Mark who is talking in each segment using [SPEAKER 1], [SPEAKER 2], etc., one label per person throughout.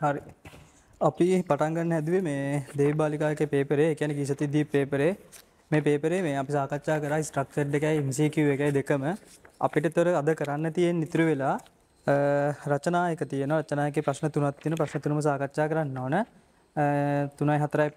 [SPEAKER 1] හරි අපි පටන් ගන්න හැදුවේ මේ දේවබාලිකාගේ පේපරේ කියන්නේ කීසතිදී පේපරේ මේ පේපරේ මේ අපි සාකච්ඡා කරා ස්ට්‍රක්චර්ඩ් එකයි MCQ එකයි දෙකම අපිටතර අද කරන්න තියෙන ඉතුරු වෙලා රචනා එක තියෙනවා රචනා එකේ ප්‍රශ්න තුනක් තියෙනවා ප්‍රශ්න තුනම සාකච්ඡා කරන්න ඕන 3යි 4යි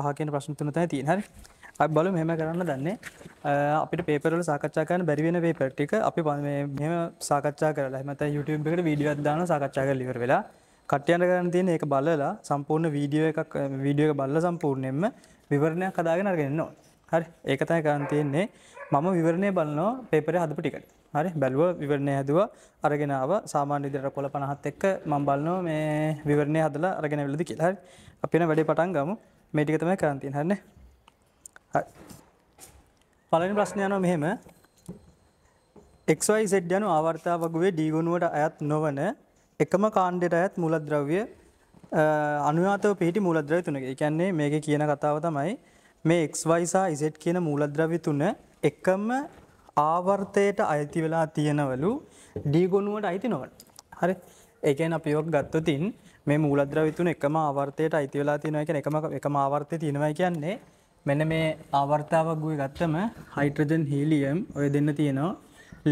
[SPEAKER 1] 5 කියන ප්‍රශ්න තුන තමයි තියෙන්නේ හරි අපි බලමු මෙහෙම කරන්න දන්නේ අපිට පේපර් වල සාකච්ඡා කරන්න බැරි වෙන පේපර් ටික අපි මෙහෙම සාකච්ඡා කරලා එහෙම නැත්නම් YouTube එකට වීඩියෝ එකක් දානවා සාකච්ඡා කරලා ඉවර වෙලා කට්ටියන්ට කරන්න තියෙන ඒක බලලා සම්පූර්ණ වීඩියෝ එකක් වීඩියෝ එක බලලා සම්පූර්ණයෙන්ම විවරණයක් හදාගෙන අරගෙන ඉන්න ඕනේ. හරි. ඒක තමයි කරන්න තියෙන්නේ. මම විවරණය බලනවා පේපරේ හදපු ටිකට. හරි. බැලුවා විවරණය හැදුවා අරගෙන ආවා සාමාන්‍ය විදිහට කොළ 50ත් එක්ක මම බලනවා මේ විවරණය හදලා අරගෙන ඇවිල්ලාද කියලා. හරි. අපි එන වැඩේ පටන් ගමු. මේ ටික තමයි කරන්න තියෙන්නේ. හරිනේ. හරි. පළවෙනි ප්‍රශ්නය යනවා මෙහෙම. XYZ යනු ආවර්තාවගුවේ D ගුණුවට අයත් නොවන එකම කාණ්ඩයට ඇත් මුලද්‍රව්‍ය අනුයාතව පිහිටි මුලද්‍රව්‍ය තුනක. ඒ කියන්නේ මේකේ කියන කතාව තමයි මේ XY සහ Z කියන මූලද්‍රව්‍ය තුන එකම ආවර්තයට අයිති වෙලා තියෙනවලු D ගොනුවට අයිති නොවන. හරි. ඒ කියන්නේ අපි ඔක් ගත්තොතින් මේ මූලද්‍රව්‍ය තුන එකම ආවර්තයට අයිති වෙලා තියෙනවා කියන්නේ එකම එකම ආවර්තයේ තියෙනවා කියන්නේ මෙන්න මේ ආවර්තාවක් ගුවේ ගත්තම හයිඩ්‍රජන් හීලියම් ඔය දෙන්න තියෙනවා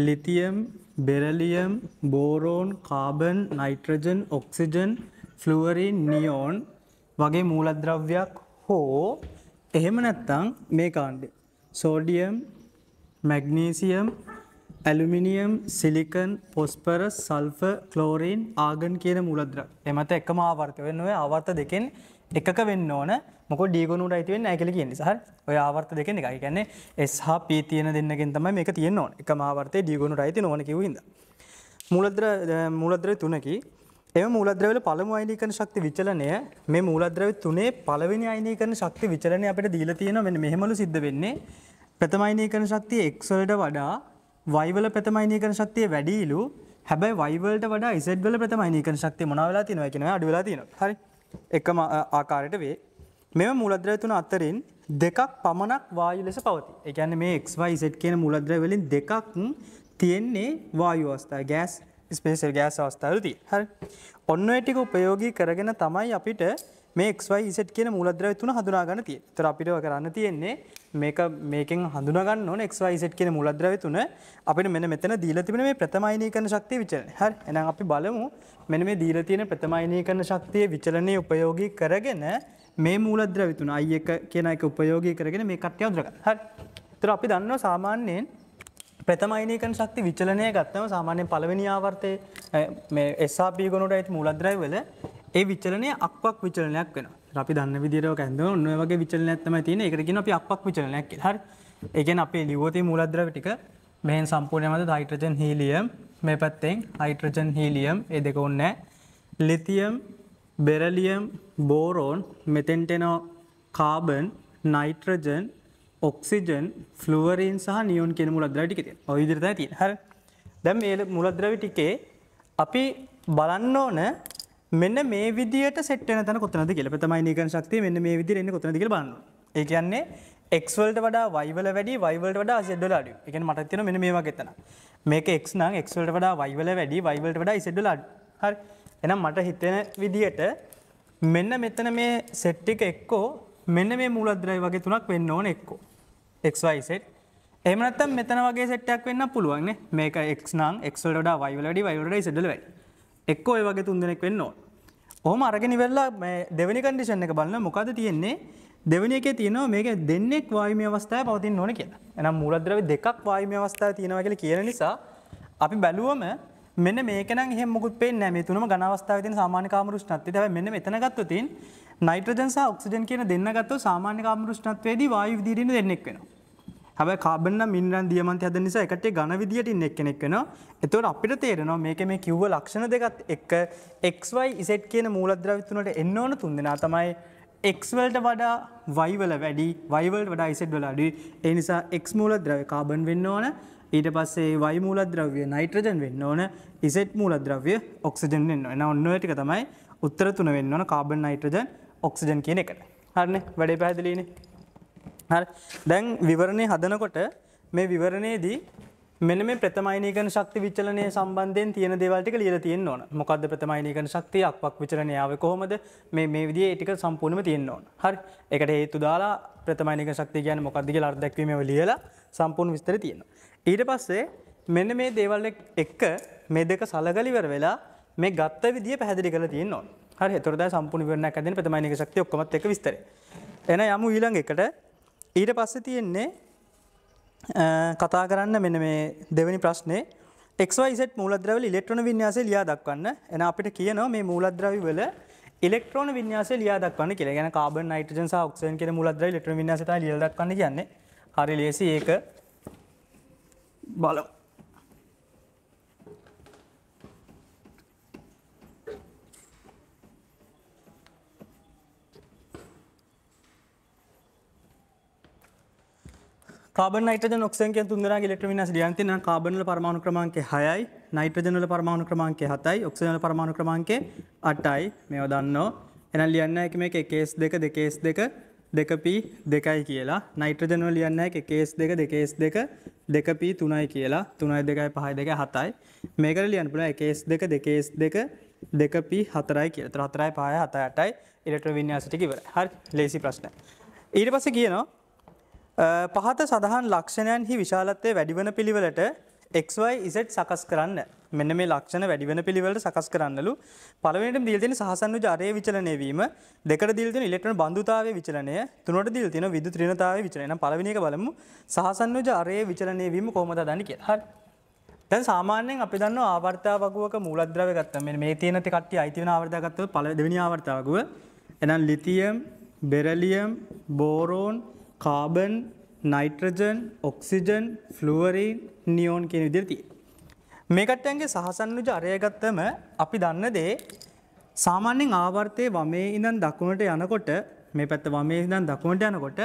[SPEAKER 1] lithium beryllium, boron, carbon, nitrogen, oxygen, fluorine, neon වගේ මූලද්‍රව්‍යයක් හෝ එහෙම නැත්තම් මේ කාණ්ඩේ sodium, magnesium, aluminium silicon phosphorus sulphur chlorine argon කියන මුලද්‍ර එමත එකම ආවර්ත වෙන්න ඔය ආවර්ත දෙකෙන් එකක වෙන්න ඕන මොක ඩීගුණුට අයිතිවෙන් ඇකල කිය නිසා ඔය ආවර්ත දෙක එකයි කියන්නේ එස්හා පී තියෙන දෙන්නගෙන් තම මේක තියෙන්නවා එක මාවර්තය ඩීගුණුට අයිති නොන කිවද. මුලද්‍ර මුලද්‍ර තුනකි එම මූලද්‍රවල පළම අයිනීකන ශක්ති විචලනය මේ මූලද්‍රව තුනේ පළවෙනි අයිනීකන ශක්ති විචලනය අපට දීල තියෙන මෙ මෙහෙමලු සිද්ධ වෙන්නේ ප්‍රථමයිනීකන ශක්තිය එක්වලට වඩා වයිවල ප්‍රථමයිනීකන ශක්තිය වැඩීලු හැබැයි වයිවලට වඩා ඉසෙඩ්වල ප්‍රථමයිනීකන ශක්තිය මොනවෙලා තියෙනවා කියනවා අඩුවෙලා තියෙනවා හරි එකම ආකාරයට වේ මෙම මුලද්‍රව තුන අතරින් දෙකක් පමණක් වායු ලෙස පවතී. ඒ කියන්නේ මේ XYZ කියන මූලද්‍රව්‍ය වලින් දෙකක් තියෙන්නේ වායු අවස්ථාවේ ගෑස් ස්පේෂල් ගෑස් අවස්ථාවලදී. හරි. ඔන්න ඔය ටික ප්‍රයෝගී කරගෙන තමයි අපිට මේ XYZ කියන මූලද්‍රව්‍ය තුන හඳුනා ගන්න තියෙන්නේ. ඒතර අපිට ඔය කරන්න තියෙන්නේ මේක මේකෙන් හඳුනා ගන්න ඕනේ XYZ කියන මූලද්‍රව්‍ය තුන අපිට මෙන්න මෙතන දීලා තිබෙන මේ ප්‍රථම අයනීකරණ ශක්තිය විචලනය. හරි. එහෙනම් අපි බලමු මෙන්න මේ දීලා තියෙන ප්‍රථම අයනීකරණ ශක්තිය විචලනයේ ප්‍රයෝගී කරගෙන මේ මූලද්‍රව්‍ය තුන I එක කියන එක ප්‍රයෝගී කරගෙන මේ කට්ටිය උද්දර ගන්න. හරි. ඒතර අපි දන්නවා සාමාන්‍යයෙන් ප්‍රථම අයනීකරණ ශක්ති විචලනය ගත්තම සාමාන්‍යයෙන් පළවෙනි ආවර්තයේ මේ SRP ගුණයට ඇති මූලද්‍රව්‍ය වල ඒ විචලනය අක්වක් විචලනයක් වෙනවා. අපි දන්න විදිහට ඔක ඇඳගෙන ඔන්න ඔය වගේ විචලනයක් තමයි තියෙන්නේ. ඒකට කියනවා අපි අක්වක් විචලනයක් කියලා. හරි. ඒ කියන්නේ අපේ ලිවෝතේ මූලද්‍රව්‍ය ටික මෙහෙන් සම්පූර්ණයෙන්ම හයිඩ්‍රජන් හීලියම් මේ පැත්තෙන් හයිඩ්‍රජන් හීලියම් ඒ දෙක ඕනේ. ලිතියම් බෙරලියම් බෝරෝන් මෙතෙන්ටෙනෝ කාබන් නයිට්‍රජන් ඔක්සිජන් ෆලුවරීන් සහ නියෝන් කෙන මුලද්‍රවිටික තිය ඔයිදිරිත තිය හ දැම් ඒ මුලද්‍රවිටිකේ අපි බලන්න ඕන මෙන්න මේ විදිට සෙටන තන කොතනද කියල පතමයි නිකන් ශක්තිය මෙන්න මේ විදිරෙන්න කොතනදක බන්න ඒ කියන්නේ එක්වල්ට වඩා වයිවල වැඩි වයිවල්ට වඩා සෙඩ්ඩලාඩ එක මටත්තින මෙ මේවා ගෙතන මේක එක්නම් එක්වල්ට වඩා වයිවල වැඩි වයිවල්ට වඩා සෙඩ්ඩලාඩ හරි එනම් මට හිතෙන විදිහට මෙන්න මෙතන මේ සෙට් එක එක්කෝ මෙන්න මේ මූලද්‍රව්‍ය වගේ තුනක් වෙන්න ඕන එක්කෝ xy set එහෙම නැත්නම් මෙතන වගේ සෙට් එකක් වෙන්න පුළුවන් නේ මේක x නම් x වලට වඩා y වල වැඩි y වල වඩා z වල වැඩි එක්කෝ ඒ වගේ තුන් දෙනෙක් වෙන්න ඕන ඔහොම අරගෙන ඉවරලා මේ දෙවෙනි කන්ඩිෂන් එක බලන මොකද තියෙන්නේ දෙවෙනි එකේ තියෙනවා මේක දෙන්නෙක් වායුමය අවස්ථාවේ පවතින්න ඕන කියලා. එහෙනම් මූලද්‍රව්‍ය දෙකක් වායුමය අවස්ථාවේ තියෙනවා කියලා කියන නිසා අපි බැලුවම මෙන්න මේකන හෙමුකුත් පේ නෑ තුනම ගනවස්ථාව තින සාමානකාමරුෂ්නත්ති ැ මෙන්න මෙතනගත්වතින් නයිට්‍රජන්ස ඔක්සිජන් කියන දෙන්නගත්ව සාමානකාමරුෂ්නත්වේදී වායු දිරන දෙන්නෙක්වෙනවා. හැබයි කාබන්න මින්රන් දියමන්ත හද නිසා එකට ගන විදිට ඉන්න එක් කෙනෙක්වෙන එතුවට අපිට තේරෙනවා මේක මේ කිව්ව ලක්ෂණ දෙකත් එක් එක්වයි ඉසට් කියන මූලද්‍රවිතුනට එන්න ඕන තුන් දෙෙන තමයි එක්වල්ට වඩා වයිවල වැඩි වයිවල්ට වඩා ඉසට් වලාඩි එනිසා එක් මූල ද්‍රව කාබන් වෙන්න ඕන ඊට පස්සේ වයි මූලද්‍රව්‍ය නයිට්‍රජන් වෙන්න ඕන ඉසෙට් මූලද්‍රව්‍ය ඔක්සිජන් වෙන්න එන ඔන්න ටික තමයි උත්තර තුන වෙන්න ඕන කාබන් නයිට්‍රජන් ඔක්සිජන් කියන එකට හරන වැඩේ පැහැදිලීන හරි දැන් විවරණය හදනකොට මේ විවරණයේදී මෙන මේ ප්‍රථමයිනීකන ශක්ති විචලනය සම්බන්ධයෙන් තියෙන දේවල් ටික ලියලා තියෙන්න ඕන. මොකද්ද ප්‍රථමයිනීකන ශක්තිය? අක්වක් විචලනය ආවේ කොහොමද? මේ මේ විදිහේ ඒ ටික සම්පූර්ණයෙන්ම තියෙන්න ඕන. හරි. ඒකට හේතු දාලා ප්‍රථමයිනීකන ශක්තිය කියන්නේ මොකද්ද කියලා අර්ථ දැක්වීමව ලියලා සම්පූර්ණ විස්තරය තියෙනවා. ඊට පස්සේ මෙන්න මේ දේවල් එක්ක මේ දෙක සලගලිවර වෙලා මේ ගත්ත විදිිය පැදිි කල තියන්න හරි තොරද සම්පූර්ණ වරන ඇදන ප්‍රතමයිනික ශක්ති ඔක්කොමත් එක විස්තර එන යමු ඊළඟ එකට ඊට පස්ස තියෙන්නේ කතා කරන්න මෙන මේ දෙවැනි ප්‍රශ්නේ එක්යිසට මූලද්‍රව ඉලෙක්ට්‍රන වින්‍යාස ලියා දක්වන්න එන අපිට කියනවා මේ මූලද්‍රවි වල ඉලෙක්ට්‍රෝන වින්‍යාස ලියා දක්වන්න කියලා ගැන කාබ නයිටජන් ක්ෂන් කිය මුලද්‍ර ලෙක්ට්‍ර වින්‍යාස ලියදක්වන්න කියන්නේ හරි ලේසි ඒක බලමු. කාබන නයිටජ නොක්ෂන්ක තුන්දර ඉලෙක්ට්‍ර විනාශ ලියන්තින කාබනල පරමාණු ක්‍රමාංක 6යි නයිට්‍රජන්වල පරමාණු ක්‍රමාංකය 7යි ඔක්සිජන්වල පරමාණු ක්‍රමාංකය 8යි මේවා දන්නෝ එහෙනම් ලියන්න එක මේක 1s2 2s2 දෙකපී දෙකයි කියලා නයිට්‍රජනව ලියන්න එක කේස් දෙක දෙකේස් දෙක දෙකපී තුනයි කියලා තුනයි දෙකයි පහයි දෙක හතයි මේකර ලියන්න පුළ එකේස් දෙක දෙකේස් දෙක දෙකපී හතරයි කියල තරතරයි පහය හතයටයි ඉලට විඤ්‍යාසටිකිවර හරි ලේසි ප්‍රශ්න. ඊට පස කියනවා පහත සඳහන් ලක්ෂණයන්හි විශාලත්වය වැඩිවන පිළිවලට XYZ සකස් කරන්න මෙන්න මේ ලක්ෂණ වැඩි වෙන පිළිවෙලට සකස් කරන්නලු පළවෙනියට දීලා තියෙන සහසන්විත අරයේ විචලනය වීම දෙකට දීලා තියෙන ඉලෙක්ට්‍රෝන බඳුතාවයේ විචලනය තුනට දීලා තියෙන විදුලි ත්‍රිණතාවයේ විචලනය නම් පළවෙනි එක බලමු සහසන්විත අරයේ විචලනය වීම කොහොමද හදන්නේ කියලා හරි දැන් සාමාන්‍යයෙන් අපි දන්නවා ආවර්තා වගුවක මූලද්‍රව්‍ය ගත්තම මෙන්න මේ තියෙන කට්ටිය අයිති වෙන ආවර්තය ගත්තොත් පළවෙනි දෙවෙනි ආවර්තා වගුව එහෙනම් lithium beryllium boron carbon nitrogen oxygen fluorine neon කියන විදිරතිය. මේකට්ටන්ගේ සහසන්නුජ අරයගත්තම අපි දන්න දේ සාමාන්‍යෙන් ආවර්තය වමේ ඉඳන් දකුණට යනකොට මේ පැත්ත වමේ ඉඳන් දකුණට යනකොට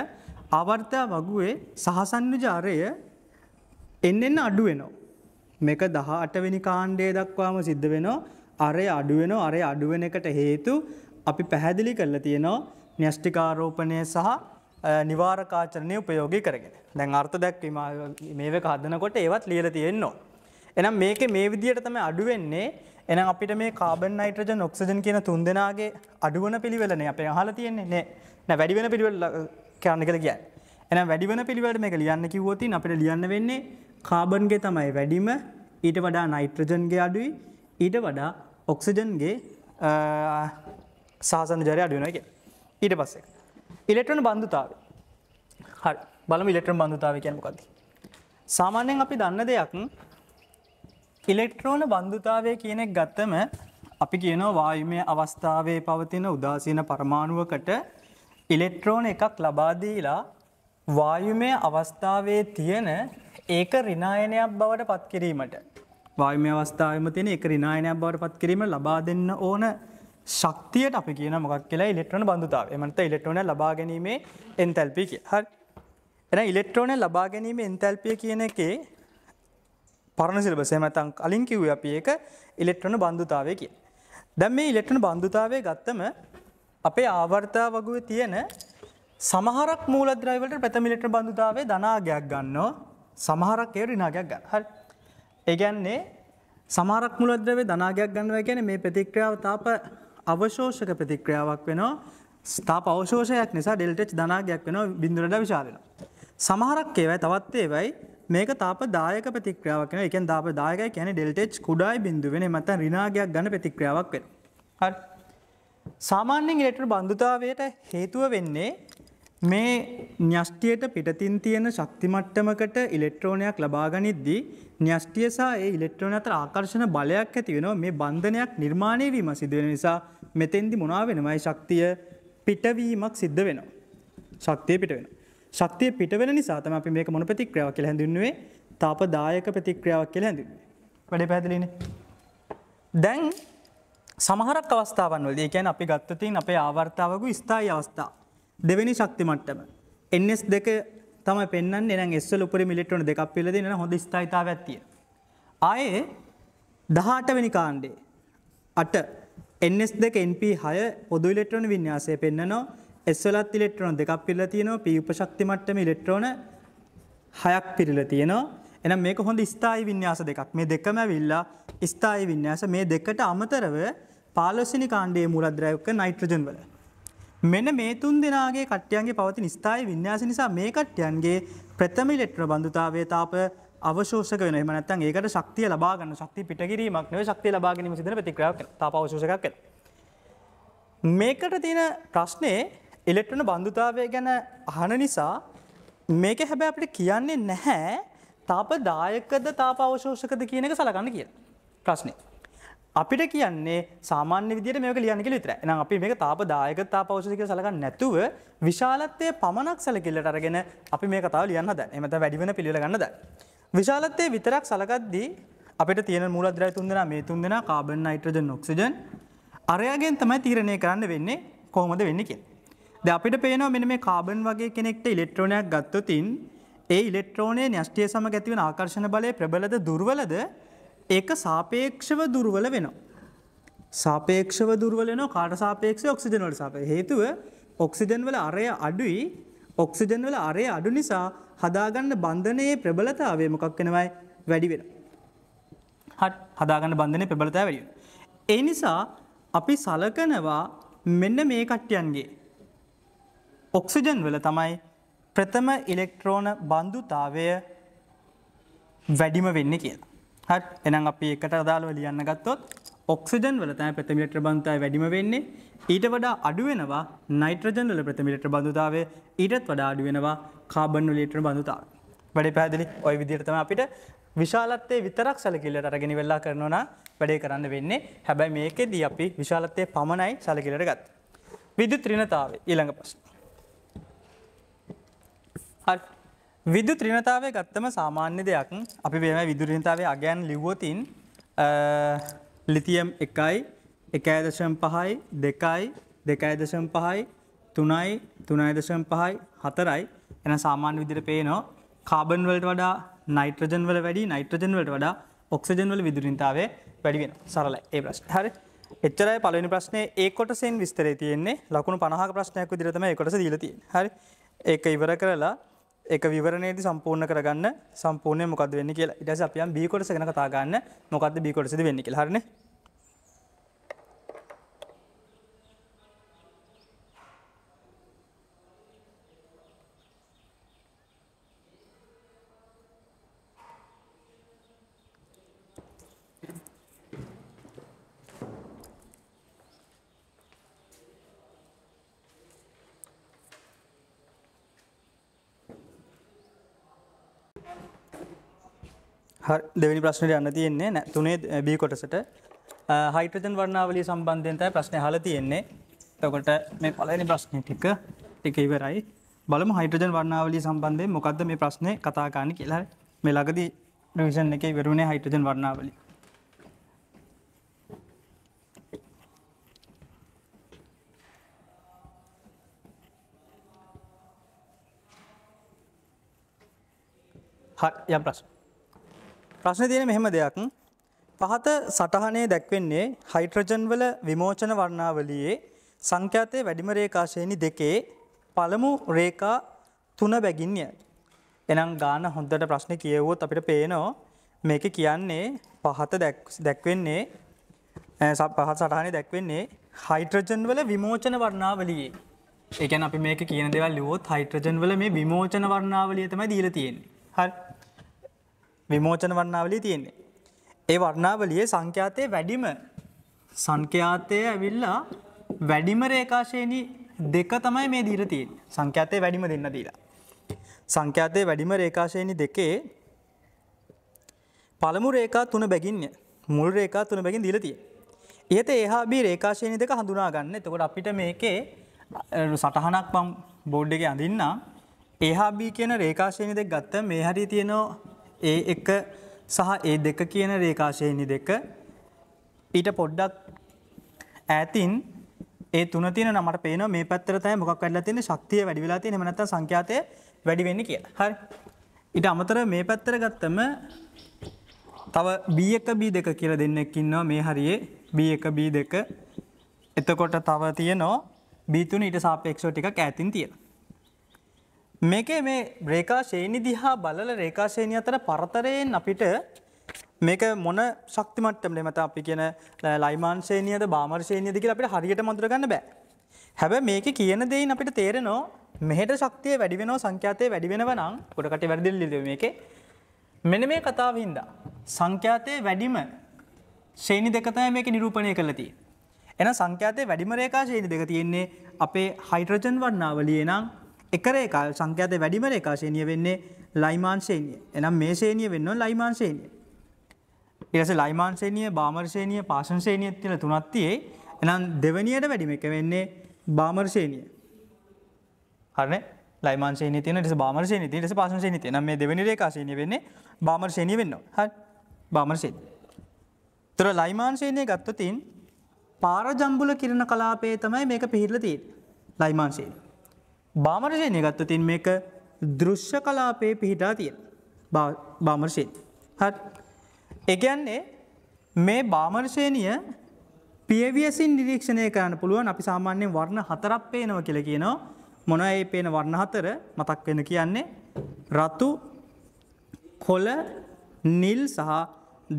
[SPEAKER 1] අවර්තා වගුවේ සහසන්නුජ අරය එන්නෙන්න අඩු වෙනවා. මේක දහ අටවෙනි කාණ්ඩය දක්වාම සිද්ධ වෙනවා අරය අඩුවෙනෝ අරය අඩුවෙන එකට හේතු අපි පැහැදිලි කරලා තියෙනවා න්‍යෂ්ටිකාරෝපණය සහ නිවාරකාචරණය උපයෝගී කරගෙන දැන් අර්ථ දැක්වීම මේක හදනකොට ඒවත් ලියල තියෙන්නවා. එනම් මේක මේ විදියට තම අඩුවෙන්නේ එන අපිට මේ කාබන් නයිට්‍රජ නොක්සජන් කියන තුන් දෙනාගේ අඩුවන පිළිවෙලන අපේ හල තියෙන්නේ නෑ නෑ වැඩිවෙන පිළිවෙල් කරන්න කළ කිය එන වැඩිවන පිළිවට මේක ලියන්න කිවෝති අපට ලියන්න වෙන්නේ කාබන්ගේ තමයි වැඩිම ඊට වඩා නයිට්‍රජන්ගේ අඩුයි ඊට වඩා ඔක්සිජන්ගේ සාසන ජරය අඩුවන එක ඊට පස්සේ. ඉලෙට්‍රන බන්ධතාව හරි බලම ඉලෙට්‍රන බන්ධතාව කියනකද. සාමාන්‍යයෙන් අපි දන්න දෙයක් ඉලෙක්ට්‍රෝන බන්ධතාවය කියනෙක් ගත්තම අපි කියනවා වායුමය අවස්ථාවේ පවතින උදාසීන පරමාණුවකට ඉලෙක්ට්‍රෝන එකක් ලබාදීලා වායුමය අවස්ථාවේ තියෙන ඒක රිනායනයක් බවට පත්කිරීමට වායුමය අවස්ථාවම තියෙන එක රිනායනයක් බවට පත්කිරීම ලබා දෙන්න ඕන ශක්තියට අපි කියන මොක් කියලා ඉලෙක්ට්‍රන බඳුතාව එමට ඉලෙක්ට්‍රෝන ලබා ගැනීමේ එන්තැල්පි කිය හරි එන ඉලෙක්ට්‍රෝන ලබා ගැනීම එන්තැල්පිය කියන එකේ පරණ සිල්බසය මතන් කලින් කිව් අපි ඒක ඉලෙක්ට්‍රන බන්ධතාවය කිය දැම් මේ ඉලෙක්ට්‍රන බන්ධතාවය ගත්තම අපේ ආවර්තා වගුව තියෙන සමහරක් මූලද්‍රයිවලට ප්‍රථමිලෙක්ට්‍ර බන්ධතාවේ ධනාගයක් ගන්නවා සමහරක් ඒ රිනාගයක් ගන්න හරි ඒගැන්නේ සමාරක් මුලද්‍රවේ ධනාගයක් ගන්නවා ගැන මේ ප්‍රතික්‍රියාව තාප අවශෝෂක ප්‍රතික්‍රියාවක් වෙනවා ස්ථා පවශෝෂයක් නිසා ඩෙල්ටච් ධනාගයක් වෙන බිඳුරට විශාලෙන. සමහරක් ඒවයි තවත් ඒවයි මේක තාප දායක ප්‍රතික්‍රියාවක් වෙන එකෙන් තාප දායක කියන්නේ ඩෙල්ටච් කුඩායි බිඳුව වෙන මත ඍණාගයක් ගන්න ප්‍රතික්‍රියාවක් වෙන. හරි. සාමාන්‍යයෙන් ඉලෙක්ට්‍රෝන බන්ධුතාවයට හේතුව වෙන්නේ මේ න්‍යෂ්ටියට පිටතින් තියෙන ශක්තිමට්ටමකට ඉලෙක්ට්‍රෝනයක් ලබාගනිද්දී න්‍යෂ්ටිය සහ ඒ ඉලෙක්ට්‍රෝන අතර ආකර්ෂණ බලයක් ඇති වෙනවා මේ බන්ධනයක් නිර්මාණය වීම සිද්ධ වෙන නිසා මෙතෙන්දි මොනවා වෙනවයි ශක්තිය පිටවීමක් සිද්ධ වෙනවා. ශක්තිය පිට වෙනවා. ශක්තිය පිට වෙන නිසා තමයි අපි මේක මොන ප්‍රතික්‍රියාවක් කියලා හඳුන්වන්නේ? තාපදායක ප්‍රතික්‍රියාවක් කියලා හඳුන්වන්නේ. වැඩේ පැහැදිලිනේ. දැන් සමහරක් අවස්ථාවන් වලදී ඒ කියන්නේ අපි ගත්ත තියෙන අපේ ආවර්තාවකු ස්ථායී අවස්ථා දෙවැනි ශක්ති මට්ටම. එස් දෙක තම පෙන්න්න එන ෙස්සල උපර මිලිට්‍රන දෙක් පිලදෙන හොඳ ස්ථයිතාව ඇතිය. ආයේ දහටවැනි කාණ්ඩේ අට එස් දෙක එන්ප හය පොදු ඉලෙට්‍රොන වින්‍යාසය පෙන්න්නනවා එස්වලත් ඉලෙට්‍රොන දෙක් පිල්ල තියනවා පියඋපශක්ති මට්ටම ඉලෙට්‍රෝන හයක් පිරිල තියනවා එනම් මේක හොඳ ස්ථායි වින්‍යාස දෙකක් මේ දෙකම විල්ලා ස්ථායි වින්‍යාස මේ දෙකට අමතරව පාලොසිනි කාණ්ඩයේ මුලද්‍රයක නයිට්‍රජන් වල මෙන මේ තුන් දෙනාගේ කට්ටයන්ගේ පවති නිස්ථායි විඤ්‍යාස නිසා මේ කට්ටයන්ගේ ප්‍රථම ඉලෙක්ට්‍ර බඳුතාවේ තාප අවශෝෂක වෙන මනත්තන් ඒකට ශක්තිය ලබාගන්න ශක්ති පිටකිරීමක් නව ශක්තිය ලබාගැනීම සිදන ප්‍රතික්‍රාව තාපවශෝෂකක් ඇත. මේකට තියෙන ප්‍රශ්නය ඉලෙක්ට්‍රන බන්ධතාවය ගැන අහන නිසා මේක හැබැ අපට කියන්නේ නැහැ තාප දායකද තාප අවශෝෂකද කියන එක සලගන්න කිය ප්‍රශ්නය. අපිට කියන්නේ සාමාන්‍ය විදිහට මේක ලියන්න කියලා විතරයි. එහෙනම් අපි මේක තාප දායක තාප ඖෂධ කියලා සැලකන්නේ නැතුව විශාලත්වයේ පමණක් සැලකිල්ලට අරගෙන අපි මේ කතාව ලියන්න හදන්නේ. එහෙම නැත්නම් වැඩි වෙන පිළිවෙල ගන්න හදන්නේ. විශාලත්වයේ විතරක් සැලකද්දී අපිට තියෙන මූලද්‍රව්‍ය තුන් දෙනා මේ තුන් දෙනා කාබන් නයිට්‍රජන් ඔක්සිජන් අරයාගෙන් තමයි තීරණය කරන්න වෙන්නේ කොහොමද වෙන්නේ කියලා. දැන් අපිට පේනවා මෙන්න මේ කාබන් වගේ කෙනෙක්ට ඉලෙක්ට්‍රෝනයක් ගත්තොතින් ඒ ඉලෙක්ට්‍රෝනයේ න්‍යෂ්ටිය සමග ඇතිවන ආකර්ෂණ බලය ප්‍රබලද දුර්වලද ඒක සාපේක්ෂව දුර්වල වෙනවා. සාපේක්ෂව දුර්වලන කාට සාපේක්ෂ ඔක්සිජන් වල සාපේ හේතුව ඔක්සිජන් වල අරය අඩුයි ඔක්සිජන් වල අරය අඩු නිසා හදාගන්න බන්ධනයේ ප්‍රබලතාවය මොකක් වෙනවයි වැඩි වෙනවා. හට හදාගන්න බන්ධනයේ ප්‍රබලතාවය වැඩි වෙනවා. ඒ නිසා අපි සලකනවා මෙන්න මේ කට්ටියන්ගේ ඔක්සිජන් වල තමයි ප්‍රථම ඉලෙක්ට්‍රෝන බන්ධුතාවය වැඩිම වෙන්නේ කියලා. හට එනම් අපි එකට අදාළව ලියන්න ගත්තොත් ඔක්සිජන් වල තමයි ප්‍රතිමිලිට බඳුතාවය වැඩිම වෙන්නේ ඊට වඩා අඩු වෙනවා නයිට්‍රජන් වල ප්‍රතිමිලිට බඳුතාවය ඊටත් වඩා අඩු වෙනවා කාබන් වල ඊටර බඳුතාවය. වැඩේ පැහැදිලි. ওই විදිහට තමයි අපිට විශාලත්වයේ විතරක් සැලකිල්ලට අරගෙන ඉවරලා කරනවා නම් වැඩේ කරන්න වෙන්නේ. හැබැයි මේකෙදී අපි විශාලත්වයේ පමණයි සැලකිල්ලට ගත්තේ. විද්‍යුත් ඍණතාවය ඊළඟ ප්‍රශ්න. හරි. විදුත් ත්‍රිනතාවය ගත්තම සාමාන්‍ය දෙයක් අපි බේම විදුරනතාවේ අගයන් ලිව්වතින් ලිතියම් එකයි එකඇදශම් පහයි දෙකයි දෙකඇදශම් පහයි තුනයි තුනයිදශම් පහයි හතරයි එන සාමාන්‍ය විදිර පේනෝ කාබන් වලට වඩා නයිට්‍රජන් වල වැඩි නයිට්‍රජන් වලට වඩා ඔක්සජන් වල විදුරින්තාවේ වැඩිවෙන සරල ඒ ප්‍රශ් හරි එච්චරයි පලනි ප්‍රශ්නය ඒ කොටසෙන් විස්තරේ තියෙන්නේ ලකුණු පනහ ප්‍රශ්නයක් විදිරතම එකොටස දීලතිය හරි ඒක ඉවර කරලා එක විවරණයේදී සම්පූර්ණ කරගන්න සම්පූර්ණය මොකද වෙන්න කියලා ඊට පස්සේ අපි යම් B කොටස ගැන කතා ගන්න මොකද්ද B කොටසද වෙන්නේ කියලා හරිනේ දෙවැනි ප්‍රශ්නයට යන්න තියෙන්නේ නැ තුනේ බී කොටසට හයිට්‍රජන් වර්ණාවලිය සම්බන්ධයෙන් තමයි ප්‍රශ්නේ අහලා තියෙන්නේ. එතකොට මේ පළවෙනි ප්‍රශ්නේ ටික ටික ඉවරයි. බලමු හයිට්‍රජන් වර්ණාවලිය සම්බන්ධයෙන් මොකද්ද මේ ප්‍රශ්නේ කතා කරන්නේ කියලා. මේ ළඟදී රිවිෂන් එකේ ඉවරුනේ හයිට්‍රජන් වර්ණාවලිය. හරි යම් ප්‍රශ්න ප්‍රශ්න තියෙන මෙහෙම දෙයක් පහත සටහනේ දැක්වෙන්නේ හයිට්‍රජන් වල විමෝචන වර්ණාවලියේ සංඛ්‍යාතයේ වැඩිම රේඛා ශ්‍රේණි දෙකේ පළමු රේඛා තුන බැගින්ය. එහෙනම් ගාන හොඳට ප්‍රශ්නේ කියවුවොත් අපිට පේනවා මේක කියන්නේ පහත දැක්වෙන්නේ පහත සටහනේ දැක්වෙන්නේ හයිට්‍රජන් වල විමෝචන වර්ණාවලියේ. ඒ කියන්නේ අපි මේක කියන දේවල් ලියුවොත් හයිට්‍රජන් වල මේ විමෝචන වර්ණාවලිය තමයි දීලා තියෙන්නේ. හරි. විමෝචන වර්ණාවලි තියෙන්නේ. ඒ වර්ණාවලිය සංඛ්‍යාතය වැඩිම සංඛ්‍යාතය ඇවිල්ලා වැඩිම රේකාශයනි දෙක තමයි මේ දීර තියෙන් සංඛ්‍යාතය වැඩිම දෙන්න දීලා. සංඛ්‍යාතය වැඩිම රේකාශයනි දෙකේ පළමු රේකා තුන බැගින්ය මුල් රේකා තුන බැගින් දිලතිය. ඒත ඒහා බී රේකාශයනි දෙක හඳුනා ගන්න තකොට අපිට මේකේ සටහනක් පම් බෝඩ් එක අඳන්න ඒහා බී කියන රේකාශයනි දෙක් ගත්ත මේ හරි තියෙනවා ඒ එක සහ ඒ දෙක කියන රේකාශයනි දෙක ඊට පොඩ්ඩක් ඈතින් ඒ තුන තියෙන නමට පේන මේ පැත්තට තමයි මොකක් වෙලා තියෙන්නේ ශක්තිය වැඩි වෙලා තියෙන්නේ එහෙම නැත්නම් සංඛ්‍යාතය වැඩි වෙන්නේ කියලා. හරි. ඊට අමතරව මේ පැත්තට ගත්තම තව B1 B2 කියලා දෙන්නෙක් ඉන්නවා මේ හරියේ B1 B2. එතකොට තව තියෙනවා B3 ඊට සාපේක්ෂව ටිකක් ඈතින් තියෙනවා. මේකේ මේ රේකාශේණි දිහා බලල රේකාශේණි අතර පරතරයෙන් අපිට මේක මොන ශක්ති මට්ටමනේ මත අපි කියන ලයිමාන් ශේණියද බාමර ශේණියද කියලා අපිට හරියට මඳුර ගන්න බෑ. හැබැයි මේකේ කියන දෙයින් අපිට තේරෙනවා මෙහෙට ශක්තිය වැඩි වෙනවා සංඛ්‍යාතය වැඩි වෙනවා නම් කොට කටේ වැඩිදෙලි ලියුවේ මේකේ. මෙන්න මේ කතාව හින්දා සංඛ්‍යාතයේ වැඩිම ශේණි දෙක තමයි මේකේ නිරූපණය කරලා තියෙන්නේ. එහෙනම් සංඛ්‍යාතයේ වැඩිම රේඛා ශේණි දෙක තියෙන්නේ අපේ හයිඩ්‍රජන් වර්ණාවලියේ නම් එකර එකල් සංඛ්‍යාත වැඩිමර එකශේනිය වෙන්නේ ලයිමාන්සේනිය එනම් මේ සේනිය වෙන්න ලයිමාන්සේනිය. ඉරස ලයිමාන්සේනිය බාමර්ශේනිය පාසන්සේනිය තින තුනත්තියේ එනම් දෙවනියට වැඩිම එක වෙන්නේ බාමර්ශේනිය. හරන ලයිමාන්සේ තින ට බාමර්ශය තිට පාසන්සේ තින මේ දෙවනිරේ කාශනය වෙන්නේ බාමර්ශේනය වෙන්න හ බාමර්සේ. තොර ලයිමාන්සේනය ගත්තතින් පාරජම්බුල කිරණ කලාපේ තමයි මේක පිහිරලතිී ලයිමාන්සේ. බාමර්ශයනය ගත්ත තින් මේක දෘශ්‍ය කලාපයේ පිහිටා තිය බාමර්ශයෙන්. හත් එකන්නේ මේ බාමර්ශයනය පියවියසින් නිරීක්ෂණය කරන්න පුළුවන් අපි සාමාන්‍යයෙන් වර්ණ හතරක් පේනව කියල කියනවා මොන ඒ පේන වර්ණ හතර මතක් වෙන කියන්නේ රතු කොල නිල් සහ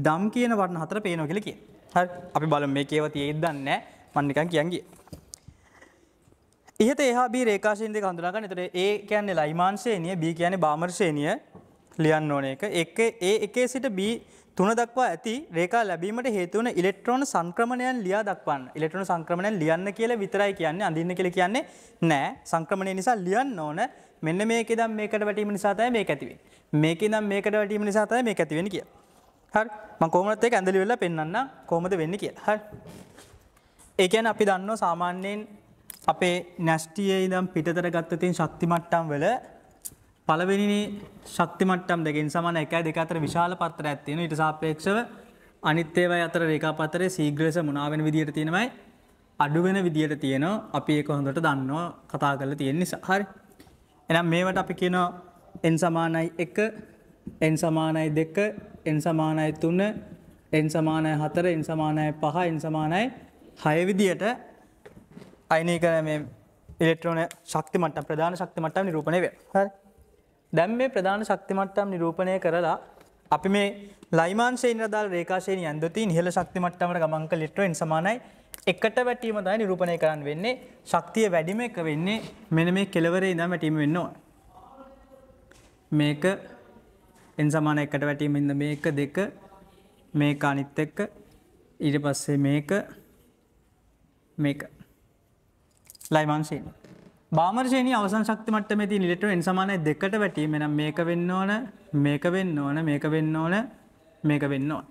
[SPEAKER 1] දම් කියන වර්ණ හතර පේනෝ කියල කිය. හරි අපි බල මේ කේවතිය ඉදන්න මන්නිකන් කියන්ගේ. ඉහත ඒහා බී රේකාශයන්දක හඳුනාගන්න එතට ඒ කියන්නේ ලයිමාංශයනය බී කියන බාමර්ශයනය ලියන්න ඕන එක එක් ඒ එකේ සිට බී තුන දක්වා ඇති රේකා ලැබීමට හේතුවන ඉලෙක්ට්‍රෝන සංක්‍රමණයන් ලියා දක්වන්න ඉලෙක්ට්‍රෝන සංක්‍රමණයන් ලියන්න කියලා විතරයි කියන්නේ අඳින්න කියලා කියන්නේ නෑ සංක්‍රමණය නිසා ලියන්න ඕන මෙන්න මේක ඉදන් මේකට වැටීම නිසා තමයි මේක ඇති වෙන්නේ මේක ඉදන් මේකට වැටීම නිසා තමයි මේක ඇති වෙන්නේ කියලා හරි මම කොහොමදත් ඒක ඇඳලි වෙලා පෙන්වන්නම් කොහොමද වෙන්නේ කියලා හරි ඒ කියන්නේ අපි දන්නවා සාමාන්‍යයෙන් අපේ නැස්ටියේ ඉදම් පිටතර ගත්තතින් ශක්තිමට්ටම් වල පළවෙනි ශක්තිමට්ටම් දෙකින් සමන එකයි දෙක අතර විශාල පත්තර ඇත්තියෙන ඉට සාපේක්ෂව අනිත්‍යේවයි අතර රේකා පතරේ සීග්‍රස මුණාවෙන විදියට තියෙනවයි අඩුවෙන විදියට තියෙනවා අපි ඒක හොඳට දන්නවා කතා කරලා තියෙන නිසා හරි එනම් මේවට අපි කියනවා එන් සමානයි එක එන් සමානයි දෙක එන් සමානයි තුන්න එන් සමානය හතර එන් සමානය පහ එන් සමානයි හයවිදියට අයිනය කර මේ ඉලෙක්ට්‍රෝන ශක්ති මට්ටම් ප්‍රධාන ශක්ති මට්ටම් නිරූපණය වේ. හරි. දැන් මේ ප්‍රධාන ශක්ති මට්ටම් නිරූපණය කරලා අපි මේ ලයිමාන් ශ්‍රේණිය අදාළ රේඛා ශ්‍රේණිය ඇන්දති නිහල ශක්ති මට්ටමට ගමන් කළ ඉලෙක්ට්‍රෝන සමානයි එකට වැටීම තමයි නිරූපණය කරන්න වෙන්නේ. ශක්තිය වැඩිම එක වෙන්නේ මෙන්න මේ කෙලවරේ ඉඳන් වැටීම වෙන්න ඕන. මේක n සමාන එකට වැටීම ඉඳන් මේක දෙක මේක අනිත් එක ඊට පස්සේ මේක මේක ලයිමන්සින්. බාමර්ශයනි අවසන් ශක්තිමට මෙති ලිට එන් සමානය දෙකට වැටීම නම් මේක වෙන්න ඕන මේක වෙන්න ඕන මේක වෙන්න ඕන මේක වෙන්න ඕන.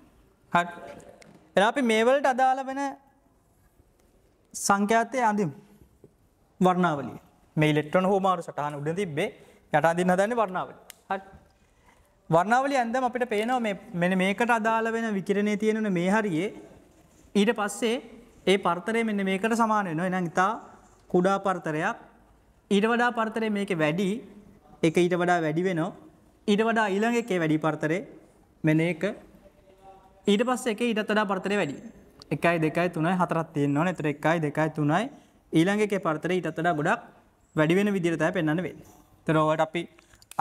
[SPEAKER 1] හට එ අපි මේවලට අදාළ වෙන සංඛ්‍යාතය අඳම් වර්ණාවලිය මේ ඉලෙක්ට්‍රොන හෝමාරු සටහන උඩ තිබ්බේ යට අඳින්න හදන්න වර්ණාවල හට වර්ණාවලි ඇන්දම අපිට පේනව මෙන මේකට අදාළ වෙන විකිරණය තියෙනන මේ හරියේ ඊට පස්සේ ඒ පර්තරය මෙන්න මේකට සමානය නො එන ඉතා කුඩා පරතරයක් ඊට වඩා පරතරය මේක වැඩි එක ඊට වඩා වැඩි වෙනවා ඊට වඩා ඊළඟ එකේ වැඩි පරතරේ මෙන එක ඊට පස්සේ එකේ ඊටත් වඩා පරතරය වැඩි 1 2 3 4ක් තියෙනවා නේද? ඒතර 1 2 3යි ඊළඟ එකේ පරතරය ඊටත් වඩා ගොඩක් වැඩි වෙන විදිහට තමයි පෙන්වන්න වෙන්නේ. ඒතර ඔයාලට අපි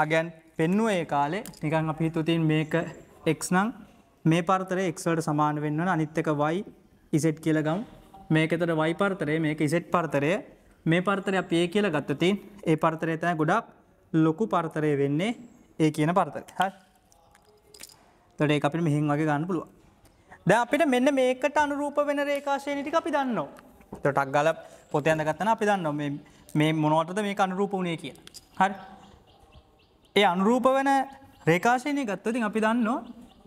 [SPEAKER 1] අගයන් පෙන්නුවේ ඒ කාලේ නිකන් අපි හිතුව තියෙන මේක x නම් මේ පරතරය x වලට සමාන වෙන්න ඕන අනිත් එක y z කියලා ගමු. මේකේතර y පරතරය මේක z පරතරය මේ පර්තරය අප ඒ කියල ගත්තතින් ඒ පර්තරය තෑ ගොඩක් ලොකු පර්තරය වෙන්නේ ඒ කියන පර්තරය හ තොඩේ අපිට මෙහින් වගේ ගන්න පුළුව ද අපිට මෙන්න මේකට අනුරූප වෙන රේකාශයනිටි අපි දන්නවා තොටක් ගල පොතයන්න ගත්තන අපි දන්න මේ මොනවටද මේ අනුරූප වුණේ කිය හරි ඒ අනුරූප වෙන රේකාශයනය ගත්තතින් අපි දන්න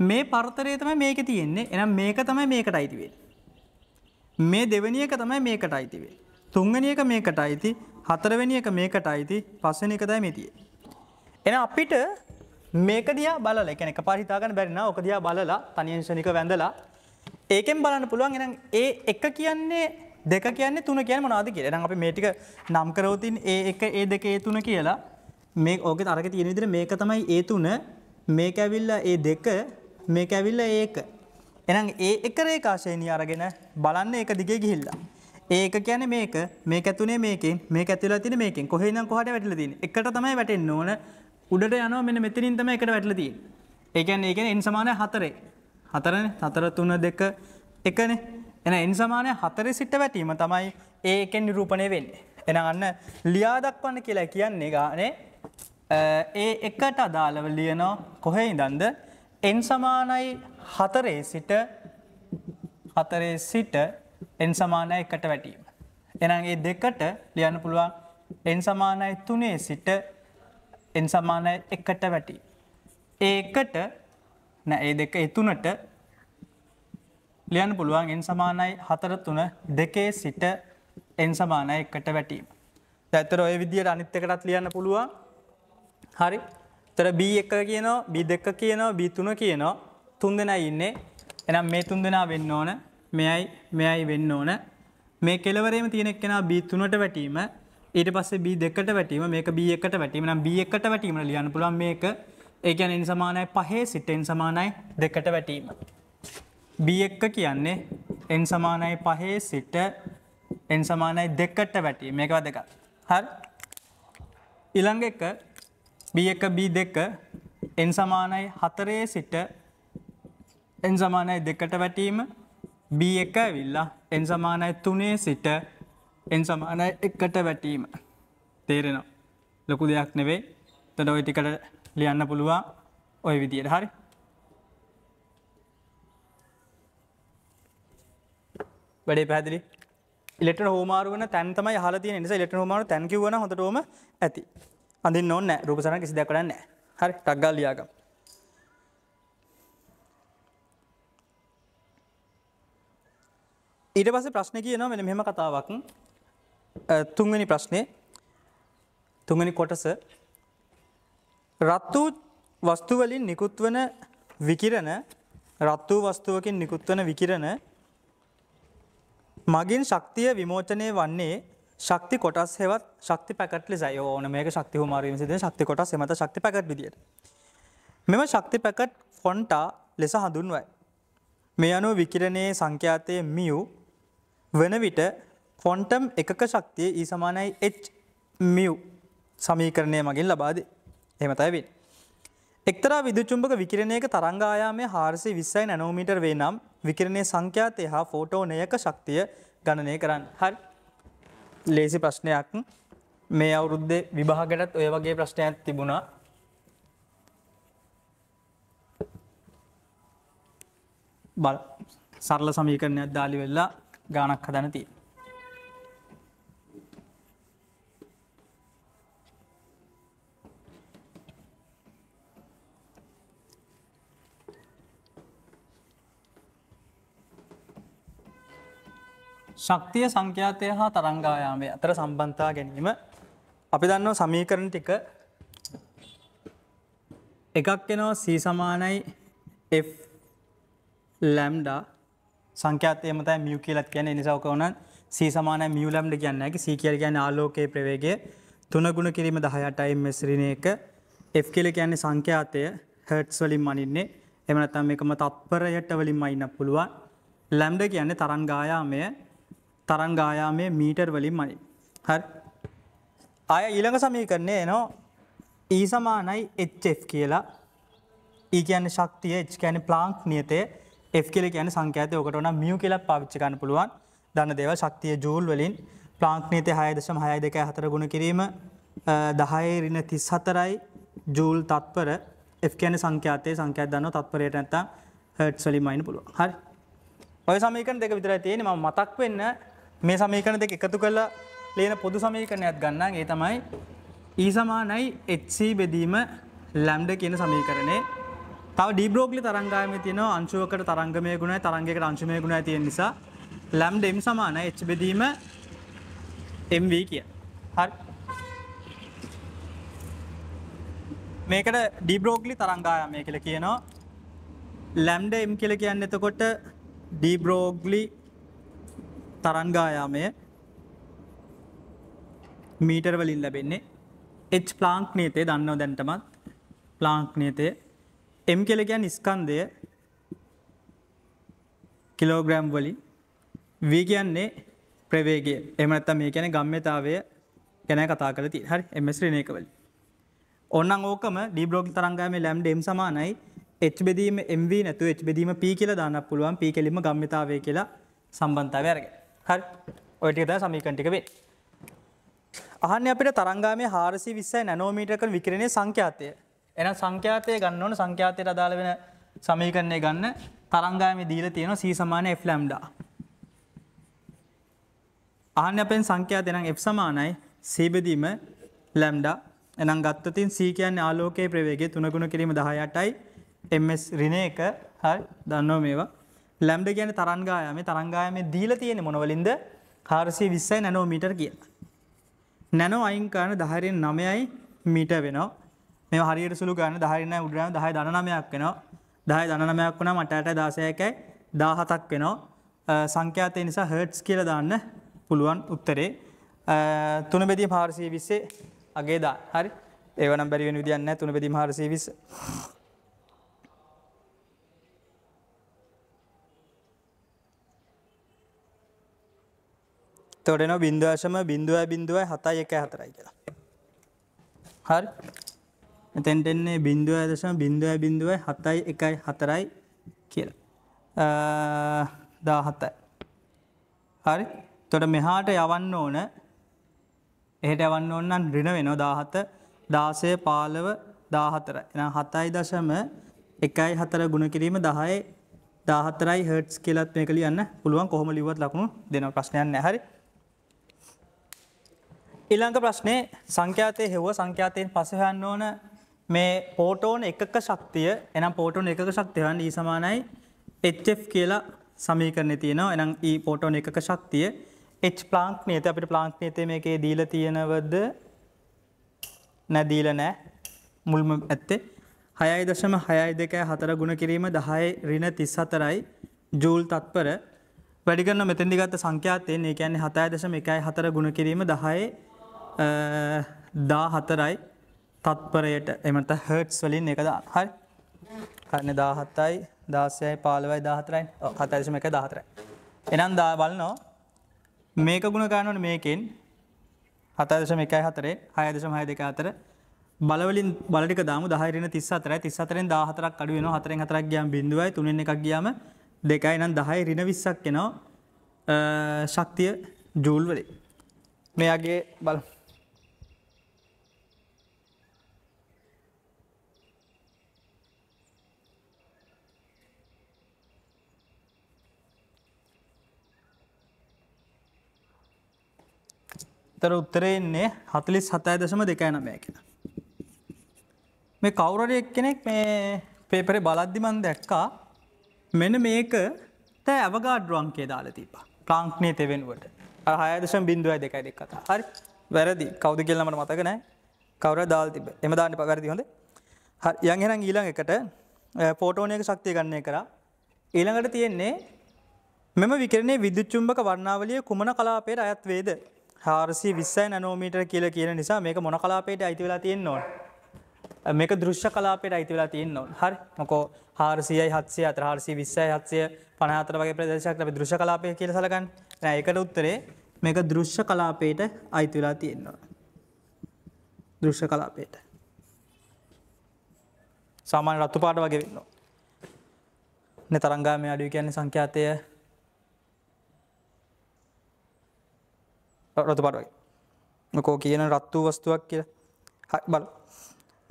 [SPEAKER 1] මේ පර්තරය තම මේක තියෙන්නේ එනම් මේක තමයි මේකට අයිතිවේ මේ දෙවනියක තමයි මේකට අයිතිවේ තුංගනියක මේකට අයිති හතරවෙනි එක මේකට අයිති පස්සෙන එකදයි මෙතිය. එන අපිට මේක දිය බල එකන එක පරිතාගන්න බැරින ඕක දිය බලලා තනියංශනික වැඳලා ඒකෙන් බලන්න පුළුවන් එනම් ඒ එක කියන්නේ දෙක කියන්නේ තුන කියන මොනාද කියලා එනම් අපි මේ ටික නම් කරවතින් ඒ එක ඒ දෙක ඒ තුන කියලා මේ ඕකේ අරක තියෙන විදිහට මේක තමයි ඒ තුන මේක ඇවිල්ලා ඒ දෙක මේක ඇවිල්ලා ඒක එහෙනම් ඒ එක රේඛාශේණිය අරගෙන බලන්න ඒක දිගේ ගිහිල්ලා ඒක කියන මේක මේ ඇතුනේ මේකින් මේ ඇතුල තින මේකින් කොහෙනම් කොහට වැටලතින් එකට තමයි වැටෙන් ඕන උඩට යන මෙ මෙතරින් තම එකට වැටලතිී. ඒකැන් ඒකෙන එන් සමානය හතරේ හතරන හතර තුන දෙක එකන එන එන් සමානය හතරේ සිට වැටීම තමයි ඒකෙන් නිරූපණය වෙන්න. එන අන්න ලියාදක්වන්න කියලා කියන්නේ ගානේ ඒ එකට අදාළව ලියනෝ කොහෙ ඉදන්ද එන් සමානයි හතරේ සිට හතරේ සිට එන් සමානය එකට වැටීම. එනගේ දෙකට ලියන්න පුළුවන් එන් සමානයි තුනේ සිට එන් සමානය එකට වැටී. ඒකට ඒ දෙක එතුනට ලියන්න පුළුවන් එන් සමානයි හතර තුන දෙකේ සිට එන් සමානය එකට වැටීම. ඇතර ඔය විදියට අනිත්තකටත් ලියන්න පුළුවන් හරි තර B එක කියනවා B දෙක කියනවා B තුන කියනවා තුන් දෙෙන ඉන්නේ එනම් මේ තුන් දෙනා වෙන්න ඕන මෙයයි මෙයයි වෙන්න ඕන මේ කෙලවරේම තියෙනෙක් කෙන බිත්තුනට වැටීම ඊට පස්සේ බි දෙකට වැටීම මේක බි එකට වැටීම නම් බි එකට වැටීම ලියන්න පුළුවන් මේක ඒ කියන්නේ n සමානයි 5 සිට n සමානයි 2කට වැටීම බි එක කියන්නේ n සමානයි 5 සිට n සමානයි 2කට වැටීම මේක වැදගත් හරි ඊළඟ එක B1 B2 n සමානයි 4 සිට n සමානයි 2කට වැටීම B එක ඇවිල්ලා එන් සමානයි තුනේ සිට එන් සමානයි එකට වැටීම තේරෙනවා ලොකු දෙයක් නෙවේ තොට ඔයි ටිකට ලියන්න පුළුවන් ඔය විදියට හරි වැඩේ පැදිලි ඉලෙට හෝමාරුවන තැන් තමයි හලති නිස ඉලෙට හෝමාරු තැන්කිවන හොටෝම ඇති අඳින් නොන්න රූපසන කිසි දැකරන්න හරි ටක්ගල් ලියාගම් ඊට පස ප්‍රශ්න කියනවා වෙන මෙම කතාවක් තුන්වැනි ප්‍රශ්නය තුන්වැනි කොටස රත් වූ වස්තුවලින් නිකුත්වන විකිරණ රත් වූ වස්තුවකින් නිකුත්වන විකිරණ මගින් ශක්තිය විමෝචනය වන්නේ ශක්ති කොටස් හෙවත් ශක්ති පැකට ලෙසයි ඕන මේක ශක්ති හුමාරීම සිදෙන ශක්ති කොටස් එමත ශක්ති පැකට් විදියට. මෙම ශක්ති පැකට් ෆොන්ටා ලෙස හඳුන්වයි. මේ අනුව විකිරණයේ සංඛ්‍යාතයේ මියු වන විට කොන්ටම් එකක ශක්තිය ඒ e සමානයි එච් මියව් සමීකරණය මගින් ලබාද එමතයිවෙන්. එක්තරා විදුචුම්භක විකිරණයක තරංගායාමේ හාරසි විස්සයි නැනෝමීටර් වේ නම් විකිරණය සංඛ්‍යාතය හා ෆෝටෝනයක ශක්තිය ගණනය කරන්න. හරි ලේසි ප්‍රශ්නයක් මේ අවුරුද්දේ විභාගටත් ඔය වගේ ප්‍රශ්නයක් තිබුණා බල සරල සමීකරණයක් දාලි වෙල්ලා ගානක් හදන තියෙන. ශක්තිය සංඛ්‍යාතය හා තරංගායාමය අතර සම්බන්තා ගැනීම අපි දන්නව සමීකරණ ටික එකක් එනවා සී සමානයි F ලැම්ඩා සංඛ්‍යාතය මතයි මිය කියලත් කියන නිසාක ඕන සී සමාන මියලම්ට කියන්න ඇකි සී කියල කියන්න ආලෝකයේ ප්‍රවේගේ තුනගුණ කිරීම දහයටයි මෙසිරිණ එක F කියල කියන්නේ සංඛ්‍යාතය හට්ස් වලින් මනින්නේ එමනතම් එකම තත්පරයට වලින් මයින්න පුළුවන් ලැම්ඩ කියන්නේ තරංගායාමය තරංගායාමය මීටර් වලින් මනි හරි අය ඊළඟ සමීකරන්නේ එනෝ ඊ e සමානයි HF කියලා ඊ e කියන්නේ ශක්තිය H කියන්නේ ප්ලාන්ක් නියතේ F කෙල කියන සංකෑතය ඔකට වන මිය කියලක් පාවිච්චිකන්න පුළුවන් දන්න දේව ශක්තිය ජූල් වලින් ප්ලාංක්නීතය හයදශම හය දෙක හතර ගුණ කිරීම දහයේ රින තිස් හතරයි ජූල් තත්පර F කියන සංඛ්‍යාතය සංඛ්‍යාත දන්න තත්පරයට නැත්තම් හට් සලින් මයින් පුළුවන් හරි ඔය සමීකරණ දෙක විතරයි තියෙන්නේ මම මතක් වෙන්න මේ සමීකරණ දෙක එකතු කරලා ලේන පොදු සමීකරණයක් ගන්න ඒ තමයි E සමානයි HC බෙදීම ලැම්ඩ කියන සමීකරණේ තව ඩීබ්‍රෝග්ලි තරංගායම තියෙන අංශුවකට තරංගමය ගුණයි තරංගයකට අංශුමය ගුණයි තියෙන නිසා ලැම්ඩ m සමාන h බෙදීම mv කිය. හරි. මේකට ඩීබ්‍රෝග්ලි තරංගායමය කියලා කියනවා. ලැම්ඩ m කියලා කියන්නේ එතකොට ඩීබ්‍රෝග්ලි තරංගායාමය මීටර් වලින් ලැබෙන්නේ h ප්ලාන්ක් නීතිය දන්නව දැන්ටමත් ප්ලාන්ක් නීතිය එම් කියල ගැන් ස්කන්දය කිලෝග්‍රෑම් වලින් වී කියන්නේ ප්‍රවේගේ එමනත්ත මේ කියැන ගම්්‍යතාවය ගැන කතා කලති හරි එමස්්‍රනයකවල ඔන්න ඕකම ඩීබ්ලෝග් තරංගම ලැම්ඩ එම් සමානයි එච් බෙදීම එම්ව නැතු එච් බෙදීම පී කියල දාන්න පුළුවන් පී කෙලිම ගම්මතාවය කියලා සම්බන්ධාව ඇරග හරි ඔයටතා සමීකටික වේ අහන්න අපිට තරංගාමේ හාරසි විස්සයි නැනෝමීටක විකරණය සංඛ්‍යාතය එන සංඛ්‍යාතය ගන්න ඕන සංඛ්‍යාතයට අදාළ වෙන සමීකරණය ගන්න තරංගාමේ දීලා තියෙනවා c සමාන f ලැම්ඩා. ආහන්න අපෙන් සංඛ්‍යාතය නම් f සමානයි c බෙදීම ලැම්ඩා. එහෙනම් ගත්තොතින් c කියන්නේ ආලෝකයේ ප්‍රවේගය 3 ගුණ කිරීම 18යි ms ඍණ 1 හරි දන්නව මේවා. ලැම්ඩා කියන්නේ තරංගායාමේ තරංගායාමේ දීලා තියෙන්නේ මොන වලින්ද? 420 නැනෝමීටර් කියලා. නැනෝ අයින් කරන 10 9යි මීටර් වෙනවා. මේ හරියට සුළු කරන්න දහරින්න උඩරම දහය දනමයක් වෙනවා දහය දනමයක් වුණා මටට දාසයකයි දාහතක් වෙනවා සංඛ්‍යාතය නිසා හර්ට්ස් කියල දාන්න පුළුවන් උත්තරේ තුන බෙදී පාරසී විස්සේ අගේ දා හරි ඒවනම් බැරිවෙන විදින්න තුන බෙදී හරසී විස්ස තොඩෙන බින්දුවශම බින්දුව බින්දුවයි හතයි එක හතරයි කියලා හරි තැන්ටෙන්නේ බින්දුව දශම බින්දුව බින්දුවයි හතයි එකයි හතරයි කියලා දාහතයි හරි තොට මෙහාට යවන්න ඕන එහෙට යවන්න ඕන්නන් රින වෙන දාහත දාසය පාලව දාහතර එ හතයි දශම එකයි හතර ගුණ කිරීම දහයි දාහතරයි හටස් කියලත් මේ කලියන්න පුළුවන් කොහොම ලිවත් ලකුණු දෙන ප්‍රශ්නයන්න හරි ඉළංක ප්‍රශ්නය සංඛ්‍යාතය හෙව සංඛ්‍යාතයෙන් පසහන්න ඕන මේ පෝටෝන එකක ශක්තිය එනම් පෝටෝන එකක ශක්තියවන් ඒ සමානයි HF කියලා සමීකරණය තියෙනවා එනම් E පෝටෝන එකක ශක්තිය H ප්ලාන්ක් නීති අපිට ප්ලාන්ක් නීතිය මේකේ දීලා තියෙනවද නෑ දීලා නෑ මුල්ම ඇත්තේ 6.6.2 ගුණ කිරීම 10 ඍණ 34යි ජූල් තත්පර වැඩි කරන මෙතෙන්දි ගත්ත සංඛ්‍යාව තියෙන. ඒ කියන්නේ 7.1 4 ගුණ කිරීම 10 14යි තත්පරයට එමට හර්ට්ස් වලින් එක දාන හරි කරන දාහත්තයි දාසයයි පාලවයි දාහතරයි හතරිසම එක දාහතරයි. එනම් දා බලනෝ මේක ගුණ ගණනට මේකෙන් හතදශම එකයි හතරේ හයදශම හය දෙක අතර බලවලින් බලටික දාම දහරින තිස් අතරයි තිස් අතරෙන් දාහතරක් අඩුවෙන හතරෙන් හතරක් ගියම් බිඳුවයි තුනෙන් එකක් ගියම දෙකයි නම් දහයි රින විස්සක් එනවා ශක්තිය ජූල්වලේ මෙයාගේ බල තර උත්තරෙන්නේ හතලිස් හතයි දශම දෙකයි නමය කියෙන. මේ කවුරට එක් කෙනෙක් මේ පේපරි බලද්දිමන් දැක්කා මෙන මේක තෑ ඇවගාඩ්රුවන්කේ දාල තිබා ප්‍රාංක්නය තෙවෙන්ුවට අහයදශම් බින්දුවයි දෙකයි දෙක් කතා හරි වැරදි කෞද කියල්ලමට මතකනෑ කවර දාල් තිබ එම දාන්න පවැරදි හොඳ යංහෙරං ඊළඟ එකට පෝටෝනයක ශක්තිය ගන්නේ කර ඊළඟට තියෙන්නේ මෙම විකරණේ විදුච්චුම්භක වර්ණාවලිය කුමන කලාපයට අයත්වේද හාරසි විස්සයි නනෝමීටර් කියල කියන නිසා මේක මොන කලාපයට අයිති වෙලා තියෙන් නොන් මේක දෘෂ්‍ය කලාපයට අයිති වෙලා තියෙන් නොන් හරි මොකෝ හාරසියයි හත්සය අත හාරසි විස්සයි හත්සය පනහතර වගේ ප්‍රදේශයක් ලබ දෘෂ කලාපය කියල සලකන් නෑ එකට උත්තරේ මේක දෘෂ්‍ය කලාපයට අයිති වෙලා තියෙන්නවා දෘෂ්‍ය කලාපයට සාමාන්‍ය රත්තු පාට වගේ වෙන්නවා තරංගාමය අඩිය කියන්නේ සංඛ්‍යාතය රතු පටවයි කෝ කියන රත්තු වස්තුවක් කියලා බල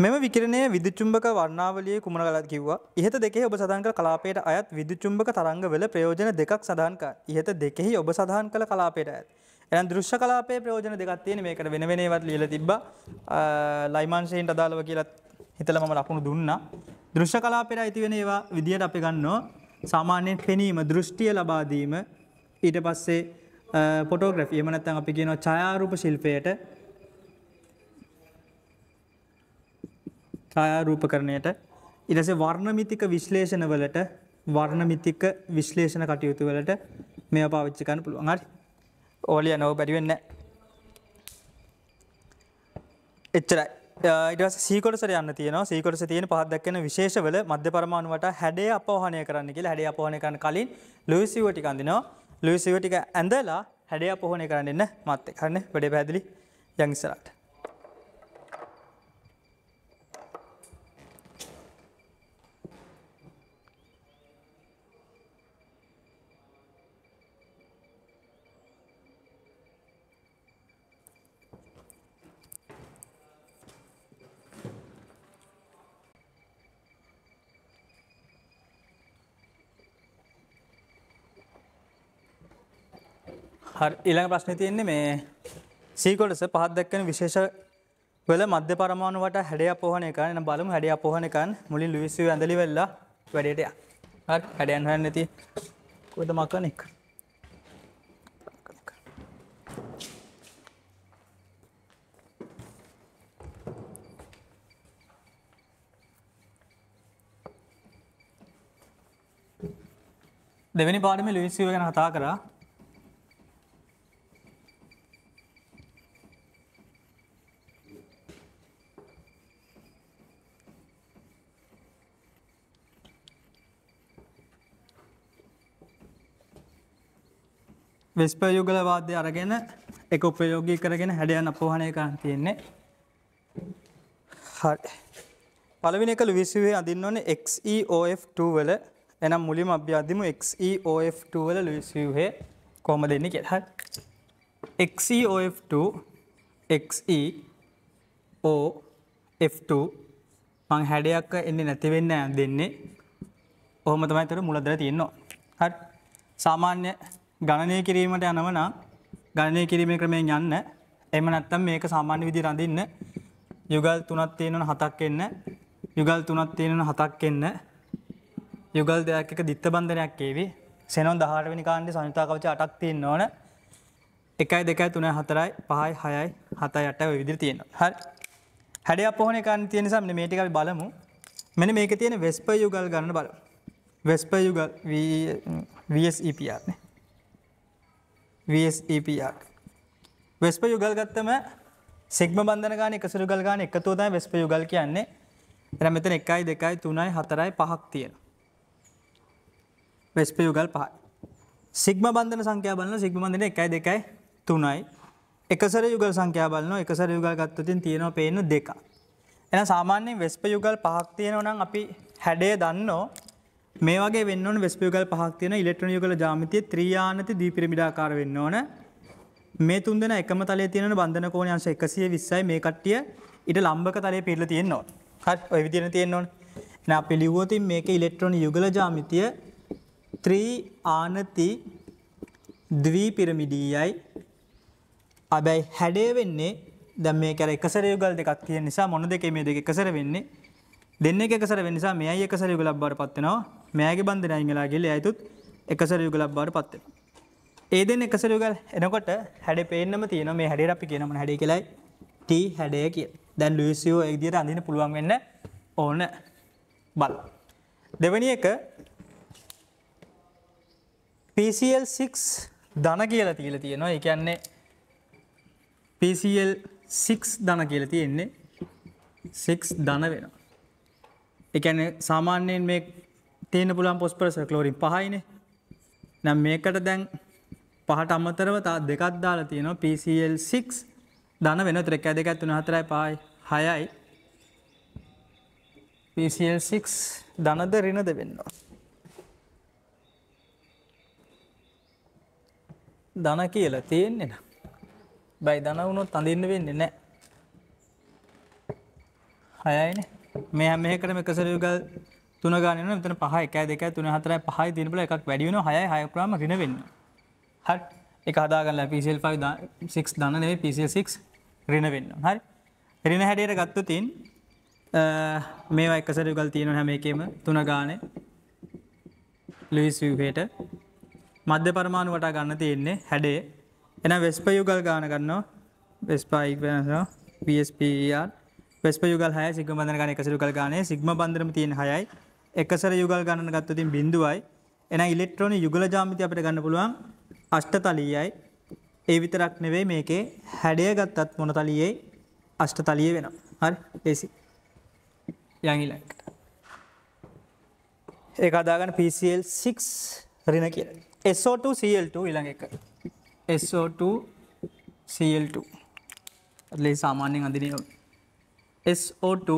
[SPEAKER 1] මෙම විකරණය විදුචුම්භක වර්ණාවලිය කුමන කලත් කිව්වා ඉහත දෙකෙහි ඔබ සඳහන් කළ කලාපයට අයත් විදුචුම්භක තරංගවල ප්‍රයෝජන දෙකක් සඳහන්ක ඉහත දෙකෙහි ඔබ සඳහන් කළ කලාපයට ඇත් එන දෘෂ්‍ය කලාපේ ප්‍රයෝජන දෙකක් තියෙන මේකට වෙන වෙනේවත් ලියලා තිබ්බා ලයිමාංශයෙන් අදාළව කියලා හිතලා මම ලකුණු දුන්නා දෘෂ්‍ය කලාපයට අයිති වෙන ඒවා විදියට අපි ගන්නවා සාමාන්‍යයෙන් පෙනීම දෘෂ්ටිය ලබා දීම ඊට පස්සේ පොටෝග්‍රෆි uh, එම නැත්නම් අපි කියනවා ඡායාරූප ශිල්පයට ඡායාරූපකරණයට ඊට පස්සේ වර්ණමිතික විශ්ලේෂණවලට වර්ණමිතික විශ්ලේෂණ කටයුතු වලට මේවා පාවිච්චි කරන්න පුළුවන්. හරි. ඕලිය නෝ බැරි වෙන්නේ නැහැ. එච්චරයි. Uh, ඊට පස්සේ සීකොටසට යන්න තියෙනවා. සීකොටසේ තියෙන පහක් දක්වන විශේෂවල මධ්‍ය පරමාණු වටා හැඩය අපවහණය කරන්න කියලා හැඩය අපවහණය කරන්න කලින් ලුයිස් යුව ටික අඳිනවා. ලුවිසිව ටික ඇඳලා හැඩය පොහොනේ කරන්න එන්න මත් එකරන්න වැඩේ පැදිලි යංසරට හරි ඊළඟ ප්‍රශ්නේ තියෙන්නේ මේ සීකොලස පහත් දැක්කෙන විශේෂ වල මධ්‍ය පරමාණු වට හැඩය අපෝහණය කරන එන බලමු හැඩය අපෝහණය කරන මුලින් ලුයිස් වී ඇඳලි වෙලා වැඩේට යන්න. හරි හැඩයන් හොයන්න නැති කොහෙද මකන එක? දෙවැනි පාඩමේ ලුයිස් වී ගැන කතා කරා වෙස්ප යුගලවාදය අරගෙන එක උපයෝගී කරගෙන හැඩයන් අපෝහනය කරන්න තියෙන්නේ. හරි. පළවෙනි එක ලුවිසිවේ අඳින්න ඕනේ XEOF2 වල එනම් මුලින්ම අපි අදිමු XEOF2 වල ලුවිසිවේ කොහොමද එන්නේ කියලා. හරි. XEOF2 XE O F2 e මං හැඩයක් එන්නේ නැති වෙන්නේ නැහැ දෙන්නේ. කොහොම තමයි ඒතර මුලදලා තියෙනවා. හරි. සාමාන්‍ය ගණනය කිරීමට යනවනා ගණනය කිරීමේ ක්‍රමයෙන් යන්න එම නැත්තම් මේක සාමාන්‍ය විදි රඳන්න යුගල් තුනත් තියෙනන හතක් එන්න යුගල් තුනත් තියෙනන හතක් එන්න යුගල් දෙයක් එක දිත්ත බන්ධනයක් ඒවි සෙනොන් දහටවනි කාණ්ඩි සංයුතාකවච අටක් තියෙන් ඕන එකයි දෙකයි තුන හතරයි පහයි හයයි හතයි අට විදිර තියෙන හල් හැඩ අපහන කාන් තියෙන සම්න මේටිකල් බලමු මෙන මේක තියෙන වෙස්ප යුගල් ගන්න බල වෙස්ප යුගල් වස් ඉපියාන්නේ VSEPR. වෙස්ප යුගල් ගත්තම සිග්ම බන්ධන ගාන එක සුරු ගල් ගාන එකතුව තමයි වෙස්ප යුගල් කියන්නේ. එතන මෙතන 1යි 2යි 3යි 4යි 5ක් තියෙනවා. වෙස්ප යුගල් 5යි. සිග්ම බන්ධන සංඛ්‍යා බලනවා සිග්ම බන්ධන 1යි 2යි 3යි. එකසර යුගල් සංඛ්‍යා බලනවා එකසර යුගල් ගත්තොත් තියෙනවා පේන්න 2ක්. එහෙනම් සාමාන්‍යයෙන් වෙස්ප යුගල් 5ක් තියෙනවා නම් අපි හැඩය දන්නෝ මේ වගේ වෙන්න ඕන වෙස්පියුගල් පහක් තියෙන ඉලෙක්ට්‍රෝන යුගල ජ්‍යාමිතියේ ත්‍රිආනති ද්විපිරමිඩාකාර වෙන්න ඕන. මේ තුන්දෙනා එකම තලයේ තියෙන බන්ධන කෝණය අංශ 120යි මේ කට්ටිය ඊට ලම්බක තලයේ පිරලා තියෙනවා. හරි ඔය විදිහට තියෙන්න ඕන. එහෙනම් අපි ලිව්වොත් මේකේ ඉලෙක්ට්‍රෝන යුගල ජ්‍යාමිතිය ත්‍රිආනති ද්විපිරමිඩීයයි. අබැයි හැඩය වෙන්නේ දැන් මේක අර එකසර යුගල් දෙකක් තියෙන නිසා මොන දෙකේ මේ දෙක එකසර වෙන්නේ? දෙන්නේ එකසර වෙන නිසා මෙයයි එකසර යුගලක් බවට පත් වෙනවා. මෙයාගේ බන්ධන අයින් වෙලා ගිහලා ඇයිතුත් එකසර යුගලක් බවට පත් වෙනවා. ඒ දෙන්න එකසර යුගල් එනකොට හැඩේ පේන්නම තියෙනවා මේ හැඩේට අපි කියනවා මොන හැඩේ කියලායි T හැඩය කියලා. දැන් ලුයිසියෝ ඒ විදිහට අඳින්න පුළුවන් වෙන්න ඕන බලන්න. දෙවැනි එක PCL6 ධන කියලා තියලා තියෙනවා. ඒ කියන්නේ PCL6 ධන කියලා තියෙන්නේ 6 ධන වෙනවා. ඒ කියන්නේ සාමාන්‍යයෙන් මේ තියෙන පුළුවන් පොස්පරස කලෝරින් පහයින නම් මේකට දැන් පහට අමතරව තා දෙකක් දාලා තියෙනවා PCL6 ධන වෙන ත්‍රෙක දෙකක් තුන හතරයි පහයි හයයි PCL6 ධනද ඍණද වෙන්නවා ධන කියලා තියෙන්නේ න ะ බයි ධන වුණොත් අඳින්න වෙන්නේ නැහැ හයයිනේ මේ හැම එකකටම එක සරයුගල් තුන ගාන යනවා මෙතන 5 1 2 3 4 5යි තියෙනකොට එකක් වැඩි වෙනවා 6යි 6 පුරාම ඍණ වෙන්න. හරි. ඒක හදාගන්නලා PCL5 6 දාන්න නෙවෙයි PCL6 ඍණ වෙන්න. හරි. ඍණ හැඩයට ගත්තොත් මේවා එක සැරයුගල් තියෙනවා හැම එකෙම තුන ගානේ ලුයිස් ව්‍යූහයට මධ්‍ය පරමාණු වටා ගන්න තියෙන්නේ හැඩේ. එහෙනම් වෙස්ප යුගල් ගාන ගන්නවා. වෙස්පා ඉක්වෙනවා VSPER වෙස්ප යුගල් 6 සිග්ම බන්ධන ගාන එක සැරයුගල් ගානේ සිග්ම බන්ධනම තියෙන 6යි එකසර යුගල් ගණන ගත්තොත් ඉතින් බිඳුවයි. එහෙනම් ඉලෙක්ට්‍රෝන යුගල ජ්‍යාමිතිය අපිට ගන්න පුළුවන් අෂ්ටතලීයයි. ඒ විතරක් නෙවෙයි මේකේ හැඩය ගත්තත් මොනතලීයේ අෂ්ටතලීය වෙනවා. හරි? ලේසි. යන් ඊළඟට. ඒක හදාගන්න PCl6 ඍණ කියලා. SO2 Cl2 ඊළඟ එක. SO2 Cl2. એટલે સામાન્ય અધિનિયમ SO2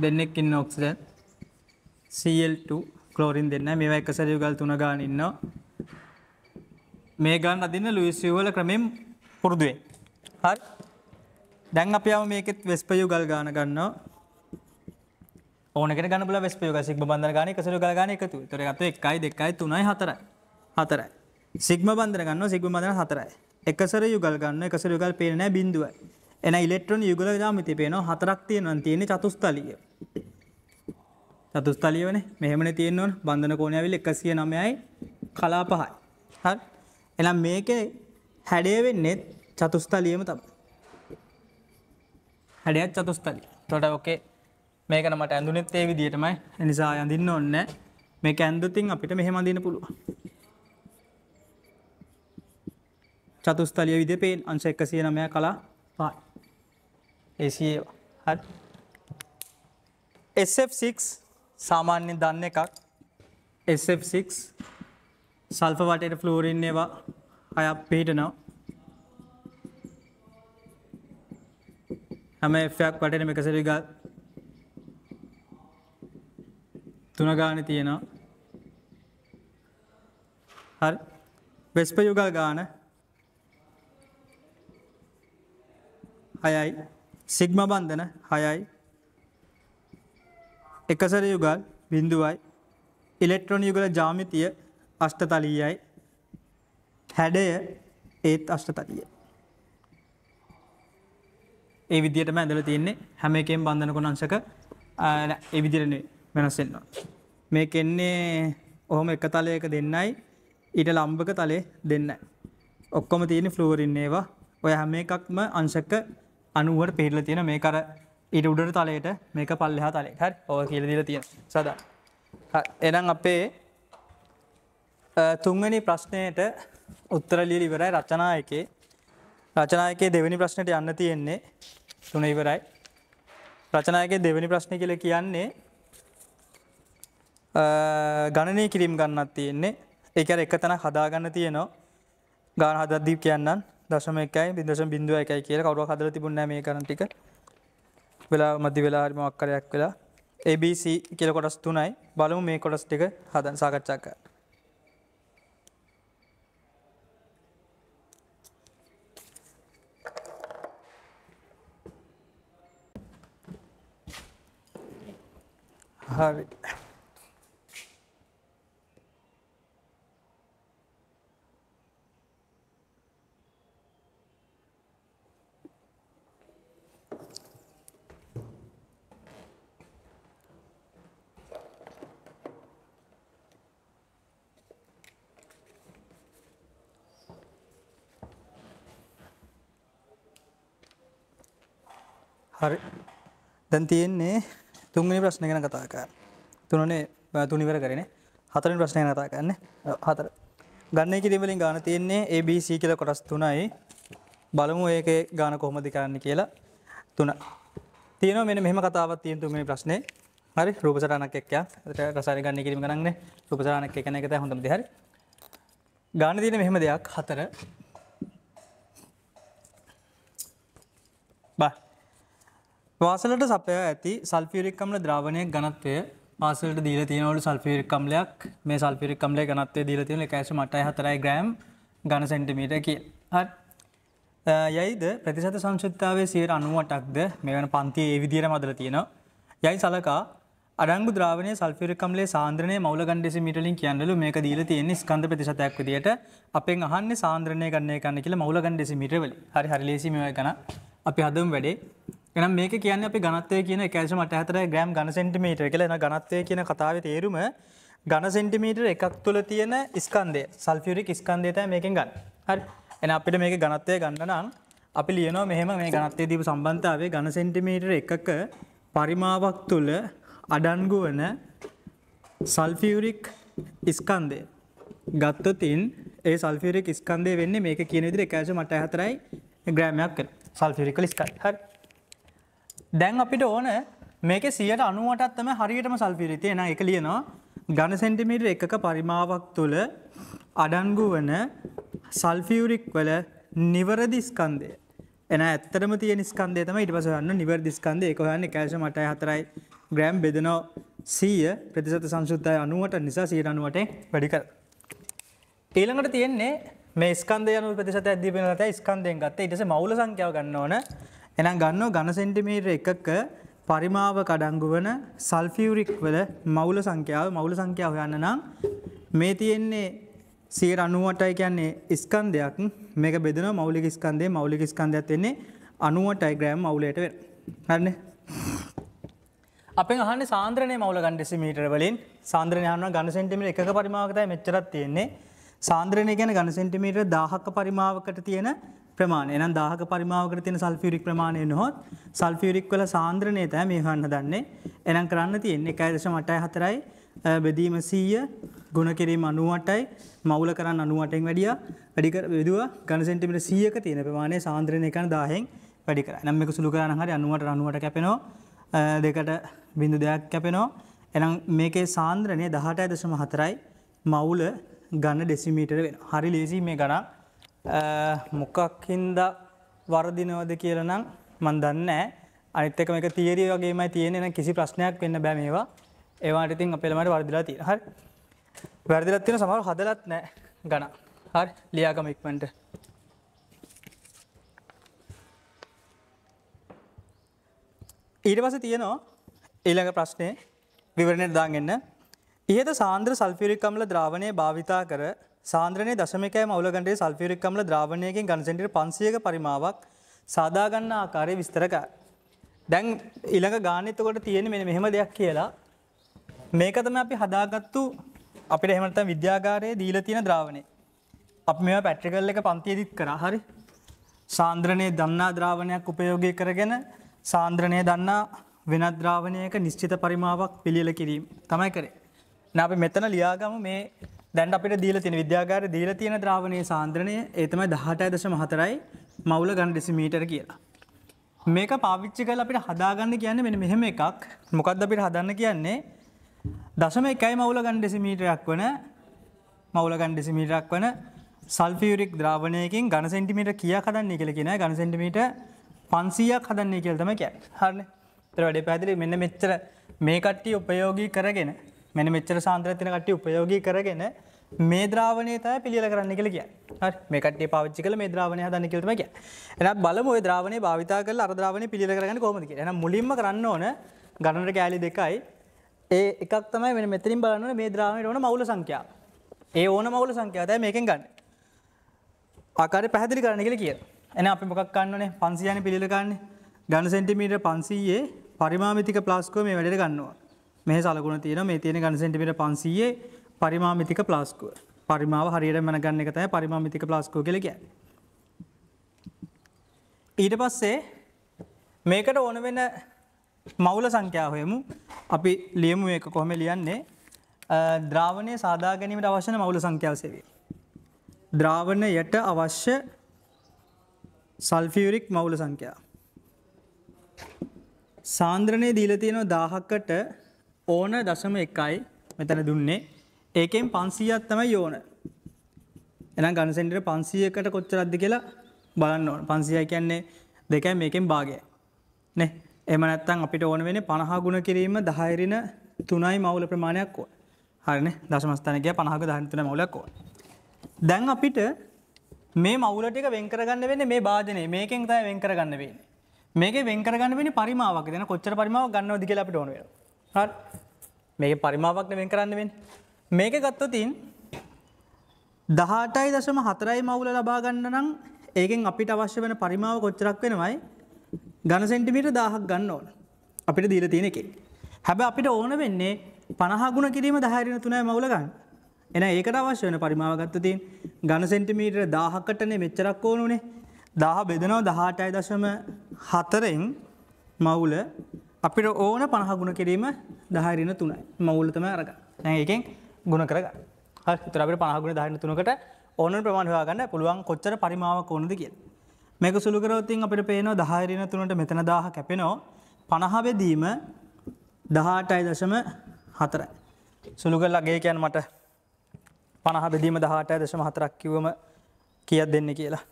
[SPEAKER 1] બંને કિન્ન ઓક્સિજન Cl2 ක්ලෝරින් දෙන්න මේවා එක සැරේ යුගල් 3 ගාන ඉන්නවා. මේ ගාන අදින්න ලුයිස් යුවල ක්‍රමෙන් පුරුදු වෙන්න. හරි. දැන් අපි ආව මේකෙත් වෙස්ප යුගල් ගාන ගන්නවා. ඕනකට ගන්න බුල වෙස්ප යුගල් සිග්ම බන්ධන ගාන එක සැරේ යුගල් ගාන එකතු. ඒතර ගත්තොත් 1යි 2යි 3යි 4යි. 4යි. සිග්ම බන්ධන ගන්නවා සිග්ම බන්ධන 4යි. එක සැරේ යුගල් ගන්නවා එක සැරේ යුගල් පේන්නේ නැහැ බිඳුවයි. එන ඉලෙක්ට්‍රෝන යුගල ජ්‍යාමිතිය පේනවා හතරක් තියෙනවා තියෙන්නේ චතුස්තලීය. චතුස්තලියවන මෙහෙමන තියෙන්වන බන්ධන කෝණයවිල් එකසිය නමයයි කලා පහයි. හ එනම් මේක හැඩේවෙන්නෙත් චතුස්තලියම තම. හැඩයත් චතුස්තලි තොට ඕකේ මේකන මට ඇඳුනෙත් ඒ විදිටමයි නිසා යඳන්න ඔන්න මේ ඇන්දුතින් අපිට මෙහෙමඳන්න පුළුව. චතුස්තලිය විදි පේෙන් අංශ එකසිය නමය කලා පයි. ඒසිඒවා හ SF6 සාමාන්‍ය දන්න එකක් SF6 සල්ෆ වටයට ෆ්ලෝරින් ඒවා අයක් පිහිටනවා හැම එෆයක් වටන එකසර ග තුනගාන තියෙනවා හරි වෙස්ප යුගල් ගාන හයයි සිග්ම බන්ධන හයයි එකසර යුගල් බිඳුවයි ඉලෙක්ට්‍රෝන යුගල ජාමිතිය අෂ්ටතලීයයි හැඩය ඒත් අෂ්ටතලිය. ඒ විදිහටම ඇඳල තියන්නේ හැම එකෙන් බන්ධන කොනංශක එවිදිරණ වෙනස්සෙන්වා. මේ කෙන්නේ ඔහොම එක තලයක දෙන්නයි ඊට ලම්භක තලේ දෙන්න. ඔක්කොම තියෙන ෆ්ලුවරින්නේවා ඔය හැම එකක්ම අංශක අනුවට පිහිල්ල තියෙන මේ කර ඊට උඩට තලයට මේක පල්ලෙහා තලේ හරි ඕ කියලදිල තියෙන සදා. එනම් අපේ තුන්වැනි ප්‍රශ්නයට උත්තරලිය ඉවරයි රචනා එකේ රචනායකේ දෙවැනි ප්‍රශ්නයට යන්න තියෙන්නේ තුන ඉවරයි. රචනායකේ දෙවැනි ප්‍රශ්න කියල කියන්නේ ගණනය කිරීම් ගන්නත් තියෙන්නේ එකර එක තැන හදාගන්න තියෙනවා ගාන හදද්දී කියන්නන් දශම එකයි බිදශ බිඳුව එකයි කියල කවරු හදර තිබුණ මේ කරටික වෙලා මධදි වෙලා හරිම අක්කරයක් වෙලා ABC කියල කොටස් තුනයි බලමු මේ කොටස් ටික හදන් සාකච්ඡාක. හරි. හරි දැන් තියෙන්නේ තුන්වෙනි ප්‍රශ්න ගැන කතා කරන්න තුනනේ තුනිවර කරනේ හතරවෙනි ප්‍රශ්න ගැන කතා කරන්නේ හතර ගණනය කිරීම වලින් ගාන තියෙන්නේ ABC කියලා කොටස් තුනයි බලමු ඒකේ ගාන කොහොමද කරන්න කියලා තුන තියෙනවා මෙන්න මෙහෙම කතාවක් තියෙන තුන්වෙනි ප්‍රශ්නේ හරි රූප සටහනක් එක්ක රසායන ගණනය කිරීම ගණන්නේ රූප සටහනක් එක නේකද හොඳම දේ හරි ගාන තියෙන මෙහෙම දෙයක් හතර වාසලට සපය ඇති සල්පිරික්කම්ල ද්‍රාවණය ගනත්වය පාසලට දීල තියනවලු සල්පිරික්කම්ලයක් මේ සල්පිරික්කම්ලේ ගනත්වය දීල තියෙන එකඇසු මටයි හතරයි ග්‍රෑම් ගණ සෙන්ටිමීට කිය හත් යයිද ප්‍රතිශත සංශුත්තාවේ සියයට අනුවටක්ද මේ වන පන්ති ඒ විදිර මදල තියෙන. යයි සලකා අඩංගු ද්‍රාවනය සල්පිරකම්ලේ සාන්ද්‍රනය මවල ගන්ඩෙසි මිටලින් කියන්නලු මේක දීල තියෙන්නේ ස්කන්ධ ප්‍රතිශතයක් විදියට අපෙන් අහන්නේ සාන්ද්‍රණය ගන්නය කන්න කියලා මවල ගන්ඩෙසි මිටවල හරි හරිලේසිමය කන අපි හදම් වැඩේ එනම් මේක කියන්නේ අපි ඝනත්වය කියන 1.84 ග්‍රෑම් ඝන සෙන්ටිමීටර කියලා එන ඝනත්වය කියන කතාවේ තේරුම ඝන සෙන්ටිමීටර එකක් තුළ තියෙන ස්කන්ධය සල්ෆියුරික් ස්කන්ධය තමයි මේකෙන් ගන්න. හරි. එහෙනම් අපිට මේකේ ඝනත්වය ගන්න නම් අපි ලියනවා මෙහෙම මේ ඝනත්වයේ දීපු සම්බන්ධතාවය ඝන සෙන්ටිමීටර එකක පරිමාවක් තුළ අඩන්ගු වන සල්ෆියුරික් ස්කන්ධය ගත්තොතින් ඒ සල්ෆියුරික් ස්කන්ධය වෙන්නේ මේක කියන විදිහට 1.84යි ග්‍රෑමයක් කරන සල්ෆියුරිකල් ස්කන්ධ හරි දැන් අපිට ඕන මේක සියට අනුවටත්තම හරියටම සල්පිරිතය එන එක ලියනවා ගණ සෙන්ටිමිට එකක පරිමාවක් තුළ අඩන්ගු වන සල්ෆියවරික් වල නිවරදි ස්කන්දය. එන ඇත්තරම තිය නිස්කන්දේතම ඉට පසවන්න නිවර දිස්කන්දය එක හන්න කෑශ මටයි හතරයි ග්‍රෑම් බෙදනෝ සීය ප්‍රතිසත සංශුද්ධය අනුවට නිසා සීට අනුවට වැඩික. ඊළඟට තියෙන්නේ මේ ස්කන්දයනු ප්‍රතිසත ඇදදිබෙනට ස්කන්දයෙන් ගත්ත ඉටස මවුල සංකයාව ගන්න ඕන එහෙනම් ගන්නවා ඝන සෙන්ටිමීටර එකක පරිමාව කඩංගු වන සල්ෆියුරික් වල මවුල සංඛ්‍යාව මවුල සංඛ්‍යාව හොයන්න නම් මේ තියෙන්නේ 98යි කියන්නේ ස්කන්ධයක් මේක බෙදෙනවා මৌলিক ස්කන්ධේ මৌলিক ස්කන්ධයත් වෙන්නේ 98යි ග්‍රෑම් මවුලයට වෙන. හරිනේ? අපෙන් අහන්නේ සාන්ද්‍රණය මවුල ඝන ඩෙසිමීටර වලින් සාන්ද්‍රණය අහනවා ඝන සෙන්ටිමීටර එකක පරිමාවක තමයි මෙච්චරක් තියෙන්නේ. සාන්ද්‍රණය ගැන ඝන සෙන්ටිමීටර 1000ක පරිමාවකට තියෙන ප්‍රමාණ එනම් දාහක පරිමාවකට තියෙන සල්ෆියුරික් ප්‍රමාණය නොහොත් සල්ෆියුරික් වල සාන්ද්‍රණය තමයි මේ හොයන්න දන්නේ. එනම් කරන්න තියෙන්නේ 1.84යි බෙදීම 100 ගුණ කිරීම 98යි මවුල කරන්න 98ෙන් වැඩියා වැඩි කර බෙදුවා ඝන සෙන්ටිමීටර 100ක තියෙන ප්‍රමාණය සාන්ද්‍රණය කරන 10න් වැඩි කරා. එනම් මේක සුළු කරානම් හරි 98 98 කැපෙනවා දෙකට බිඳු දෙකක් කැපෙනවා. එනම් මේකේ සාන්ද්‍රණය 18.4යි මවුල ඝන ඩෙසිමීටර වෙනවා. හරි ලේසි මේ ගණන් මොකක් හින්දා වරදිනවද කියලා නම් මන් දන්නේ නැහැ. අනිත් එක මේක තියරිය වගේමයි තියෙන්නේ නම් කිසි ප්‍රශ්නයක් වෙන්න බෑ මේවා. ඒවාට ඉතින් අපේ ළමයට වරදිලා තියෙනවා. හරි. වැරදිලා තියෙන සමහර හදලත් නැහැ ගණන්. හරි. ලියාගම ඉක්මනට. ඊට පස්සේ තියෙනවා ඊළඟ ප්‍රශ්නේ විවරණයට දාගෙන ඉහත සාන්ද්‍ර සල්ෆියුරික් අම්ල ද්‍රාවණය භාවිතා කර සාන්ද්‍රනය දශමිකය මවලගන්ඩේ සල්පිරික්කම්ල ද්‍රාවණයකින් ගණසෙන්ටිට පන්සියක පරිමාවක් සාදාගන්න ආකාරය විස්තරක. දැන් ඉළඟ ගානතකොට තියෙන මෙ මෙහෙම දෙයක් කියලා. මේකතම අපි හදාගත්තු අපිට එහෙමට විද්‍යාගාරයේ දීල තියෙන ද්‍රාවණය. අප මෙ පැට්‍රිකල් එක පන්තියදිත් කර හරි. සාන්ද්‍රනය දන්නා ද්‍රාවණයක් උපයෝගය කරගෙන සාන්ද්‍රනය දන්නා වෙනත් ද්‍රාවණයක නිශ්චිත පරිමාවක් පිළියල කිරීම තමයි කරේ. න අපි මෙතන ලියාගම මේ දැන්ට අපිට දීල තින විද්‍යාගාර දීල තියෙන ද්‍රාවණය සාන්ද්‍රණය ඒතමයි දහටයි දශ මහතරයි මවුල ගන්න ඩිසිමීටර කියලා. මේක පාවිච්චි කල අපිට හදාගන්න කියන්නේ මෙ මෙහෙම එකක් මොකක්ද අපිට හදන්න කියන්නේ දශම එකයි මවුල ගන් ඩෙසිමීටරයක් වන මවුල ගන් ඩෙසිමීටරක් වන සල්ෆියරික් ද්‍රාවණයකින් ගණ සෙන්ටිමීට කියා කදන්නේ කියල කියෙන ගණ සෙන්ටිමීට පන්සීයක් හදන්නේ කියල්තම කැ හරන තර වැඩ පැදිලි මෙන්න මෙච්චර මේකට්ටි උපයෝගී කරගෙන මෙන මෙච්චර සාන්ද්‍ර තින කට්ටි උපයෝගී කරගෙන මේ ද්‍රාවණය තමයි පිළියෙල කරන්න කියලා කියන්නේ. හරි මේ කට්ටිය පාවිච්චි කරලා මේ ද්‍රාවණය හදන්න කියලා තමයි කියන්නේ. එහෙනම් බලමු ওই ද්‍රාවණය භාවිතා කරලා අර ද්‍රාවණය පිළියෙල කරගන්නේ කොහොමද කියලා. එහෙනම් මුලින්ම කරන්න ඕන ගණන කෑලි දෙකයි ඒ එකක් තමයි මෙන්න මෙතනින් බලන්න ඕනේ මේ ද්‍රාවණයට ඕන මවුල සංඛ්‍යාව. ඒ ඕන මවුල සංඛ්‍යාව තමයි මේකෙන් ගන්න. ආකාරය පැහැදිලි කරන්න කියලා කියන. එහෙනම් අපි මොකක් ගන්න ඕනේ? 500 යන්නේ පිළිල ගන්න. ඝන සෙන්ටිමීටර 500 පරිමාමිතික ප්ලාස්කෝ මේ වැඩේට ගන්නවා. මේ සලගුණ තියෙන මේ තියෙන ගණ සෙන්ටිමිට පන්සයේ පරිමාමිතික ප්ලාස්කුව පරිමාව හරියට මැනගන්න එක තයි පරිමාමිතික ප්ලාස්කෝ කලග. ඊට පස්සේ මේකට ඕන වෙන මවුල සංඛ්‍යාවයමු අපි ලියමු එක කොහොම ලියන්නේ ද්‍රාවණය සාදා ගැනීමට අවශ්‍යන මවුල සංඛ්‍යාව සෙවේ. ද්‍රාවණයට අවශ්‍ය සල්ෆියරික් මවුල සංඛ්‍යා. සාන්ද්‍රණය දීල තියෙනව දාහක්කට ඕන දශම එකයි මෙතැන දුන්නේ ඒකෙන් පන්සීයක් තමයි යෝන එන ගණසෙන්ටර පන්සීයකට කොච්චරද්ද කියලා බලන්න ඕන පන්සිය කියන්නේ දෙකයි මේකෙන් භාගය නෙ එම නැත්තන් අපිට ඕන වෙන පණහා ගුණ කිරීම දහයිරින තුනයි මවුල ප්‍රමාණයක් ඕ හරින දශමස්ථානකය පණහක දහනිතන මවුලක් ඕ දැන් අපිට මේ මවුලටික වෙන්කරගන්න වෙන මේ භාජනය මේකෙන් තයි වෙන්කරගන්න වෙන්නේ මේක වෙන්කරගන්න වෙන පරිමාවක් දෙන කොච්චර පරිමාවක් ගන්නවද කියලා අපිට ඕන වෙනවා හරි. මේකේ පරිමාවක් නෙමෙයි කරන්න වෙන්නේ. මේක ගත්තොතින් 18.4යි මවුල ලබා ගන්න නම් ඒකෙන් අපිට අවශ්‍ය වෙන පරිමාව කොච්චරක් වෙනවයි? ඝන සෙන්ටිමීටර් 1000ක් ගන්න ඕන. අපිට දීලා තියෙන එකේ. හැබැයි අපිට ඕන වෙන්නේ 50 ගුණ කිරීම 10.3යි මවුල ගන්න. එහෙනම් ඒකට අවශ්‍ය වෙන පරිමාව ගත්තොතින් ඝන සෙන්ටිමීටර් 1000කටනේ මෙච්චරක් ඕන උනේ. 1000 බෙදනවා 18.4ෙන් මවුල අපිට ඕන පණහගුණ කිරීම දහරින තුනයි මවුලතම අරග නැකෙන් ගුණ කරග හතරට පහගුණ දහන තුනකට ඕන ප්‍රමාණවාගන්න පුළුවන් කොච්චර පරිමාව ඕනද කිය. මේක සුළුකරවතින් අපිට පේනවා දහරින තුනට මෙතන දාහ කැපෙනෝ පණහාවෙදීම දහටයි දශම හතරයි. සුළුගල් අගේ කියන් මට පණහ බෙදීම දහටයි දශම හතරක් කිවම කියත් දෙන්න කියලා.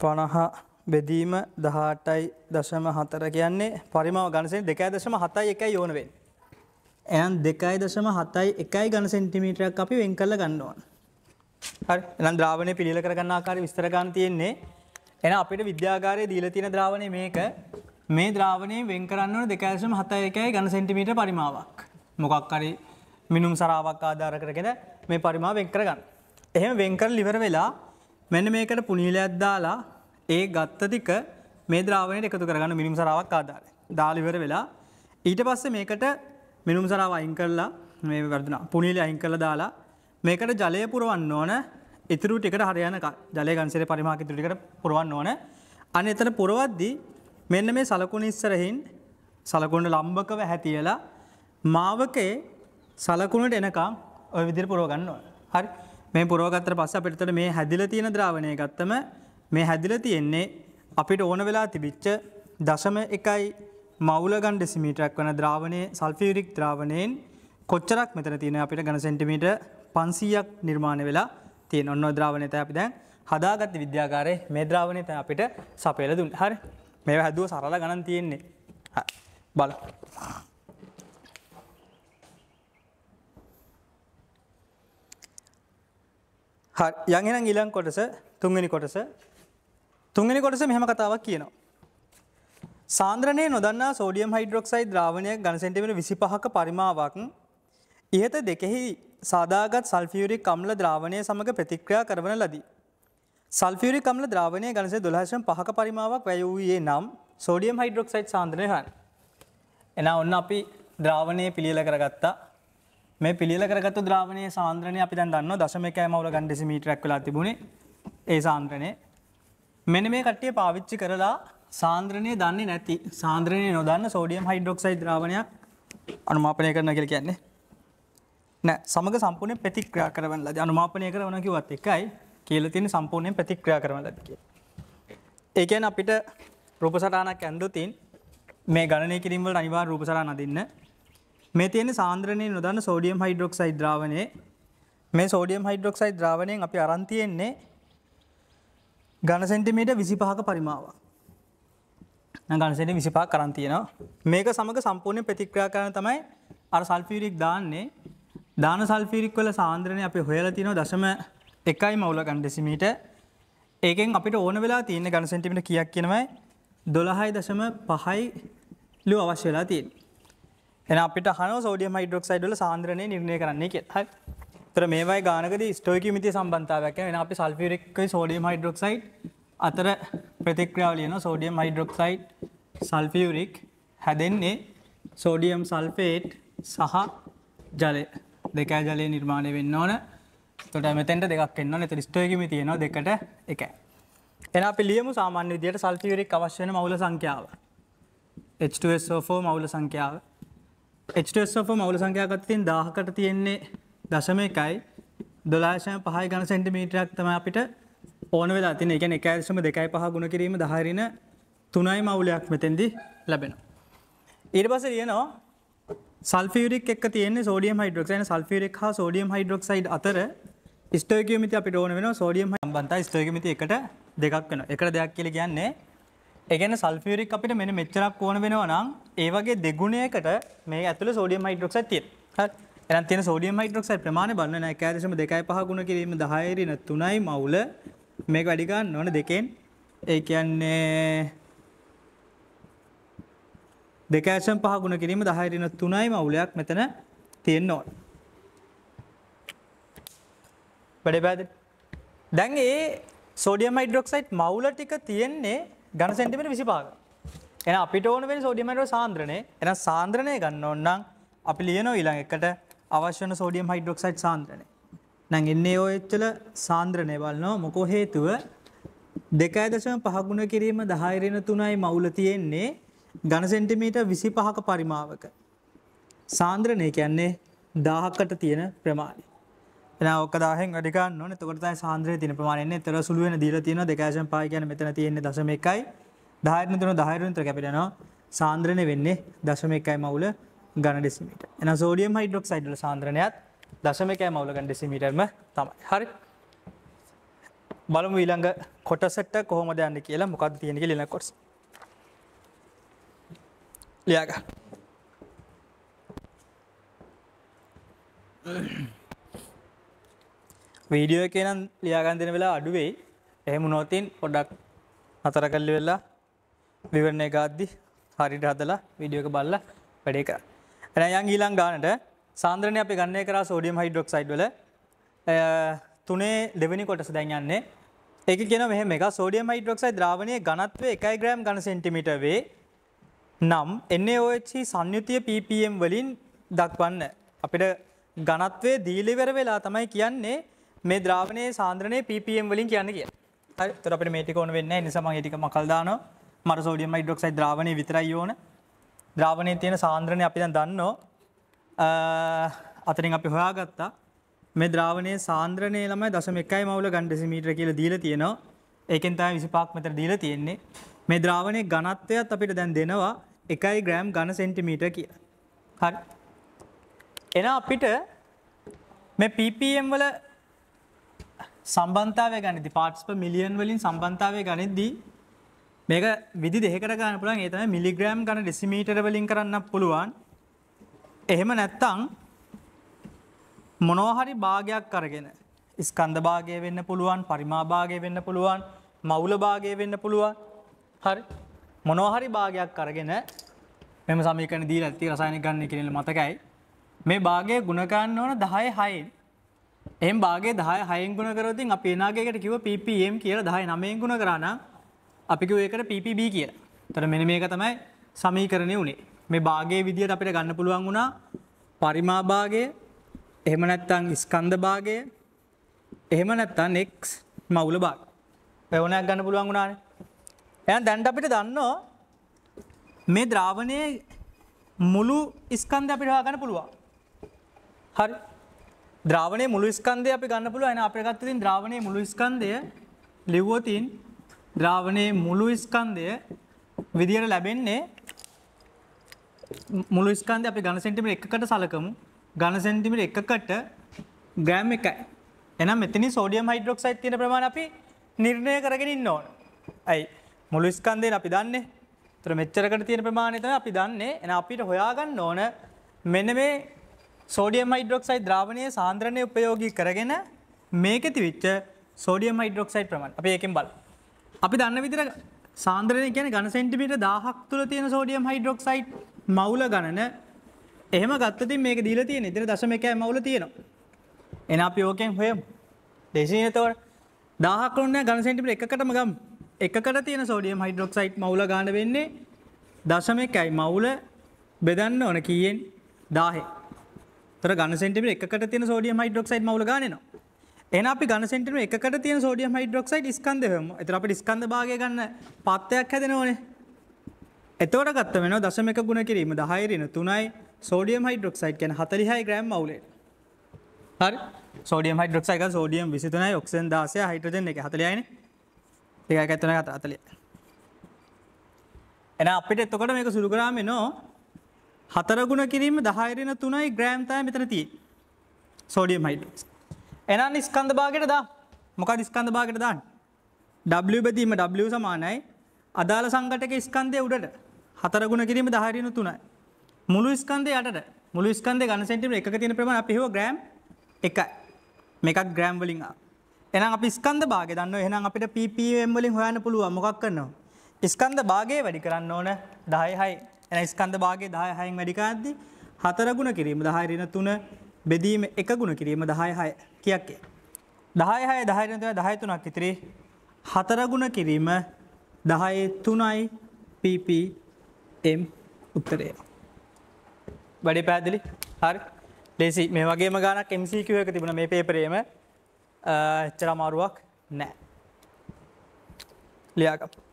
[SPEAKER 1] පණහා බෙදීම දහටයි දශම හතර කියන්නේ පරිමාව ගණසෙන් දෙකයි දශම හතයි එකයි යෝනවෙන්. එයන් දෙකයි දශම හතයි එකයි ගණ සෙන්ටිමීටරයක් අපි වෙන් කරල ගන්නවන්. හරි එනම් ද්‍රාවණය පිළිල කරගන්න ආකාරය විස්තරගන්න තියෙන්නේ එන අපිට විද්‍යාගාරයේ දීලා තියෙන ද්‍රාවණය මේක මේ ද්‍රාවණය වෙන් කරන්න ඕන දෙකයි දශම හතයි එකයි ඝන සෙන්ටිමීටර පරිමාවක්. මොකක් හරි මිනුම් සරාවක් ආධාර කරගෙන මේ පරිමාව වෙන් කරගන්න. එහෙම වෙන් කරලා ඉවර වෙලා මෙන්න මේකට පුනීලයක් දාලා ඒ ගත්තතික මේ ද්‍රාවනයට එකතු කරගන්න මිනිම් සරාවක් ආධාර දාලිවර වෙලා ඊට පස්සේ මේකට මිනුම් සරාව අයින් කරලා මේ වර්දන පුනිල අයින් කළ දාලා මේකට ජලය පුරවන්න ඕන ඉතුරු ටිකට හරයන ජලය ගන්සර පරිමාක ඉතුරු ටිකට පුරවන්න ඕන අන්න එතන පුරවද්දී මෙන්න මේ සලකුණ ඉස්සරහින් සලකුණට ලම්භකව හැතියලා මාවකේ සලකුණට එනකම් ඔය විදිහට පුරව ගන්න ඕන. හරි. මේ පුරවගත්තට පස්සේ අපිට මේ හැදිලා තියෙන ද්‍රාවණය ගත්තම මේ හැදිල තියෙන්නේ අපිට ඕන වෙලා තිබිච්ච දශම එකයි මවුලගන් ඩෙසිමීටරක් වන ද්‍රාවණය සල්ෆීරික් ද්‍රාවණයෙන් කොච්චරක් මෙතන තියෙන අපිට ගන සෙන්ටිමීට පන්සීයක් නිර්මාණ වෙලා තියෙන ඔන්න ද්‍රාවණත අපි දැන් හදාගත්ත විද්‍යාකාරය මේ ද්‍රාවණත අපිට සපේල දුන් හරි මේ හැදුව සරල ගණන් තියෙන්නේ බල හරි යගෙනම් ඉලං කොටස තුන්ගනි කොටස තුන්ගනි කොටස මෙහම කතාවක් කියනවා. සාන්ද්‍රනය නොදන්නා සෝඩියම් හයිඩරොක්සයි ද්‍රාවණය ගන සෙන්ටිමට විසි පහක පරිමාවක් ඉහත දෙකෙහි සාදාගත් සල්ෆියරි කම්ල ද්‍රාවණය සමඟ ප්‍රතික්‍රියා කරවන ලදී. සල්ෆියරි කම්ල ද්‍රාවණය ගනසේ දුලහශම් පහක පරිමාවක් වැයවූයේ නම් සෝඩියම් හයිඩරොක්සයිට් සාන්ද්‍රය හන්. එන ඔන්න අපි ද්‍රාවණය පිළියල කරගත්තා මේ පිළියල කරගත්තු ද්‍රාවණය සාන්ද්‍රණය අපි දැන් දන්න දශමකෑ මවල ගන්ඩෙසි මීටරක් වෙලා තිබුණේ ඒ සාන්ද්‍රණය මෙන මේ කට්ටිය පාවිච්චි කරලා සාන්ද්‍රණය දන්නේ නැති සාන්ද්‍රණය නොදන්න සෝඩියම් හයිඩ්‍රොක්සයි ද්‍රාවණයක් අනුමාපනය කරන කියල කියන්නේ නෑ සමග සම්පූර්ණය ප්‍රතික්‍රියා කරවන ලද අනුමාපනය කරවන කිවත් එකයි කියල තියෙන සම්පූර්ණයෙන් ප්‍රතික්‍රියා කරන ලද කිය. ඒකෙන් අපිට රූප සටහනක් ඇන්දුතින් මේ ගණනය කිරීමවල අනිවා රූප සටහන අදින්න මේ තියෙන සාන්ද්‍රණය නොදන්න සෝඩියම් හයිඩ්‍රොක්සයිඩ් ද්‍රාවණය මේ සෝඩියම් හයිඩ්‍රොක්සයිඩ් ද්‍රාවණයෙන් අපි අරන් තියෙන්නේ ගණ සෙන්ටිමීට විසිපහක පරිමාවක්. ගණසෙට විසිපා කරන් තියෙනවා මේක සමඟ සම්පූර්ණය ප්‍රතික්‍රා කරන තමයි අර සල්පීරික් දාන්නේ දාන සල්පීරික් වල සාන්ද්‍රණය අපි හොයලා තියෙනවා දශම එකයි මවුල ගණ්ඩෙසිමීට ඒකෙන් අපිට ඕන වෙලා තියෙන ගණ සෙන්ටිමිට කියක් කියනවයි දොළහයි දශම පහයි ලු අවශ්‍ය වෙලා තියෙන් එන අපිට හන සෝඩියම හයිඩ්‍රොක්සයිඩ්ල සාන්ද්‍රණය නිර්ණය කරන්නේ කිය හයි තර මේමයි ගානකද ස්ටෝකමිති සම්බන්ධාවයක් වෙන අපි සල්ෆිරෙක්කයි සෝඩියම් හයිඩරොක්සයිට් අතර ප්‍රතික්‍රියාවලියන සෝඩියම් හයිඩරොක්සයිට් සල්ෆියරික් හැදෙන්නේ සෝඩියම් සල්ෆේට් සහ ජලය දෙකෑ ජලය නිර්මාණය වෙන්න ඕන තොට මෙතැට දෙක් එන්න නත ස්ටෝකමි තියෙන දෙකට එක එන පිළියම සාමාන්‍ය විදියට සල්ෆියරික් අවශ්‍යන මවුල සංඛ්‍යාව H2SO4 මවුල සංඛ්‍යාව H2SO4 මවුල සංඛ්‍යාගත්තයෙන් දාහකට තියෙන්නේ දශම එකයි දොලාශය පහයි ගණ සෙන්ටිමීටරක් තම අපිට ඕන වෙලා තින එක එකඇසම දෙකයි පහ ගුණ කිරීම දහරින තුනයි මවුලයක් මෙතෙන්දි ලැබෙන. ඊට පස තියනවා සල්ෆිරික් එක තියන සෝඩියම් හයිඩරක්ෂයින සල්ෆිරික් හා සෝඩියම් හයිඩරක්සයිඩ් අතර ස්ටෝගමිති අපිට ඕන වෙන සෝඩියම් සම්බන්ත ස්ටෝගමිති එකට දෙකක් වෙන එක දෙයක් කියල කියන්නේ එකන සල්ෆිරික් අපිට මෙන මෙච්චරක් ඕන වෙනවා නම් ඒවගේ දෙගුණයකට මේ ඇතුළ සෝඩියම් හයිඩරක්ෂ තිය හත්. එනම් තියෙන සෝඩියම් හයිඩ්‍රොක්සයිඩ් ප්‍රමාණය බලන්න 1.25 ගුණ කිරීම 10 ඍණ 3යි මවුල මේක වැඩි ගන්න ඕන දෙකෙන් ඒ කියන්නේ 2.5 ගුණ කිරීම 10 ඍණ 3යි මවුලයක් මෙතන තියෙන්න ඕන. වැඩේ පැහැදිලි. දැන් ඒ සෝඩියම් හයිඩ්‍රොක්සයිඩ් මවුල ටික තියෙන්නේ ඝන සෙන්ටිමීටර 25ක. එහෙනම් අපිට ඕන වෙන්නේ සෝඩියම් හයිඩ්‍රොක්සයිඩ් සාන්ද්‍රණය. එහෙනම් සාන්ද්‍රණය ගන්න ඕන නම් අපි ලියනවා ඊළඟ එකට අවශ්‍යන සෝඩියම් හයිඩ්‍රොක්සයිඩ් සාන්ද්‍රණය. නැං එන්නේෝච්චල සාන්ද්‍රණය බලනෝ මොකෝ හේතුව දෙකෑදශම පහගුණ කිරීම දහයිරෙන තුනයි මවුල තියෙන්නේ ගණ සෙන්ටිමීට විසි පහක පරිමාවක. සාන්ද්‍රණය කියන්නේ දාහක්කට තියෙන ප්‍රමාණි. ඔක දාහෙන් අඩිකන්න තකොටයි සාන්ද්‍රය තින ප්‍රමාණන්නේ තර සුළුවෙන දීර තියෙන දෙකෑශම් පාගන මෙතන තියෙන්නේ දසම එකයි ධාරන තුන දහයරුන්ත්‍ර කැපිටනවා සාන්ද්‍රණය වෙන්නේ දශම එකයි මවුල ගණ ඩෙසිමීට එන සෝඩියම් හයිඩ්‍රොක්සයිඩ්ල සාන්ද්‍රණයත් දශමකෑ මවුලගන් ඩෙසිමීටර්ම තමයි හරි බලමු ඊළඟ කොටසට කොහොම දයන්න කියලා මොකක්ද තියෙනෙ ලින කොටස ලියාග වීඩියෝ එක නම් ලියාගන්දෙන වෙලා අඩුවෙයි එහෙම නොතින් පොඩක් අතර කල්ලි වෙලා විවරණය ගාද්දි හරිට හදලා විඩියෝක බල්ල වැඩේ කරන්න එහෙනම් යන් ඊළඟ ගානට සාන්ද්‍රණය අපි ගණනය කරා සෝඩියම් හයිඩ්‍රොක්සයිඩ් වල තුනේ දෙවෙනි කොටස දැන් යන්නේ. ඒක කියන මෙහෙම එක සෝඩියම් හයිඩ්‍රොක්සයිඩ් ද්‍රාවණයේ ඝනත්වය 1 ග්‍රෑම් ඝන සෙන්ටිමීටර වේ. නම් NaOH සංයුතිය ppm වලින් දක්වන්න. අපිට ඝනත්වයේ දීලිවර වෙලා තමයි කියන්නේ මේ ද්‍රාවණයේ සාන්ද්‍රණය ppm වලින් කියන්නේ කියලා. හරි. ඒතර අපිට මේ ටික ඕන වෙන්නේ නැහැ. ඒ නිසා මම මේ ටික මකල් දානවා. මර සෝඩියම් හයිඩ්‍රොක්සයිඩ් ද්‍රාවණය විතරයි ඕනේ. ද්‍රාවණය තියෙන සාන්ද්‍රණය අපි දැන් දන්නෝ අතරින් අපි හොයාගත්තා මේ ද්‍රාවණයේ සාන්ද්‍රණය ළමයි දශම එකයි මවුල ගන් ඩෙසිමීටර කියලා දීලා තියෙනවා. ඒකෙන් තමයි 25ක් මෙතන දීලා තියෙන්නේ. මේ ද්‍රාවණයේ ඝනත්වයත් අපිට දැන් දෙනවා 1 ග්‍රෑම් ඝන සෙන්ටිමීටර කියලා. හරි. එහෙනම් අපිට මේ ppm වල සම්බන්ධතාවය ගනිද්දී parts per million වලින් සම්බන්ධතාවය ගනිද්දී මේක විදි දෙකට ගන්න පුළුවන් ඒ තමයි මිලිග්‍රෑම් ගන්න ඩෙසිමීටර වලින් කරන්න පුළුවන්. එහෙම නැත්නම් මොනවා හරි භාගයක් අරගෙන ස්කන්ධ භාගය වෙන්න පුළුවන්, පරිමා භාගය වෙන්න පුළුවන්, මවුල භාගය වෙන්න පුළුවන්. හරි. මොනවා හරි භාගයක් අරගෙන මෙම සමීකරණ දීලා තියෙන රසායනික ගණන කියන මතකයි. මේ භාගය ගුණ ගන්න ඕන 10 6 එම් භාගය 10 6 න් ගුණ කරොත් ඉතින් අපි එනාගයකට කිව්ව ppm කියලා 10 9 න් ගුණ කරා නම් අපිකු ඒකට PPB කියලා. තොට මෙන මේක තමයි සමීකරණය වුණේ මේ භාගේ විදිහට අපිට ගන්න පුළුවන් වුණා පරිමාභාගය එහෙම නැත්තං ස්කන්ධ භාගය එහෙම නැත්තන් එක් මවුල බාග පැවනයක් ගන්න පුළුවන් වුණාන එ දැන්ට අපිට දන්නෝ මේ ද්‍රාවණය මුළු ඉස්කන්ධ අපිට ගන්න පුළුවන් හරි ද්‍රාවණය මුළු ස්කන්ධය අපි ගන්න පුළුව එන අපිට ගත්තතින් ද්‍රාවණය මුළු ස්කන්ධය ලිව්වතින් ද්‍රාවණයේ මුළු ස්කන්ධය විදියට ලැබෙන්නේ මුළු ස්කන්ධය අපි ඝන සෙන්ටිමීටර 1කට සලකමු. ඝන සෙන්ටිමීටර 1කට ග්‍රෑම් 1යි. එහෙනම් මෙතනින් සෝඩියම් හයිඩ්‍රොක්සයිඩ් තියෙන ප්‍රමාණය අපි නිර්ණය කරගෙන ඉන්න ඕන. අයි මුළු ස්කන්ධයෙන් අපි දන්නේ. ඒතර මෙච්චරකට තියෙන ප්‍රමාණය තමයි අපි දන්නේ. එහෙනම් අපිට හොයාගන්න ඕන මෙන්න මේ සෝඩියම් හයිඩ්‍රොක්සයිඩ් ද්‍රාවණයේ සාන්ද්‍රණය උපයෝගී කරගෙන මේකෙ තිබිච්ච සෝඩියම් හයිඩ්‍රොක්සයිඩ් ප්‍රමාණය. අපි ඒකෙන් බලමු. අපි දන්න විදිර සාන්ද්‍රණය කියන ගණ සෙන්ටිමිට දාහක් තුළ තියෙන සෝඩියම් හයිඩ්‍රොක්සයිඩ් මවුල ගණන එහෙම ගත්තතින් මේක දීලා තියෙන ඉතින් දශමකය මවුල තියෙනවා. එහෙනම් අපි ඕකෙන් හොයමු. දෙසිනේතවට 1000ක් වුණා ඝන සෙන්ටිමීටර එකකටම ගමු. එකකට තියෙන සෝඩියම් හයිඩ්‍රොක්සයිඩ් මවුල ගන්න වෙන්නේ දශමකයි මවුල බෙදන්න ඕන කීයෙන් 1000. ඒතර ඝන සෙන්ටිමීටර එකකට තියෙන සෝඩියම් හයිඩ්‍රොක්සයිඩ් මවුල ගන්න එනවා. එන අපි ගන සෙන්ටම එකට තියෙන සෝඩියම් හයිඩ්‍රොක්සයිඩ් ස්කන්ධයම. එතන අපිට ස්කන්ධ භාගය ගන්න පත්යක් හැදෙනවනේ. එතවට ගත්ත වෙන දශම එක ගුණ කිරීම දහයිරන තුනයි සෝඩියම් හයිඩරොක්සයිට් කියන හතරිහයි ග්‍රම් මවලේ හරි සෝඩියම් හයිඩරොක්සයික සෝඩියම් විසිතුනයි ඔක්සන් දාසය හයිටජන එක හතලයන එක ඇත්තන කත අතලිය එන අපිට එත්තකොට මේක සුළුගරාම නෝ හතරගුණ කිරීම දහයිරන තුනයි ග්‍රෑම්තය මෙතනති සෝඩියම් හයිඩරොක්සයි එනම් ස්කන්ධ භාගයට දා මොකද ස්කන්ධ භාගයට දාන්න. W බැදීම W සමානයි අදාළ සංගටක ස්කන්ධය උඩට හතර ගුණ කිරීම 10 ඍණ 3යි. මුළු ස්කන්ධය යටට මුළු ස්කන්ධයේ ඝන සෙන්ටිමීටර එකක තියෙන ප්‍රමාණය අපි හිතුව ග්‍රෑම් 1යි. මේකත් ග්‍රෑම් වලින් ආ. එහෙනම් අපි ස්කන්ධ භාගය දන්නවා. එහෙනම් අපිට ppm වලින් හොයන්න පුළුවන්. මොකක් කරනවද? ස්කන්ධ භාගය වැඩි කරන්න ඕන 10 6. එහෙනම් ස්කන්ධ භාගය 10 6න් වැඩි කරද්දී හතර ගුණ කිරීම 10 ඍණ 3 බෙදීම 1 ගුණ කිරීම 10 6. කියක්කේ. දහයහය දහයනතව දහයතුනක් ඉතිරි හතරගුණ කිරීම දහයේ තුනයි පපම් උත්තරය. වැඩි පැදිලි හරි ලෙසි මේ වගේ ගානක් MCQ එක තිබුණ මේ පේපරේම එච්චරමාරුවක් නෑ. ලියාකපු.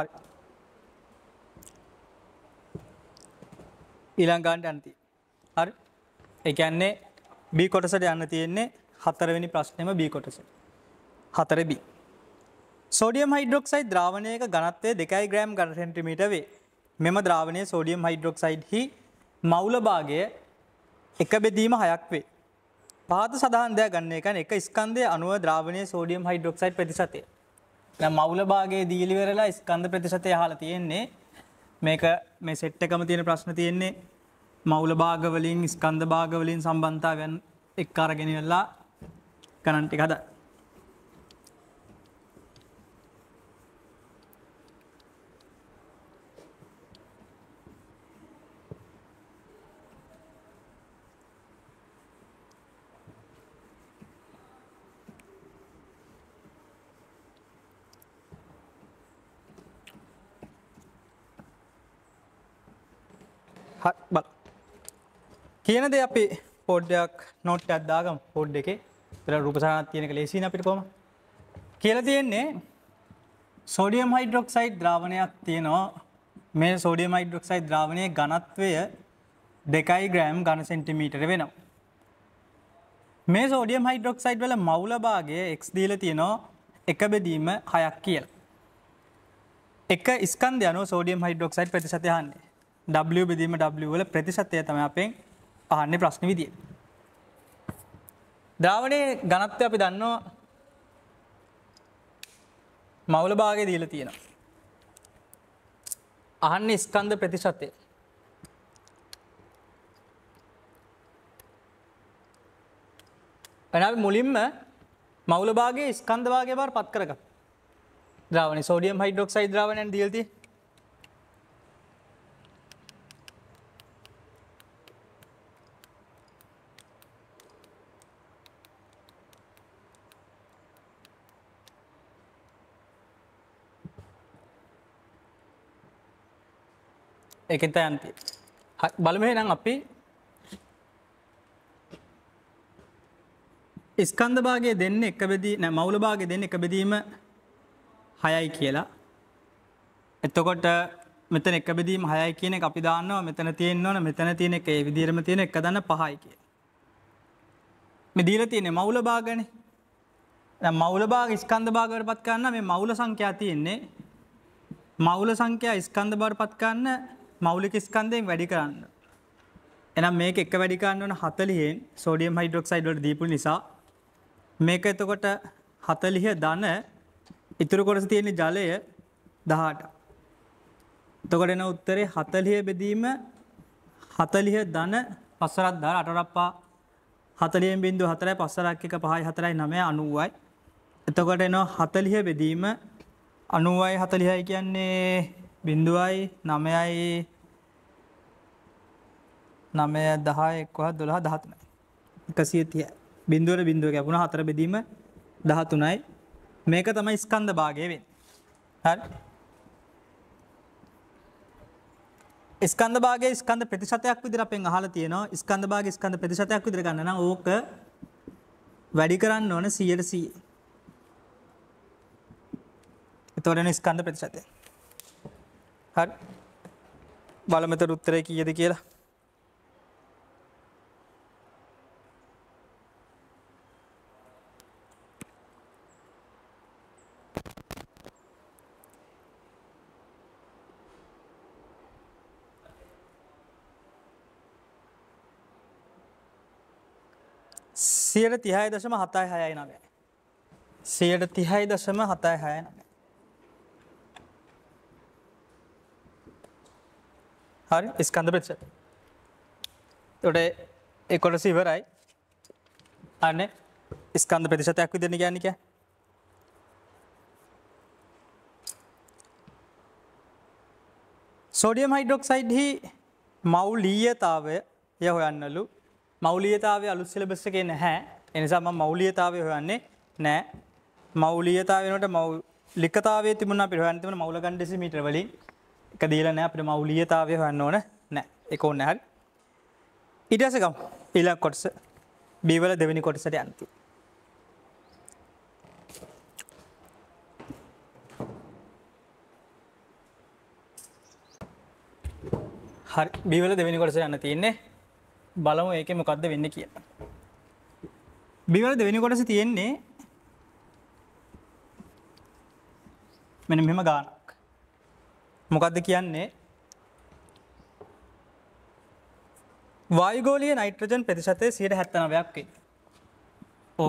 [SPEAKER 1] හරි. ඊළඟ ගානට යන්න තියෙන්නේ. හරි. ඒ කියන්නේ B කොටසට යන්න තියෙන්නේ හතරවෙනි ප්‍රශ්නේම B කොටස. 4B. සෝඩියම් හයිඩ්‍රොක්සයිඩ් ද්‍රාවණයක ඝනත්වය 2 ග්‍රෑම් ඝන සෙන්ටිමීටර වේ. මෙම ද්‍රාවණයේ සෝඩියම් හයිඩ්‍රොක්සයිඩ් හි මවුල භාගය එක බෙදීම 6ක් වේ. පහත සඳහන් දෙය ගන්න එක එක ස්කන්ධයේ අණුව ද්‍රාවණයේ සෝඩියම් හයිඩ්‍රොක්සයිඩ් ප්‍රතිශතය මවුල භාගේ දීලිවරලා ස්කන්ධ ප්‍රතිශතය හාල තියෙන්නේ මේක මේ සෙට් එකම තියෙන ප්‍රශ්න තියෙන්නේ මවුල භාගවලින් ස්කන්ධ භාගවලින් සම්බන්ධාවන් එක් අරගෙනවෙල්ලා කනන්ටි හදා බල කියනද අපි පොඩ්ඩයක් නොට් අද්දාගම් පොඩ් එක පෙර රූපසානත් තියෙනක ලේසින අපිට කොම කියල තියෙන්නේ සෝඩියම් හයිඩ්‍රොක්සයි් ද්‍රාවණයක් තියෙනවා මේ සෝඩියම් හයිඩ්‍රොක්සයි ද්‍රාවණය ගනත්වය දෙකයි ග්‍රෑම් ගණ සෙන්ටිමීටර වෙනවා. මේ සෝඩියම් හයිඩ්‍රොක්සයිඩ් වල මවුලභාගේ එක්ස් දීල තියෙනවා එක බෙදීම හයක් කියල. එක ස්කන්ධයන සෝඩියම් හයිඩ්‍රොක්සයිඩ් ප්‍රතිසතයන්නේ W බෙදීම W වල ප්‍රතිශතය තම අපෙන් අහන්නේ ප්‍රශ්න විදිය. ද්‍රාවණය ගණත්ව අපි දන්නවා මවුල භාගය දීල තියෙන. අහන්න ස්කන්ද ප්‍රතිශතය. එන මුලින්ම මවුල භාගේ ස්කන්ධ භාගය බාර පත් කරග. ද්‍රාවණ සෝඩියම් හයිඩ්‍රොක්සයි ද්‍රාවණයන් දීල්තිී එකත ඇන්ති බලමේ නම් අපි ස්කන්ධ භාගය දෙන්න එක බෙදී නෑ මවුල භාග දෙන්න එක බෙදීම හයයි කියලා එතකොට මෙතන එක බෙදීම හයයි කියන අපි දාන්නවා මෙතන තියෙන් ඕන මෙතන තියෙන එක ඒ විදිරම තියෙන එක දන්න පහයි කිය මෙදීල තියෙන මවුල භාගන මවුල භාග ස්කන්ධ භාගවට පත්කන්න මේ මවුල සංඛ්‍යා තියෙන්නේ මවුල සංඛ්‍යා ස්කන්ධ බවට පත්කන්න මෞලික ස්කන්දයෙන් වැඩි කරන්න. එනම් මේක එක වැඩිකාන්න වන හතලියෙන් සෝඩියම් හයිඩ්‍රොක්සයිඩ්වල දීපු නිසා මේක එතකොට හතලිහ දන ඉතුරු කොටස තියෙන ජලය දහට. එතකොට එන උත්තරේ හතලිය බෙදීම හතලිහ දන පස්සරත් දර අටරප්පා හතලියෙන් බින්දු හතරයි පස්සරක් එක පහයි හතරයි නමය අනුවයි. එතකොට එනවා හතලිහ බෙදීම අනුවයි හතලිහයි කියන්නේ බිඳුවයි නමයයි නමය දහය එක්වහ දොළහ දහතුන එකසිය තිය බින්දුවර බින්දුව ගැපුණ හතර බෙදීම දහතුනයි මේක තමයි ස්කන්ධ භාගයවෙන් හ ස්කන්ධ භාගේ ස්කන්ධ ප්‍රතිශතයක් විදිර අපෙන් අහලා තියෙනවා ස්කන්ධ භාග ස්කන්ධ ප්‍රතිශතයක් විදිර ගන්න ඕක වැඩි කරන්න ඕන සියයට සී එතවරෙන ස්කන්ධ ප්‍රතිශතය හරි බලමත රුත්තරය කියද කියලා සියට තිහයි දශම හතයි හයයි නවයි. සියට තිහයි දශම හතයි හයනවය. හරි ස්කඳ පෙත්ස තොට එකොලස ඉවරයි අන්න ස්කන්ධ ප්‍රතිශතයක් විදන ගැනික සෝඩියම් හයිඩොක්සයිඩ්හි මවුලීයතාවය ය හොයන්නලු මෞලියතාවේ අලුත් සිලබස්ස එක නැහැ එනිසාම මෞලියතාවය හොයන්නේ නෑ මෞලියතාවෙනට මෞලිකතාවේ තිබුණ පිරහන්තිම මවුලගන්ඩෙසි මිටවලින් එක දීල නෑ අපට මවුලියතාවය හන්න ඕන නෑ එක ඔන්න හරි ඉඩසකම් ඉලක් කොටස බීවල දෙවැනි කොටසට යන්ති හරි බිවල දෙවැනි කොටස යන්න තියන්නේ බලමු ඒක මොකක්ද වෙන්න කිය. බිවල දෙවැනි කොටස තියෙන්නේ මෙන මෙම ගාන මොකක්ද කියන්නේ වායුගෝලය නයිට්‍රජන් ප්‍රතිශතය සියට හැත්තනවයක්කේ.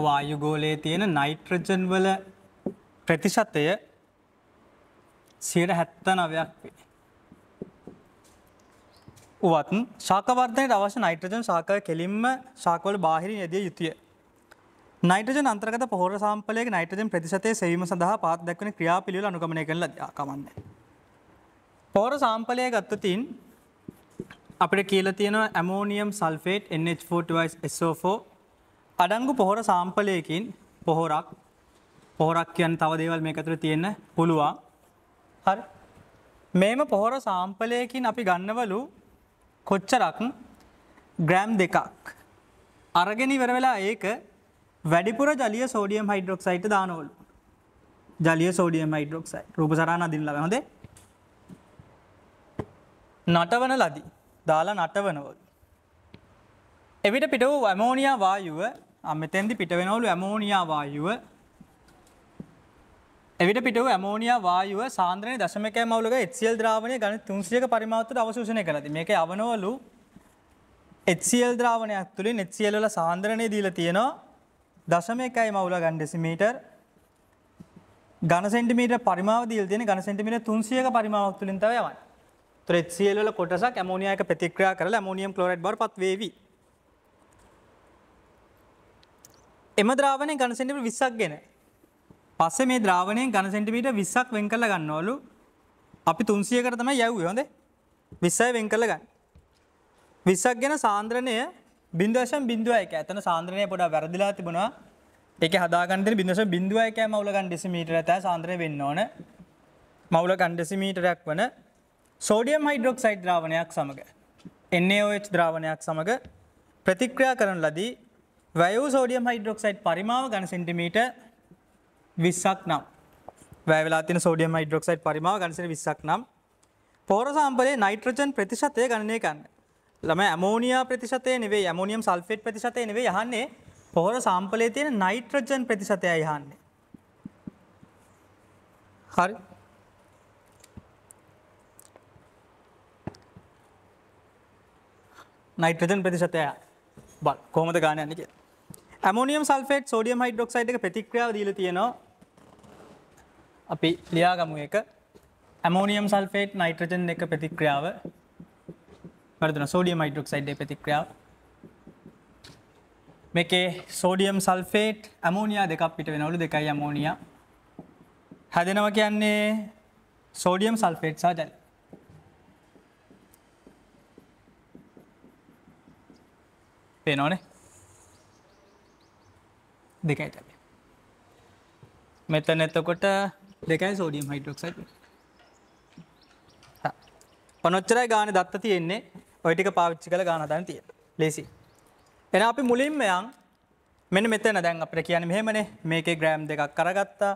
[SPEAKER 1] වායුගෝලයේ තියෙන නයිට්‍රජන් වල ප්‍රතිශතය සියට හැත්තනවයක් වේ. උවත් ශාකවර්ධනයට අවශ්‍ය නයිට්‍රජන් ශාකය කෙලින්ම ශාකවල බාහිරි යෙදිය යුතුය. නයිටජ අන්තර්ගත පොහර සම්පලය නයිටජන් ප්‍රතිශතය සවීම සඳහා පාත් දක්වන ක්‍රියා පිළිල අනුගමනය කරල ආකමන්නේ. පෝර සාම්පලය ගත්තතින් අපිට කියල තියෙනවා ඇමෝනියම් සල්ෆේට් NH4SO4 අඩංගු පොහොර සාම්පලයකින් පොහොරක් පොහොරක් කියන් තව දේවල් මේ එකතුර තියෙන පුළුවන් හරි මේම පොහොර සාම්පලයකින් අපි ගන්නවලු කොච්චරක් ග්‍රෑම් දෙකක් අරගෙන ඉවර වෙලා ඒක වැඩිපුර ජලිය සෝඩියම් හයිඩ්‍රොක්සයිට දානවලු ජලිය සෝඩියම් හයිඩ්‍රොක්සයිඩ් රූප සරණ අදින්න ලබන හොඳේ නටවන ලදී දාලා නටවනවද. එවිට පිට වූ ඇමෝනියා වායුව අමතැන්දි පිටවෙනවලු ඇමෝනියා වායුව එවිට පිට ඇමෝනියා වායුව සාන්ද්‍රය දශමක මවලක එත්සිල් ද්‍රාවණය ගන තුන්සියක පරිමවත්තු අවශෝෂණය කළද මේක අවනවලු එත්සිල් ද්‍රාවණයක් තුළින් එත්සිියල්ල සාන්ද්‍රණය දීල තියෙනවා දශම එකයි මවුල ගන් ඩෙසිමීටර් ගන සෙන්ටිමීට පරිමාව දීල් තියෙන ගන සෙන්ටිමීට තුන්සියක පරිමාවක් තුළින් තවයවයි ත්‍රෙත්සියල් වල කොටසක් ඇමෝනියා එක ප්‍රතික්‍රියා කරලා ඇමෝනියම් ක්ලෝරයිඩ් බවට පත් වේවි. එම ද්‍රාවණය ඝන සෙන්ටිමීටර 20ක් ගෙන පස්සේ මේ ද්‍රාවණයෙන් ඝන සෙන්ටිමීටර 20ක් වෙන් කරලා ගන්නවලු. අපි 300කට තමයි යව්වේ හොඳේ. 20යි වෙන් කරලා ගන්න. 20ක් ගෙන සාන්ද්‍රණය 0.01. එතන සාන්ද්‍රණය පොඩක් වැරදිලා තිබුණා. ඒකේ හදාගන්න දෙන 0.01 මවුල ඝන ඩෙසිමීටර ඇතයි සාන්ද්‍රණය වෙන්න ඕන. මවුල ඝන ඩෙසිමීටරයක් වන සෝඩියම් හයිඩ්‍රොක්සයිඩ් ද්‍රාවණයක් සමඟ NaOH ද්‍රාවණයක් සමඟ ප්‍රතික්‍රියා කරන ලදී වැයූ සෝඩියම් හයිඩ්‍රොක්සයිඩ් පරිමාව ගන සෙන්ටිමීට විස්සක් නම් වැෑවෙලාතින සෝඩියම් හයිඩ්‍රොක්සයිඩ් පරිමාව ගනිසර විස්සක් නම් පෝර සම්පලේ නයිට්‍රජන් ප්‍රතිශතය ගණනය කන්න ළම ඇමෝනියා ප්‍රතිශතය නෙවේ ඇමෝනියම් සල්ෆෙට් ප්‍රතිශතය නෙවේ යහන්නේ පොහොර සම්පලේ තියෙන නයිට්‍රජන් ප්‍රතිශතය යහන්නේ හරි නයිට්‍රජන් ප්‍රතිශතය බල් කොහොමද ගානයන්න කිය ඇමෝනියම් සල්ෆේට් සෝඩියම් හයිඩ්‍රොක්සයිඩ් එක ප්‍රතික්‍රියාව දීල තියෙනවා අපි ලියාගමු එක ඇමෝනියම් සල්ෆේට් නයිට්‍රජන් එක ප්‍රතික්‍රියාව වැරදන සෝඩියම් හයිඩ්‍රොක්සයිඩ් ප්‍රතික්‍රියාව මේකේ සෝඩියම් සල්ෆේට් ඇමෝනියා දෙකක් පිට වෙනවලු දෙකයි ඇමෝනියා හැදෙනව කියන්නේ සෝඩියම් සල්ෆේට් සාජල් පේනෝනේ දෙකයි තැබ මෙතන එතකොට දෙකයි සෝඩියම් හයිඩ්‍රොක්සයි පනොච්චරයි ගාන දත්ත තියෙන්නේ ඔයිටික පාවිච්චි කළ ගාන තැන තිය ලෙසි එන අපි මුලින්ම යන් මෙන මෙතන දැන් අපට කියන මෙහෙමනේ මේක ග්‍රෑම් දෙකක් කරගත්තා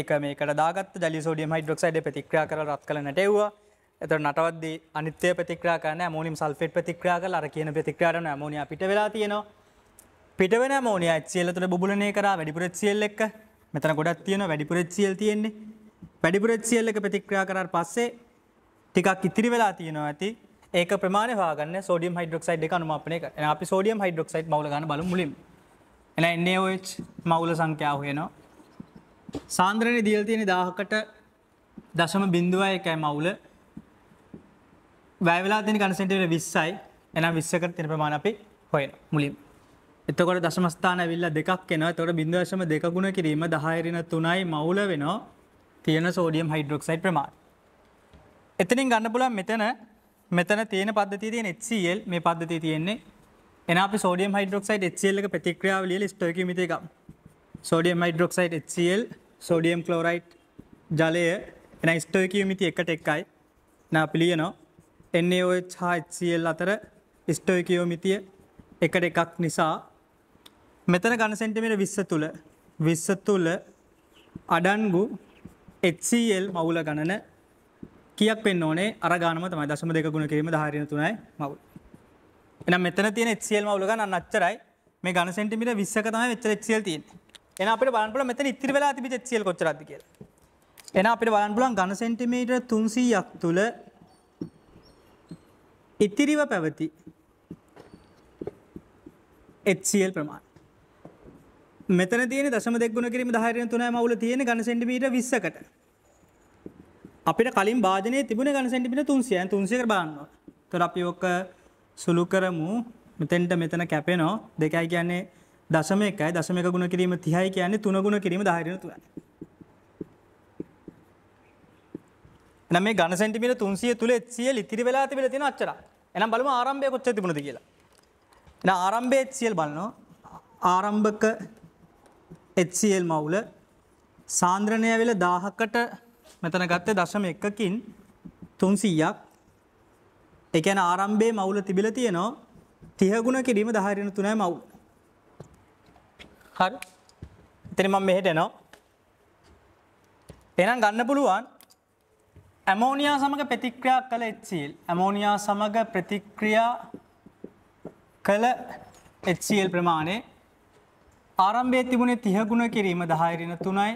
[SPEAKER 1] ඒක මේකට දාගත් ජලි සෝඩියම් හයිඩ්‍රොක්සයිඩ ප්‍රතික්‍රා කර රත් කලනට එව්වා එතට නටවද අනිත්‍ය ප්‍රතික්‍රා කරන මෝනිම් සල්ෆෙට් ප්‍රතික්‍රා කල අර කියන ප්‍රතික්‍රාටන මෝනිය පිට වෙලා තියෙනවා පිටවෙන මෝනිය ච්චියලතට බුලනය කර වැඩිපුරච්චියල් එක් මෙතන ගොඩත් තියෙන වැඩිපුරච්චියල් තියෙන්නේ වැඩිපුරච්චියල් එක ප්‍රතික්‍රා කරර පස්සේ ටිකක් ඉතිරි වෙලා තියෙනවා ඇති ඒක ප්‍රමාණ වාගන්න සෝඩියම් හයිඩරොක්සයිඩ් එක අනුමපනය කරන අපි සෝඩියම් හයිඩරොක්සයිඩ් මවලගන්න බලු මුලින් එන එන්නේ ඔච් මවුල සංඛ්‍යාව වෙනවා සාන්ද්‍රණය දියල් තියෙන දාහකට දශම බිඳුවය එකයි මවුල වැෑවෙලා තින කනසෙන්ටට විස්සයි එන විස්සකට තින ප්‍රමාණ අපි හොයන මුලින්. එතකොට දශමස්ථාන විල්ල දෙකක් එෙන තොට බිදවශම දෙකුණ කිරීම දහයරන තුනයි මවුල වෙනෝ තියෙන සෝඩියම් හයිඩරොක්සයි් ප්‍රමාණ. එතනින් ගන්න පුලන් මෙතන මෙතන තියෙන පද්ධති තියෙන එල් මේ පද්ධති තියෙන්නේ එන සෝඩියම් හයිඩරොක්සයි් එල්ලක ප්‍රතික්‍රියාව ලියල ස්ටෝකමිත එක සෝඩියම් හයිඩරොක්සයි් එල් සෝඩියම් කලෝරයිට් ජලය එන ස්ටෝකමිති එකට එක්කයි නා පිළියනවා NaOH හා HCl අතර ස්ටොයිකියෝමිතිය එකට එකක් නිසා මෙතන ඝන සෙන්ටිමීටර 20 තුල 20 තුල අඩන්ගු HCl මවුල ගණන කීයක් වෙන්න ඕනේ අර ගානම තමයි 0.2 ගුණ කිරීම 10 ඍණ 3යි මවුල. එහෙනම් මෙතන තියෙන HCl මවුල ගණන් අච්චරයි මේ ඝන සෙන්ටිමීටර 20ක තමයි මෙච්චර HCl තියෙන්නේ. එහෙනම් අපිට බලන්න පුළුවන් මෙතන ඉතිරි වෙලා තිබිච්ච HCl කොච්චරක්ද කියලා. එහෙනම් අපිට බලන්න පුළුවන් ඝන සෙන්ටිමීටර 300ක් තුල ඉතිරිව පැවති එල් ප්‍රමාණ මෙතන තියෙන දශම දෙක්ගුණ කිරීම ධාරයෙන් තුනයි මවුල තියෙන ඝන සෙන්ටිමීටර 20කට අපිට කලින් භාජනයේ තිබුණ ඝන සෙන්ටිමීටර 300න් 300කට බාන්නවා. ඒතර අපි ඔක සුළු කරමු. මෙතෙන්ට මෙතන කැපෙනවා. දෙකයි කියන්නේ දශම එකයි දශම එක ගුණ කිරීම 30යි කියන්නේ 3 ගුණ කිරීම ධාරයෙන් තුනයි. එන මේ ඝන සෙන්ටිමීටර් 300 තුල 100 ඉතිරි වෙලා තිබිලා තියෙන අච්චර. එහෙනම් බලමු ආරම්භය කොච්චර තිබුණද කියලා. එහෙනම් ආරම්භයේ HCl බලනවා. ආරම්භක HCl මවුල සාන්ද්‍රණය වෙල 1000කට මෙතන ගත්තේ 0.1කින් 300ක්. ඒ කියන්නේ ආරම්භයේ මවුල තිබිලා තියෙනවා 30 ගුණ කිරීම 10.3 මවුල. හරි. එතන මම මෙහෙට එනවා. එහෙනම් ගන්න පුළුවන් ඇමෝනියා සමඟ ප්‍රතික්‍රියා කළ එච්සිල් ඇමෝනියා සමඟ ප්‍රතික්‍රියා කළ එච්සිල් ප්‍රමාණය ආරම්භය තිබුණේ තිහගුණ කිරීම දහයරින තුනයි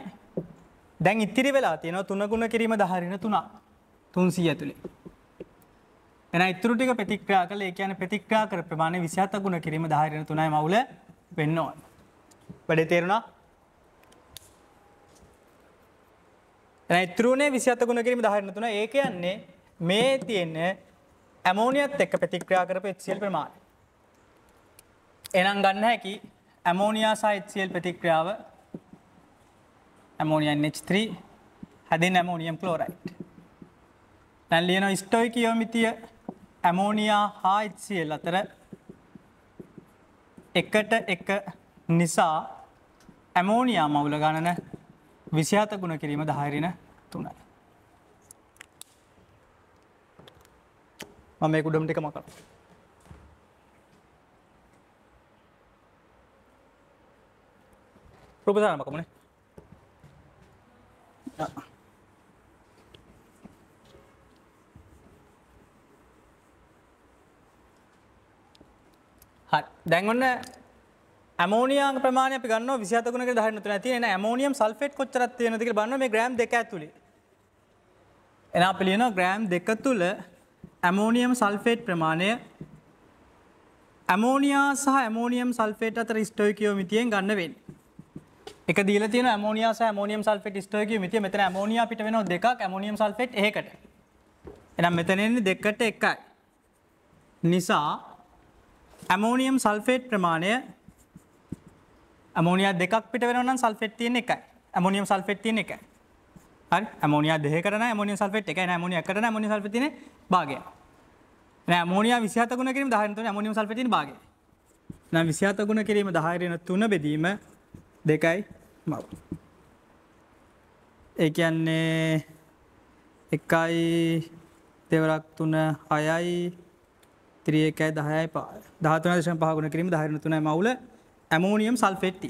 [SPEAKER 1] දැන් ඉතිරි වෙලා තියෙනවා තුනගුණ කිරීම දහරින තුනා තුන්සී ඇතුළි. එන ඉතුරටික ප්‍රතික්‍රා කළ ඒ කියන ප්‍රතික්‍රා කර ප්‍රමාණය විසිහත ගුණ කිරීම දහරින තුනයි මවුල වෙන්නවා. වැඩේ තේරුණා ඉතුරුණේ විසිත ගුණ කිරීම දහරන තුන ඒ කියන්නේ මේ තියෙන ඇමෝනියත් එක්ක ප්‍රතික්‍රියා කරපු එත්සිල් ප්‍රමාණ. එනම් ගන්න හැකි ඇමෝනියා සහිත්සිල් ප්‍රතික්‍රියාව ඇමෝනියන් H3 හැදින් ඇමෝනියම් කලෝරයිට්. දැන් ලියන ස්ටොයි කියෝමිතිය ඇමෝනියා හා HCl අතර එකට එක නිසා ඇමෝනියා මවුල ගණන විසිහත ගුණ කිරීම දහරින තුනයි. මම මේ කුඩම් ටික මකර. ප්‍රපසාන මකමුණේ හරි දැන් ඔන්න ඇමෝනියා ප්‍රමාණය අපි ගන්න 27කට 13 තියෙන ඇමෝනියම් සල්ෆේට් කොච්චරක් තියෙනවද කියලා බලන්න මේ ග්‍රෑම් දෙක ඇතුලේ. එහෙනම් අපි ලියනවා ග්‍රෑම් දෙක තුල ඇමෝනියම් සල්ෆේට් ප්‍රමාණය ඇමෝනියා සහ ඇමෝනියම් සල්ෆේට් අතර ස්ටොයිකියෝමිතියෙන් ගන්න වෙන්නේ. එක දීලා තියෙන ඇමෝනියා සහ ඇමෝනියම් සල්ෆේට් ස්ටොයිකියෝමිතිය මෙතන ඇමෝනියා පිට වෙනවා දෙකක් ඇමෝනියම් සල්ෆේට් එකකට. එහෙනම් මෙතන එන්නේ දෙකට එකයි. නිසා ඇමෝනියම් සල්ෆේට් ප්‍රමාණය ඇමෝනියා දෙකක් පිට වෙනවනම් සල්ෆෙට් තියෙන එකයි. ඇමෝනියම් සල්ෆෙට් තියෙන එකයි. හරි? ඇමෝනියා දෙකකට නම් ඇමෝනියම් සල්ෆෙට් එකයි. නෑ ඇමෝනියා එකකට නම් ඇමෝනියම් සල්ෆෙට් තියෙන භාගයයි. නෑ ඇමෝනියා 27 ගුණ කිරීම 10 වෙන 3 ඇමෝනියම් සල්ෆේට් තියෙන භාගය. නෑ 27 ගුණ කිරීම 10 වෙන 3 බෙදීම 2යි මව. ඒ කියන්නේ 1යි දෙවරක් 3 6යි 3 1යි 10යි 13.5 ගුණ කිරීම 10 වෙන 3යි මවුල ඇමෝනියම් සල්ෆෙට්ටි.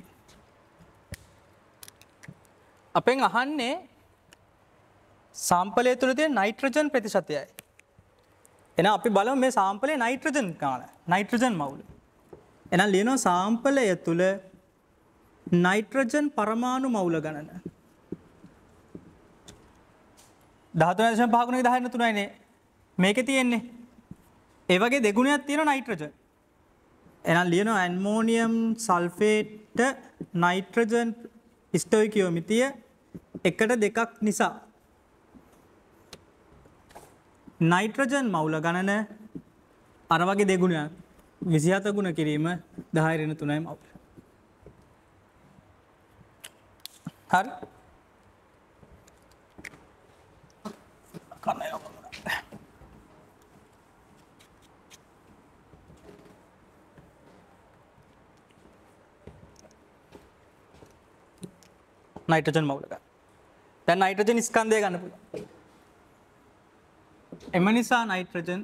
[SPEAKER 1] අපෙන් අහන්නේ සම්පලය තුළ තිය නයිට්‍රජන් ප්‍රතිශතයයි. එන අපි බල මේ සාම්පලය නයිට්‍රජන් කාන නයිට්‍රජන් මවුල. එන ලියනො සාම්පලය තුළ නයිට්‍රජන් පරමාණු මවුල ගණන. දහතුනශ පාගුණ දහන්න තුනයිනේ මේක තියෙන්නේ. ඒවගේ දෙගුණයක් තියෙන නයිට්‍රජන් එනම් ලියනවා ඇන්මෝනියම් සල්ෆේට් නයිට්‍රජන් ස්ටොයිකියෝමිතිය එකට දෙකක් නිසා නයිට්‍රජන් මවුල ගණන අර වගේ දෙගුණයක් විසිහත ගුණ කිරීම දහයරෙන තුනයි මවුල. හරි කන්නයකම නයිටජන් මවලක තැන් අයිටජන් ස්කන්දය ගන්න පුළ එම නිසා නයිට්‍රජන්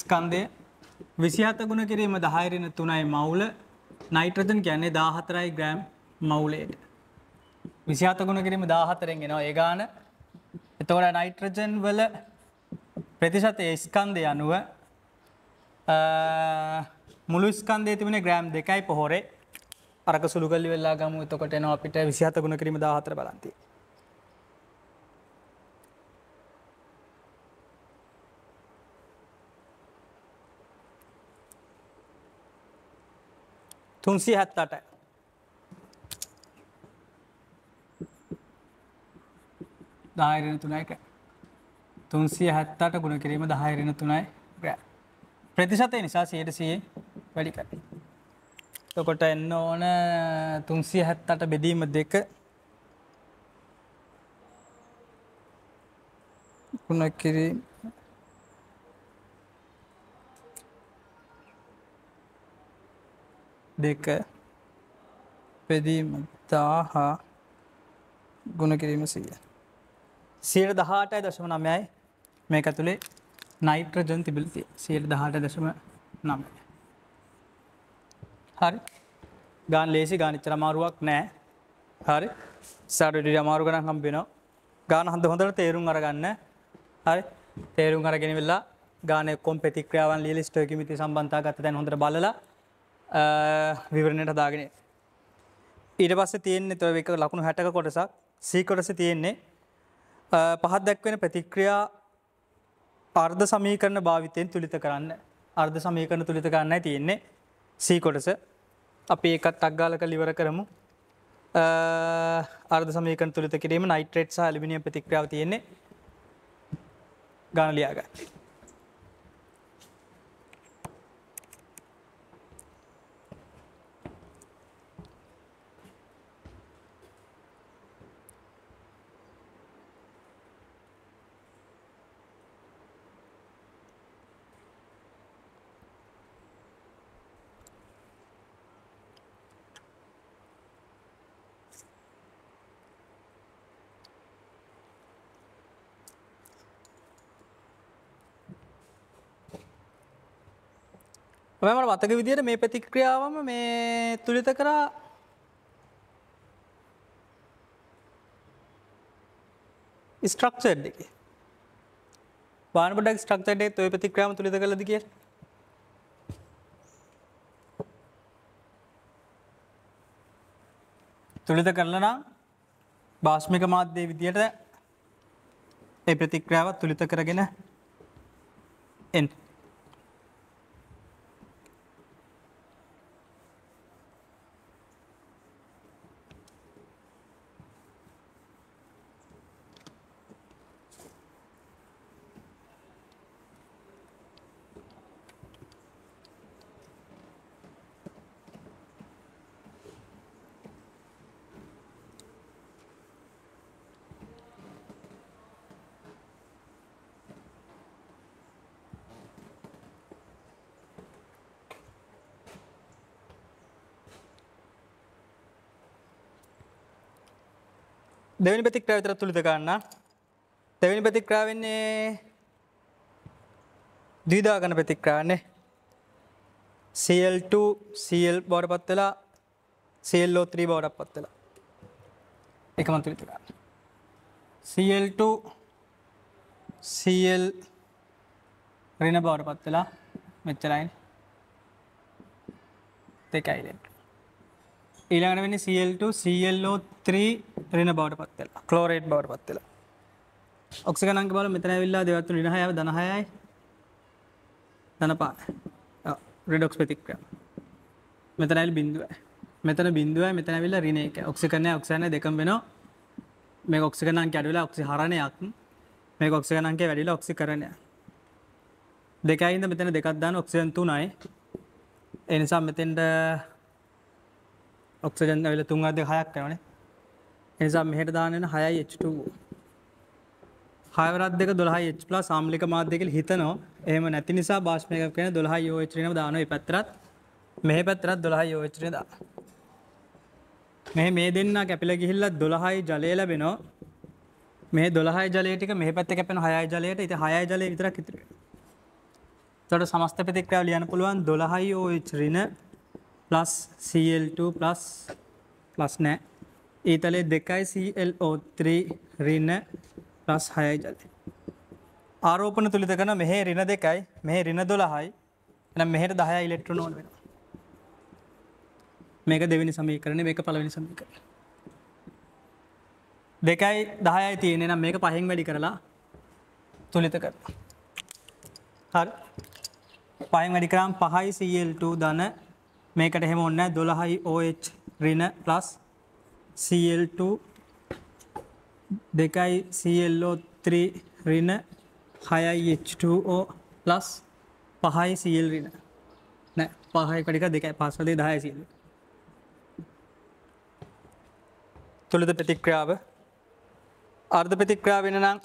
[SPEAKER 1] ස්කන්දය විසිහත ගුණ කිරීම දහයිරෙන තුනයි මවුල නයිට්‍රජන් කියන්නේ දාහතරයි ග්‍රෑම් මවුලේට විසිහත ගුණ කිරීම දාහතරෙන්ගෙනවා ඒගාන එතවට නයිට්‍රජන් වල ප්‍රතිශත ස්කන්දය අනුව මුළු ස්කන්දය තිබුණ ග්‍රෑම් දෙකයි පොහොරේ අරක සුළුගල්ලි වෙල්ලා ගම එතකොට එනවා අපිට විසිහත ගුණ කිරීම දාහතර බලන්ති තුන්සි හැත්තට දායරෙන තුනයි එක තුන්සිය හැත්තට ගුණ කිරීම දහයරෙන තුනයි ප්‍රතිශතය නිසා සයට සිය වැඩිකරන්නේ තකොට එන්න ඕන තුන්සිය හැත්තට බෙදීම දෙක ගුණක් කිරීම දෙක පෙදීම දාහා ගුණ කිරීම සිය සියට දහටයි දශම නමයයි මේක ඇතුළේ නයිට්‍රජන් තිබිලිති සියට දහට දශම නමයි හරි ගාන් ලේසි ගානිච්චර අමාරුවක් නෑ හරි සටඩි අමාරු ගනන් හම්බෙනවා ගාන හඳ හොඳට තේරුම් අරගන්න හරි තේරුම් අරගෙන වෙල්ලා ගාන කොම් පෙතික්‍රියාවන් ලියලිස්ට කිමිති සම්බන්තා ගත තැන් හොඳට බලලා විවරණයට හදාගෙන ඊට පස්සේ තියෙන්නේ තව එක ලකුණු 60ක කොටසක් C කොටස තියෙන්නේ පහත් දක්වන ප්‍රතික්‍රියා අර්ධ සමීකරණ භාවිතයෙන් තුලිත කරන්න අර්ධ සමීකරණ තුලිත කරන්නයි තියෙන්නේ සීකොටස අපි ඒකත් අක්ගාලක ලිවර කරමු අර්ධ සමයකන් තුළිත කිරීම නයිට්‍රේට් සහ ලිමිනිය ප්‍රතික්‍රියාව තියෙන්නේ ගණලියාගත්. මට මතක විදියට මේ ප්‍රතික්‍රියාවම මේ තුළිත කරා ස්ට්‍රක්ෂඩ් එක බානපඩක් ස්ට්‍රක්ෂඩේ ඔය ප්‍රතික්‍රාම තුළිත කළද කිය තුළිත කරලනම් භාෂ්මික මාධ්‍යය විදියට ඒ ප්‍රතික්‍රාවත් තුළිත කරගෙන එන්ට දෙවැනි ප්‍රතික්‍රා විතරත් තුළිද ගන්න තැවැනි ප්‍රතික්‍රාවෙන්නේ දීදාගන ප්‍රතික්‍රාන්නේ සල්2 සල් බෝඩ පත්වෙලා සල්ලෝ3 බෝඩක් පත්වෙලා එකම තුළිත ගන්න සල්2 සල් රෙන බෝඩ පත්වෙලා මෙච්චරයින් දෙකයිලෙට ඊළඟට වෙන්නේ Cl2 ClO3 ඍණ බවට පත් වෙලා ක්ලෝරේට් බවට පත් වෙලා ඔක්සිජන් අංක බලමු මෙතන ඇවිල්ලා 2 3 9 16යි 15 රිඩොක්ස් ප්‍රතික්‍රියාව මෙතන ඇවිල්ලා බිඳුවයි මෙතන බිඳුවයි මෙතන ඇවිල්ලා ඍණ එක ඔක්සිජන්ය ඔක්සිජන්ය දෙකම වෙනවා මේක ඔක්සිජන් අංකය අඩු වෙලා ඔක්සිහරණයක් මේක ඔක්සිජන් අංකය වැඩි වෙලා ඔක්සිකරණය දෙකයි ඉඳ මෙතන දෙකක් දාන ඔක්සිජන් 3යි ඒ නිසා මෙතෙන්ට ඔක්සජන් වෙල තුන් අද හයක් යනේ එනිසා මෙහට දානන හයයි එච්ට හයවරත් දෙක දොහ එච්ලා සාම්ලික මාධ්‍යකල් හිතනෝ එහම නැති නිසා භාෂ්මයක කෙන දොහ යෝචරන දාන පැත්තරත් මෙහ පැත්තරත් දොහ යෝචරය දා මෙහ මේ දෙන්න කැපිල ගිහිල්ල දොළහයි ජලය ලැබෙනෝ මේ දොළහයි ජලයටක මේ පැත්ත කැපෙන හයයි ජලයට ඉති හයයි ජලය විතර කිතුර තොට සමස්ත පතික්‍රාව ලියන පුළුවන් දොළහයි ෝචරින plus Cl2 plus plus නෑ. ඊතලේ දෙකයි ClO3 ඍණ plus 6යි ජලය. ආරෝපණ තුලිත කරන මෙහි ඍණ දෙකයි මෙහි ඍණ 12යි. එහෙනම් මෙහෙට 10 ඉලෙක්ට්‍රෝන ඕන වෙනවා. මේක දෙවෙනි සමීකරණය මේක පළවෙනි සමීකරණය. දෙකයි 10යි තියෙන්නේ නම් මේක පහෙන් වැඩි කරලා තුලිත කරනවා. හරි. පහෙන් වැඩි කරාම 5යි Cl2 ධන මේකට එහෙම ඔන්න දොළහයි OH රින ප්ලස් CL2 දෙකයි CLO3 රින හයයි H2O ප්ලස් පහයි සියල් රින නෑ පහයි කටික දෙකයි පස්වලේ දහය සියල් තුළද ප්‍රතික්‍රාව අර්ධ ප්‍රතික්‍රාවෙන නම්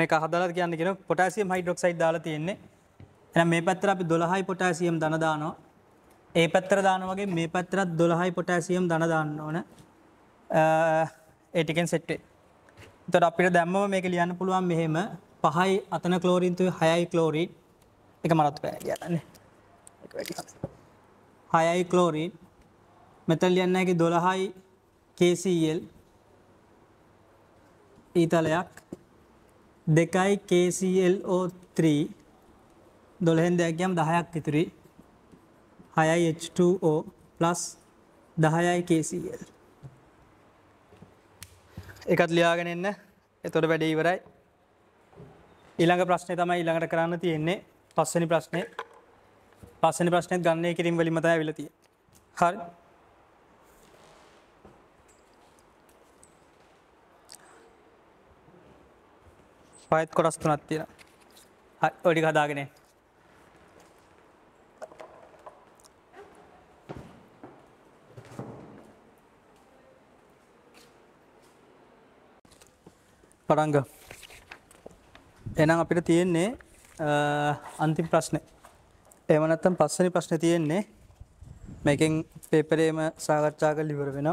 [SPEAKER 1] මේ කහදලත් කියන්න කෙන පොටසියම් හයිඩ්‍රොක්සයිඩ් දාලා තියෙන්නේ එ මේ පැත්තර අපි දොළහයි පොටසියම් දනදානවා ඒ පැත්තර දාන වගේ මේ පැත්තරත් දොළහයි පොටෑසියම් දන දාන්න ඕන ඒටිකෙන් සෙට්ටේ තොට අපිට දැම්මව මේක ලියන්න පුළුවන් මෙහෙම පහයි අතන කලෝරින්තු හයයි කලෝරී එක මරත් පෑ ගන්න හයයි කලෝරීන් මෙතල් ලියන්න එක දොළහයි කේසිල් ඊතලයක් දෙකයි කේසිල්ෝ3 දොළහෙන් දෙයක් ගම් දහයක් ඉතුරී 6යි H2O plus 10යි KCl. එකත් ලියාගෙන එන්න. එතකොට වැඩේ ඉවරයි. ඊළඟ ප්‍රශ්නේ තමයි ඊළඟට කරන්න තියෙන්නේ පස්වෙනි ප්‍රශ්නේ. පස්වෙනි ප්‍රශ්නේත් ගණනය කිරීම වලින්ම තමයි අවිලා තියෙන්නේ. හරි. පහත් කොටස් තුනක් තියෙනවා. හරි, ඔය ටික හදාගෙන එන්න. පටන්ග එනම් අපිට තියෙන්නේ අන්තිම් ප්‍රශ්නය එමනත්තම් පස්සනි ප්‍රශ්න තියෙන්නේ මේකින් පේපරේම සාකච්ඡා කල් ලිවර වෙන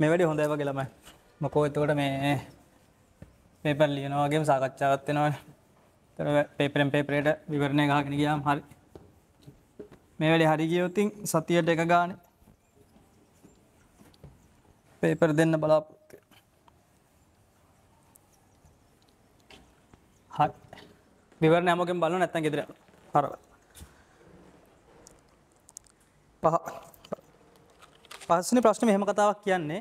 [SPEAKER 1] මේ වැඩි හොඳ වගේ ළමයි මොකෝ එතකොට මේ පේපර් ලියනවාගේ සාකච්ඡාවත් වෙනවා තර පේපරෙන් පේපරේට විවරණය ගහගෙන ගියාම් හරි මේ වැඩි හරි ගියොතින් සතියට එක ගාන පේපර් දෙන්න බලාපු විවරණ හැමෝගෙන් බලන්න නැත්නම් ගෙදර යනවා. හරව. පහ පහසුනේ ප්‍රශ්නේ මෙහෙම කතාවක් කියන්නේ.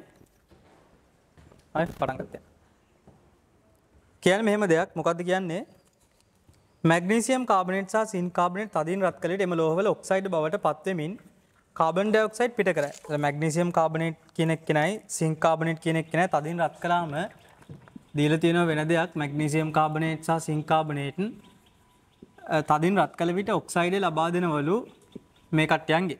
[SPEAKER 1] ආයෙත් පටන් ගන්න. කියන්නේ මෙහෙම දෙයක් මොකද්ද කියන්නේ? මැග්නීසියම් කාබනේට් සහ සින් කාබනේට් තදින් රත් කලෙට එම ලෝහවල ඔක්සයිඩ් බවට පත්වෙමින් කාබන් ඩයොක්සයිඩ් පිට කරයි. මැග්නීසියම් කාබනේට් කියන එක්කෙනයි සින් කාබනේට් කියන එක්කෙනයි තදින් රත් කළාම දීලා තියෙනවා වෙන දෙයක් මැග්නීසියම් කාබනේට් සහ සින්ක් කාබනේට් තදින් රත් කළ විට ඔක්සයිඩ් ලබා දෙනවලු මේ කට්ටියන්ගේ.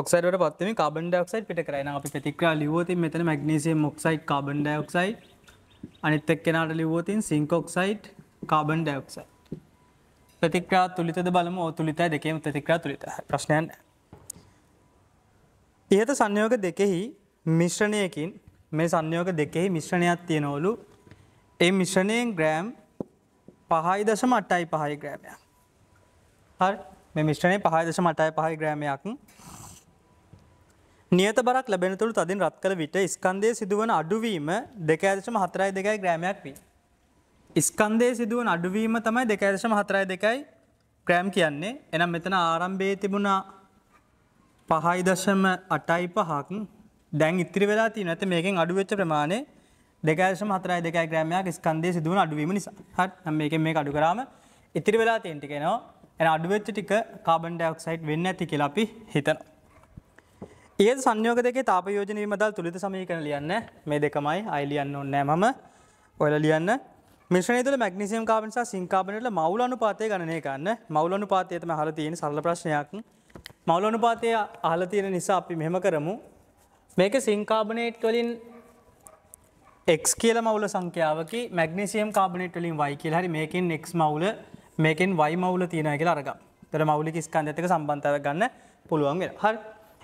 [SPEAKER 1] ඔක්සයිඩ්ට පත්වම කාබන් ඩයක්සයිඩ් පිට කරන අපි ප්‍රතික්‍රා ලිවෝතින් මෙතන මැග්නීසියම් ඔක්සයිඩ් කාබන් ඩයක්සයිඩ් අනිත් එක්කෙනාට ලිවෝතින් සිංක් ඔක්සයිඩ් කාබන් ඩයක්සයිඩ් ප්‍රතික්‍රා තුලිතද බලම තුලිතයි දෙකේම ප්‍රතික්‍රා තුලිත ප්‍රශ්නයන් ඉහත සංයෝග දෙකෙහි මිශ්‍රණයකින් මේ සංයෝග දෙකෙහි මිශ්‍රණයක් තියෙනවලු ඒ මිශ්‍රණයෙන් ග්‍රෑම් පහයි දශම අටයි පහයි ග්‍රෑමයක්. හරි මේ මිශ්‍රණය පහයි දශම අටයි පහයි ග්‍රෑමයක් නියත බරක් ලැබෙනතුළු තදින් රත් කළ විට ස්කන්දය සිදුවන අඩුවීම දෙකෑදශම හතරයි දෙකයි ග්‍රෑමයක් වී. ස්කන්දය සිදුවන අඩුවීම තමයි දෙකෑදශම හතරයි දෙකයි ග්‍රෑම් කියන්නේ එනම් මෙතන ආරම්භයේ තිබුණා පහයි දශම අටයි පහක් දැන් ඉතිරි වෙලා තියෙන ඇත මේකෙන් අඩුවෙච්ච ප්‍රමාණය දෙකෑශම හතරයි දෙකයි ග්‍රෑමයක් ස්කන්දේ සිදුවන අඩුවීම නිසා හත් නම් මේකෙන් මේක අඩු කරාම ඉතිරි වෙලා තියෙන ටික එනවා එන අඩුවෙච්ච ටික කාබන් ඩයොක්සයිඩ් වෙන්න ඇති කියලා අපි හිතනවා ඒ සංයෝග දෙකේ තාපයෝජන විමදල් තුළිත සමීකරණ ලියන්න මේ දෙකමයි අය ලියන්න ඕනෑ මම ඔයලා ලියන්න මිශ්‍රණය තුළ මැග්නීසියම් කාබන් සහ සින් කාබන්වල මවුල අනුපාතය ගණනය කරන්න මවුල අනුපාතය තමයි අහලා තියෙන සරල ප්‍රශ්නයක් මවුල අනුපාතය අහලා තියෙන නිසා අපි මෙහෙම කරමු මේක සිංකාබනේට් වලින් එක් කියල මවුල සංඛ්‍යාවකි මැග්නසියම් කාබනට් වලින් වයි කියල හරි මේකින් එක් මවුල මේකෙන් වයි මවුල තියෙනය කියලා අරග තර මවුලි ස්කන්ධතක සම්බන්ධව ගන්න පුළුවන් හර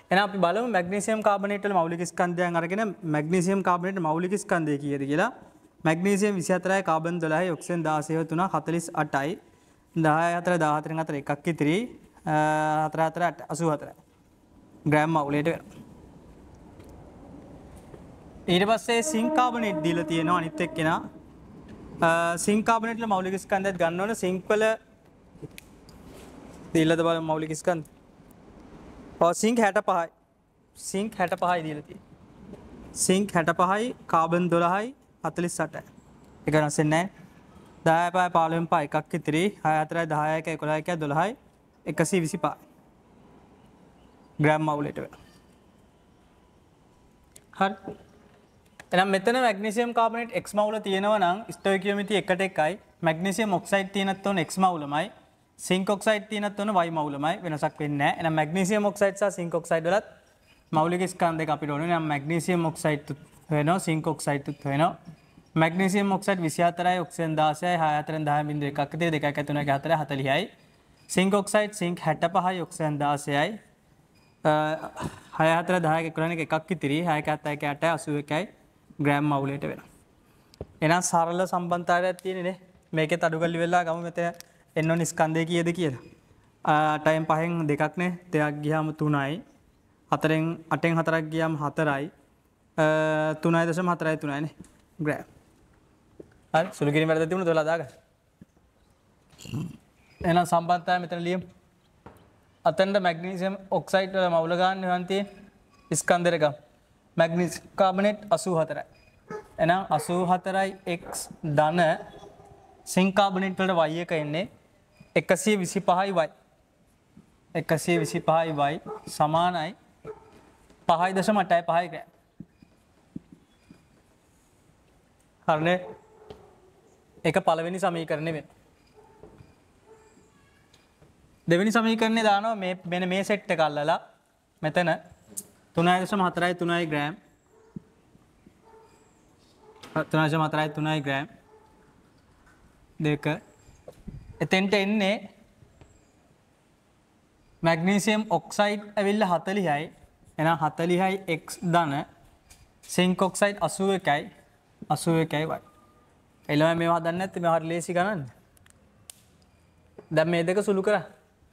[SPEAKER 1] එන අපි බල මැගනසියම් කාබනටල මවුලි ස්කන්ධයන් අරගෙන මැගනසියම් කාබනට මවුලි ස්කන්දය කියද කියලා මැගනසියම් විසිතරයි කාබන් දොලයි ඔක්සෙන් දාසයව තුන හතලිස් අටයි දාය අතර දාහතරෙන් අතර එකක්කි ත්‍රී අතර අතර අසු හතර ග්‍රෑම් මවුලට වෙනවා ඊට පස්සේ සිංකාබනෙට් දීල තියෙනවා අනිත් එක්කෙන සිංකාබනෙට්ල මෞලිකස්කන්දත් ගන්නවන සිංක්වල දීල්ලද බල මෞලිකස්කන්ද සිංක් හැට පහයි සිංක් හැට පහයි දීලති සිංක් හැට පහයි කාබන් දොළහයි අතලිස් සට එක නසෙන්නෑ දායපය පාලුවෙන් පා එකක් ඉතිරි හය අතරයි දායක එකොලායක දොළහයි එකසි විසි පා ග්‍රෑම් මවුලට වෙන හරි එනම් මෙතන මැග්නසියම් කාබනට් එක් මවුල තියෙනවනම් ස්ටෝකියමිති එකට එකයි මැග්නසියම් ඔක්සයිඩ් තියෙනත්වන එක් මවුලමයි සිංකොක්සයිඩ් තියෙනත්වන වයි මවුලමයි වෙනසක් වෙන්න එන මැග්නසියම් ඔක්සයිඩ් සහ සිංකොක්සයිඩ් වලත් මවුලික ස්කන්ධ දෙක අපිට ඕනේ නම් මැග්නසියම් ඔක්සයිඩ් වෙනවා සිංකොක්සයිඩ් වෙනවා මැග්නසියම් ඔක්සයිඩ් 24යි ඔක්සිජන් 16යි 64න් 10.1ක් අතර දෙකක් ඇතුළත 4 40යි සිංකොක්සයිඩ් සිංක් 65යි ඔක්සිජන් 16යි 64 10 11 එකක් ඉතිරි 6 7 8 81යි ග්‍රෑම් අවුලට වෙන. එනම් සරල සම්බන්තාරයක් තියෙනෙ මේක තඩුගල්ලි වෙල්ලා ගම මෙත එන්න නිස්කන්දය කියද කියලා. ටයිම් පහෙන් දෙකක්නේ දෙයක් ගිහාම තුනයි හතරෙන් අටෙන් හතරක් ගියම් හතරයි තුනයි දශම හතරයි තුනයින ග්‍රෑ සුළුගිරි වැරද තිබුණු දොලාදාග එනම් සම්බන්තය මෙතන ලියම් අතන්ට මැගනීසියම් ඔක්සයිට් මවුලගාන්න හන්තේ ස්කන්දරකම් මැග්නිස් කාබනෙට් අසූ හතරයි. එනම් අසූ හතරයි එක් ධන සිංකාබනෙට්වලට වය එක එන්නේ එකසිය විසි පහයි වයි. එකසිය විසි පහයි වයි සමානයි පහයි දශ මටයි පහයි ගෑ. හරණය එක පළවෙනි සමීකරණය වෙන. දෙවැනි සමීකරණය දානව මෙන මේ සෙට්ට කල්ලලා මෙතන තුනයිදශම හතරයි තුනයි ග්‍රෑම් තුනශම හතරයි තුනයි ග්‍රෑම් දෙක එතෙන්ට එන්නේ මැග්නීසියම් ඔක්සයිට් ඇවිල්ල හතලිහයි එන හතලිහයි එක් දන සිංකොක්සයිට් අසුව එකයි අසුව එකයි වයි. එලව මේවා දන්න ඇති මෙහර ලේසි ගණන්න. දැම් මේ දෙක සුළු කර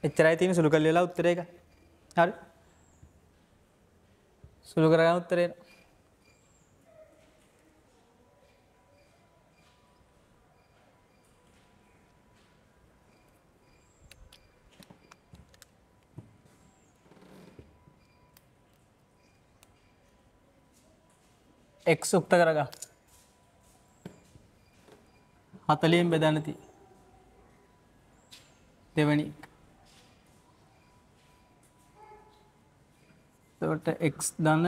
[SPEAKER 1] එච්චරයි තියෙන සුළු කල්ලලා උත්තරේක හරි සුළු කරගන්න උත්තරේන. එක් සුක්ත කරගා හතලියෙන් බෙදනති දෙවැනි තවට එක් දන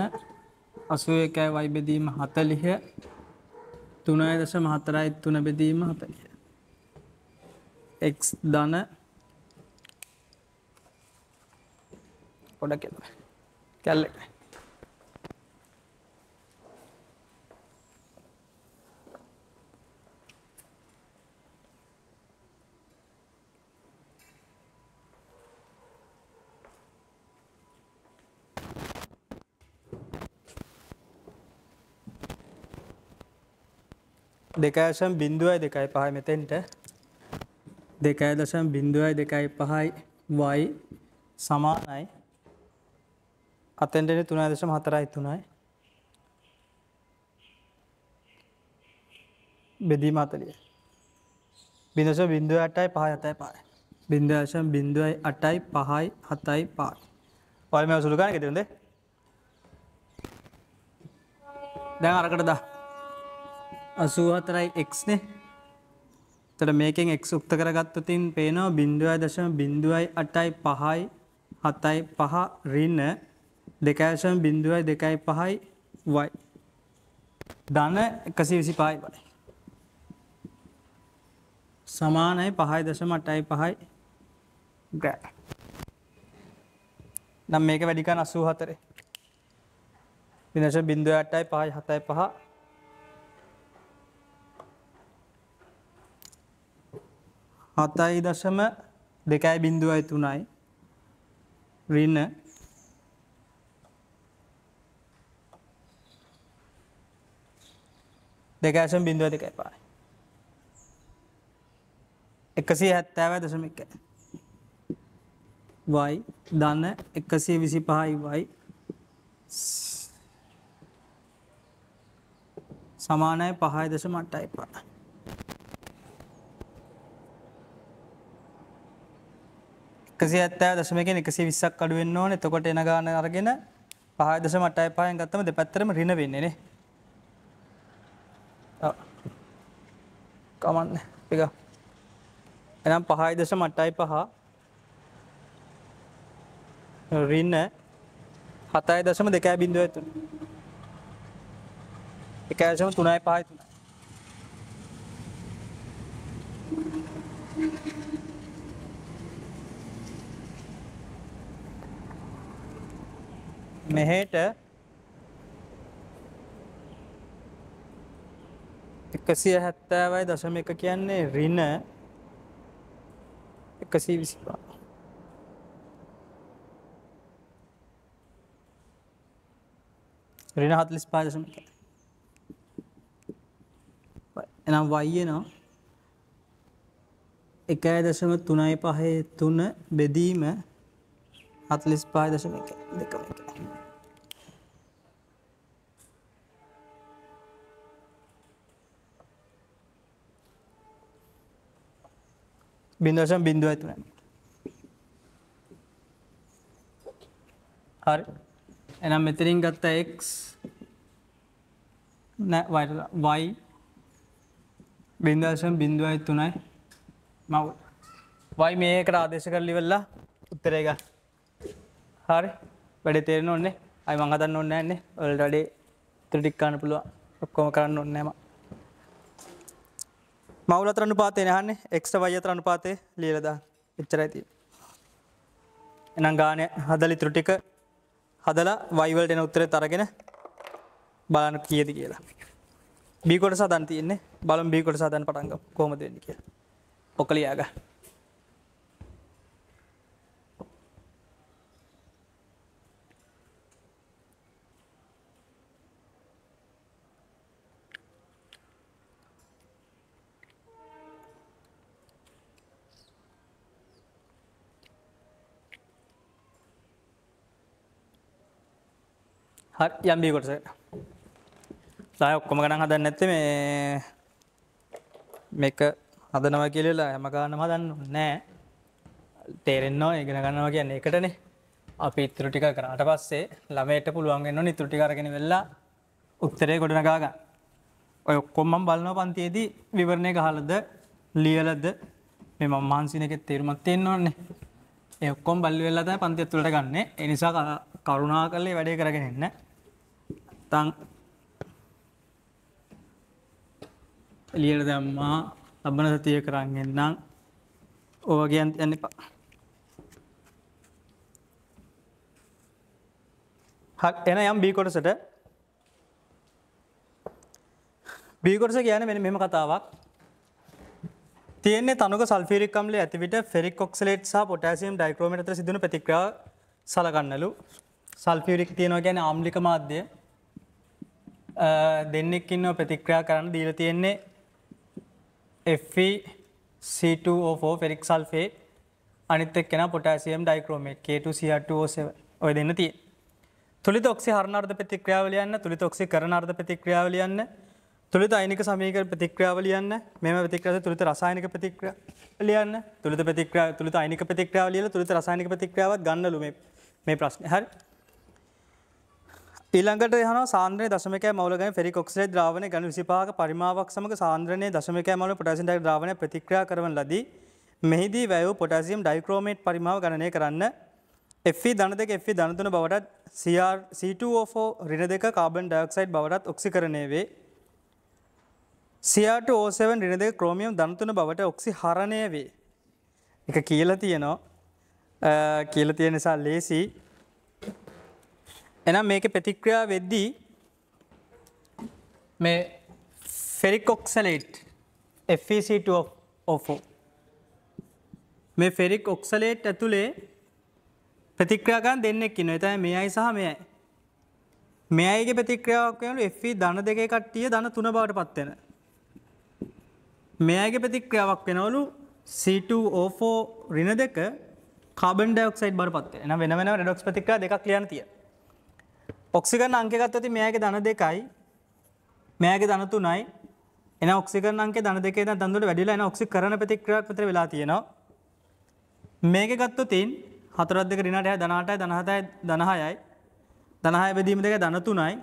[SPEAKER 1] අසුව එකයි වයි බෙදීම හතලිහ තුනයි දශ මහතරයි තුන බෙදීම හතලිය එක් දන ගොඩ කෙල කැල්ල එකයි දෙකෑශම් බින්දුවයි දෙකයි පහයි මෙතෙන්ට දෙකෑදශම් බින්දුවයි දෙකයි පහයි වයි සමානයි අතෙන්ටෙන තුනයි දශම හතරයි තුනයි බෙදීම අතලිය බිඳශ බින්දුව අටයි පහ හතයි පායි බින්දශම් බින්දුවයි අටයි පහයි හතයි පායි පල්ම සුළුකාන ගෙතිරුද දැන් අරකට දා අසූ හතරයි එක්නේ තට මේකෙන් එක් උක්ත කරගත්තතින් පේනවා බින්දුවයි දශම බින්දුවයි අටයි පහයි හතයි පහ රින්න දෙකෑශම් බින්දුවයි දෙකයි පහයි වයි. ධන එකසි විසි පායි වයි. සමානයි පහයි දශම අටයි පහයි ග්‍රෑ. නම් මේක වැඩිකන් අසූ හතරේ. විනශ බින්දුව අටයි පහයි හතයි පහ හතයි දශම දෙකයි බිින්දුවයි තුනයි රින්න දෙකෑසම් බිඳුව දෙකයි පායි එකසේ හැත්තෑව දසම එක වයි දන්න එකසේ විසි පහයි වයි සමානය පහයි දශ මට්ටයි පායි එකසි ඇත්තෑ දශමයකෙන් එකසි විස්සක් අඩුවෙන්න්න ඕන එතකොට එන ගාන අරගෙන පහදස මටයි පහයෙන් ගත්තම දෙ පැත්තරම රින වෙන්නේනේ කමන්න එක එනම් පහයි දස මටයි පහ රින්න හතයි දසම දෙකෑ බින්දුව ඇතු එකෑසම තුනයි පහයි මෙහෙට එකසිය හැත්තෑවයි දශම එක කියන්නේ රින එකසී විසිපා රින හත්ලිස් පාදශම එනම් වයනවා එකයි දශම තුනයි පහේ තුන බෙදීම හත්ලිස් පාදශම එක දෙකම එක බිඳවශම් බිඳුව ඇතුරන හරි එනම් මෙතරින් ගත්ත එක් වයි බින්දර්ශම් බින්දුවයි තුනයි මව වයි මේකට ආදේශ කරලි වෙල්ලා උත්තරේග හරි වැඩි තේරෙන ඔන්නේ අයි මං හදන්න ඕන්නේ නැහැ නේ ඔයාලට වැඩි ත්‍රිටික් ගන්න පුළුවන් ඔක්කොම කරන්න ඕනේ නැහැ මවුලතර අනුපාතය නහන්නේ එක්ට වයතර අනුපාතය ලියලදා එච්චරයිති. එනම් ගානය හදලි තුෘටික හදලා වයිවල්ට එන උත්තරය තරගෙන බලන කියද කියලා. බීකොට සදන් තියන්නේ බලම් බීකොට සදන් පටන්ග කොමදන්න කිය. ඔකලියයාග. හරි යම්බී කොටසට දාය ඔක්කොම ගණන් හදන්න නැත්තේ මේ මේක හදනවා කියලා හැම ගානම හදන්න නෑ තේරෙන්නවා ඉගෙන ගන්නවා කියන්නේ එකටනේ අපි ඉතුරු ටික කරාට පස්සේ ළමයට පුළුවන් වෙනවා ඉතුරු ටික අරගෙන වෙලා උත්තරේ ගොඩනගා ගන්න. ඔය ඔක්කොම මම බලනවා පන්තියේදී විවරණය ගහලාද ලියලාද මේ මම මහන්සිනකෙත් තේරුමක් තියෙන්න ඕනේ. ඒ ඔක්කොම බල්ලි වෙලා තමයි පන්තියත් උඩට ගන්න. ඒ නිසා කරුණාකරලා වැඩේ කරගෙන ඉන්න. නැත්තං එලියට දැම්මා ලබන සතිය කරන්න එන්නම් ඕවගේ අන්ත යන්න එපා හක් එන යම් බී කොටසට බී කොටස කියන මෙන්න මෙම කතාවක් තියන්නේ තනක සල්ෆිරික් අම්ල ඇතිවිට ෆෙරික් ඔක්සලේට් සහ පොටසිම් ඩයික්‍රෝමට සිදුන ප්‍රතික්‍රා සලගන්නලු සල්ෆිරික් තියෙනවා ගැන ආම්ලික මාධ්‍යය දෙන්නෙක්කින්න ප්‍රතික්‍රියා කරන්න දීල තියෙන්නේ F2O4 පෙරික්සල්ෆේ අනිත් එක්කෙන පොටසියම් ඩයික්‍රෝමේට් K2CO2 ඔය දෙන්න තිය. තුළි තොක්සි හරණර්ධ ප්‍රතික්‍රියාවලියන්න තුළි තොක්සි කරනර්ධ ප්‍රතික්‍රියාවලියන්න තුළිත අයිනික සමීක ප්‍රතික්‍රියාවලියන්න මෙම ප්‍රතික්‍රස තුළිත රසායනික ප්‍රතික්‍රියලියන්න තුළිත ප්‍රතික්‍රියා තුළිත අයිනික ප්‍රතික්‍රියාවලියල තුළිත රසායනික ප්‍රතික්‍රියාවත් ගන්නලු මේ ප්‍රශ්න හරි ඊළඟට යන සාන්ද්‍රය දශමක මවලගෙන ෙරිකොක්සේ ද්‍රාවන ගන විසිපාක පරිමාවක් සමඟ සාන්ද්‍රනය දශමක මල පොටසිට ද්‍රාවන ප්‍රතික්‍රා කරන ලදී මෙහිදී වැයූ පොටසිම් ඩයික්‍රෝමේට් පරිමාව ගණනය කරන්න Fී දනදක Fී දනතුන බවටත් CR2O4 රින දෙක කාබන් ඩයක්සයිඩ් බවටත් ඔක්සි කරනය වේ CR2O7 රින දෙක ක්‍රෝමියම් දනතුන බවට ඔක්සි හරණය වේ එක කියල තියනවා කියල තියෙනසා ලේසිී එනම් මේක ප්‍රතික්‍රියා වෙද්දී මේ ෆෙරිකොක්සලේට් FEC2 ඔෆෝ මේ ෆෙරික් ඔක්සලේට් ඇතුළේ ප්‍රතික්‍රාගන් දෙන්නෙක් කින එතයි මේ අයි සහ මෙයයි. මේ අයිගේ ප්‍රතික්‍රියාවක් වනු Fී දන දෙක කට්ටිය දන තුන බවට පත්වෙන. මේ අයිගේ ප්‍රතික්‍රියාවක් වෙනවලු C2O4 රින දෙක කාබන් ඩයක්සයිඩ් බර පත්ේ එන වෙන වෙන ඩොක්ස් ප්‍රතික්‍ර දෙක් ලියන තිය. ඔක්සිකරන අංකගත් ඇති මේයගේ දන දෙකයි මේයගේ දන තුනයි එන ඔක්සිකරන අංක දන දෙකේ දන්දුට වැඩිලා එන ඔක්සි කරන ප්‍රතික්‍රියාවක් විතර වෙලා තියෙනවා මේක ගත්තොතින් හතරක් දෙක ඍණාටයි ධනාටයි ධනහතයි ධනහයයි ධනහය බෙදීම දෙක ධන තුනයි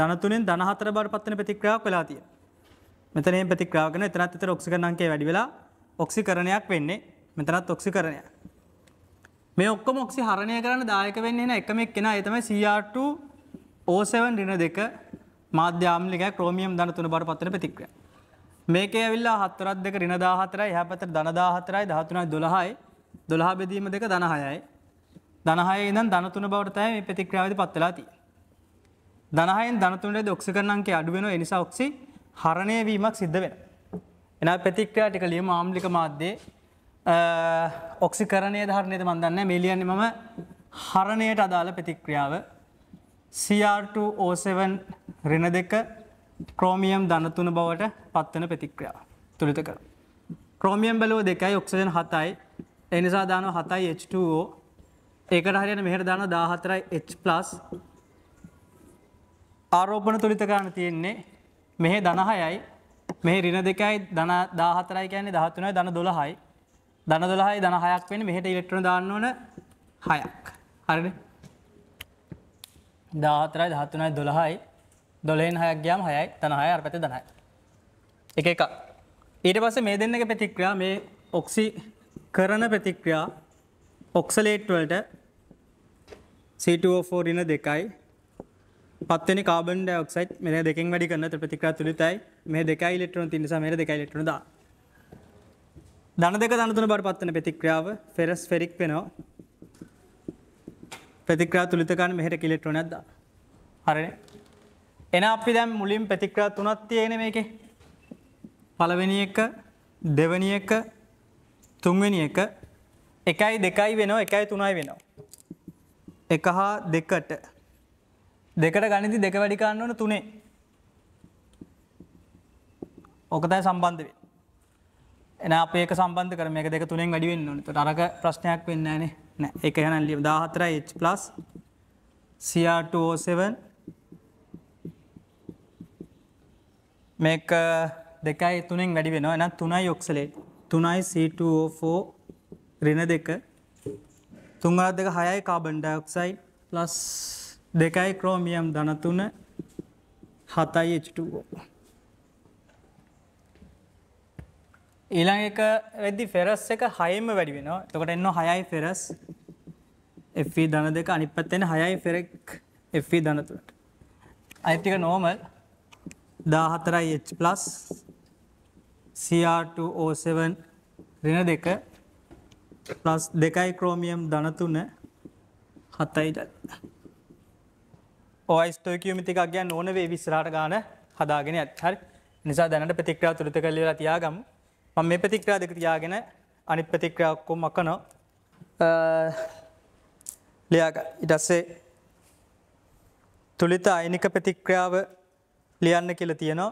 [SPEAKER 1] ධන තුනෙන් ධන හතර බවට පත් වෙන ප්‍රතික්‍රියාවක් වෙලා තියෙනවා මෙතන මේ ප්‍රතික්‍රියාව කරන එතනත් විතර ඔක්සිකරන අංකය වැඩි වෙලා ඔක්සිකරණයක් වෙන්නේ මෙතනත් ඔක්සිකරණයක් මේ ඔක්කොම ඔක්සිහරණය කරන්න දායක වෙන්නේ නැහැ එකම එක්කෙනා ඒ තමයි CR2 ඕසවන් රින දෙක මාධ්‍යාමික ක්‍රෝමියම් දන තුන බර පත්තන ප්‍රතික්‍රිය. මේක ඇවිල්ලා හත්තරත් දෙක රිනදාහතරයි හැපතර දනදාහතරයි දහතුනයි දොළහයි දොළහ බෙදීම දෙක දනහයයි. දනහය ඉදන් දනතුන බවටතය මේ ප්‍රතික්‍රියාවද පත්වෙලාති. දනහයෙන් දනතුන්ට දොක්ෂ කරනන්ගේ අඩුවෙන එනිසා ඔක්සි හරණය වීමක් සිද්ධ වෙන. එන ප්‍රතික්‍රියා ටික ලියම ආම්ලික මාධ්‍යේ ඔක්සි කරණය ධරණයද මන්දන්න මේලියන්නේ මම හරණයට අදාළ ප්‍රතික්‍රියාව CR2O7 ඍණ දෙක ක්‍රෝමියම් ධනතුන බවට පත්වන ප්‍රතික්‍රියාව තුලිත කර. ක්‍රෝමියම් බැලුව දෙකයි ඔක්සිජන් 7යි. ඒ නිසා දානවා 7යි H2O. ඒකට හරියන මෙහෙට දානවා 14යි H+ ආරෝපණ තුලිත කරන්න තියෙන්නේ මෙහි 16යි මෙහි ඍණ දෙකයි ධන 14යි කියන්නේ 13යි ධන 12යි ධන 12යි ධන 6ක් වෙන්නේ මෙහෙට ඉලෙක්ට්‍රෝන දාන්න ඕන 6ක් හරිනේ දාතරයි දහත්තුනයි දොළහයි දොලෙන් හයක් ගයාම් හයයි තනහය අර පැති දනයි. එක එක. ඊට පස මේ දෙන්නක ප්‍රතික්‍රියා මේ ඔක්සි කරන ප්‍රතික්‍රියා ඔක්සලේට්වලට C2ෝෆෝරින දෙකයි පත්වනි කාබන් ඩයක්සයිට් මෙ දෙකින් වැඩි කරන්න ප්‍රතිකා තුළිතයි මේ දෙකයි ලෙටරන තිනිසා මේ දෙකයි ලෙටරන දා. දන දෙක දනතුන බට පත්වන ප්‍රතික්‍රියාව ෆෙරස් ෆෙරික් වෙනවා ප්‍රතික්‍රා තුළිතකන්න මෙහට කිලෙට්ට නැද හරන එන අපි දැම් මුලින් ප්‍රතික්‍රා තුනත් තියෙන මේක පලවෙනි එක දෙවනි එක තුන්වෙනි එක එකයි දෙකයි වෙනවා එකයි තුනයි වෙනවා. එක හා දෙකට දෙකට ගනිති දෙක වැඩිකාන්න වන තුනේ ඕකතයි සම්බන්ධ වේ එන අපේක සම්බන්ධ කරම එක දෙක තුනෙන් වැඩිවෙන්න නට අරක ප්‍රශ්නයක් වෙන්න නේ එක යන ලි දාහතරයි H plus CR2O7 මේක දෙකයි තුනෙන් වැඩි වෙනවා එනත් තුනයි ඔක්සලේට් තුනයි C2O4 රින දෙක තුන්වලත් දෙක හයයි කාබන් ඩයොක්සයිඩ් ප්ලස් දෙකයි ක්‍රෝමියම් ධනතුන හතයි H2O ඊළඟ එක වෙද්දි ෆෙරස් එක හයම වැඩි වෙනවා. එතකොට එන්න 6යි ෆෙරස් Fe ධන දෙක අනිත් පැත්තෙන් 6යි ෆෙරෙක් Fe ධන තුනට. අනිත් ටික normal 14H+ Cr2O7 ඍණ දෙක ප්ලස් 2යි ක්‍රෝමියම් ධන තුන 7යි ධන. ඔය ස්ටොයිකියුමි ටිකක් ගන්න ඕන වේ 20 ගාන හදාගෙන යත්. හරි. නිසා දැනට ප්‍රතික්‍රියා තුරිත කරලා තියාගමු. මම මේ ප්‍රතික්‍රියා දෙක තියාගෙන අනිත් ප්‍රතික්‍රියා ඔක්කොම අකනවා ලියා ඊට පස්සේ තුලිත අයනික ප්‍රතික්‍රියාව ලියන්න කියලා තියෙනවා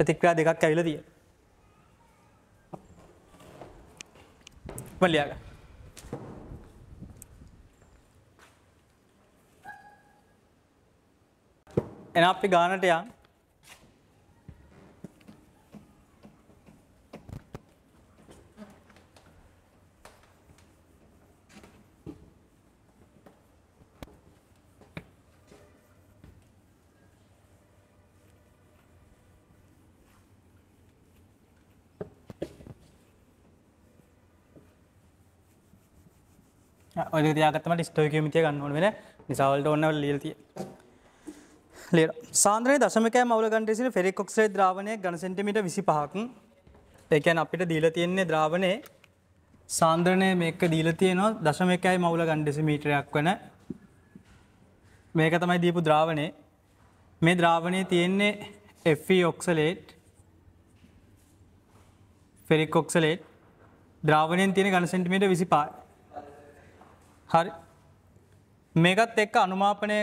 [SPEAKER 1] ප්‍රතික්‍රියා දෙකක් ඇවිල්ලා තියෙනවා මම ලියා ගන්න එන අපි ගානට යන් ඔය දයාගත්තමට ස්ටෝකමිතිය ගන්නවන වෙන නිසාවලට ඔන්න ලියතිය. ලේ සාන්ද්‍රය දශමක මවල ගන්ටසින ෆෙරිකොක්සේ ද්‍රාවණය ගන සෙන්ටිමිට විසි පහකු එකැන් අපිට දීල තියෙන්නේ ද්‍රාවණය සාන්ද්‍රණය මේක දීල තියනවා දශම එකයි මවුල ගණ්ඩෙසි මීටරයක් වන මේක තමයි දීපු ද්‍රාවණය මේ ද්‍රාවණය තියෙන්නේ එෆී ඔක්සලේට් ෆෙරිකොක්සලේට් ද්‍රාවණයෙන් තියෙන ගණ සෙන්ටිමිට විසි පායි හරි මේකත් එක්ක අනුමාපනය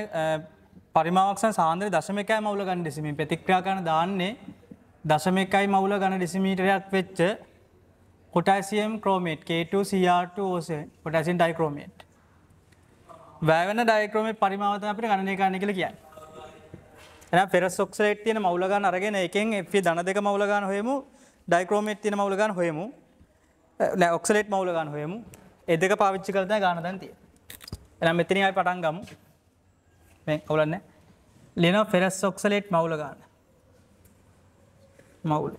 [SPEAKER 1] පරිමාවක්ෂන් සාන්ද්‍ර දශමකයි මවුල ගන්න ඩිසිමින් ප්‍රතික්‍රියා කරන දාන්නේ දශමකයි මවුල ගන ඩිසිමීටරයක් වෙච්ච කොටයිසියම් ක්‍රෝමේට් K2 CR2 ඕසේ පොටසින් ඩයික්‍රෝමේට් වැෑවන ඩයික්‍රෝමේට් පරිමාවතම අපට ගණනය කරන්න කළ කියන්න එ පෙරසොක්ෂලේට් තියෙන මවුලගන් අරගෙන එකෙන් එ දන දෙක මවුලගන් හොයමු ඩයික්‍රෝමේට් තියෙන මවුලගන් හොයමු ඔක්සලේට් මවුලගන් හොයමු එදක පාවිච්චි කරත ගාන දැන්තිය එනම් මෙතනයි පටන් ගමු කවුලන්න ලෙන ෆෙරස් සොක්සලේට් මවුල ගන්න මවුල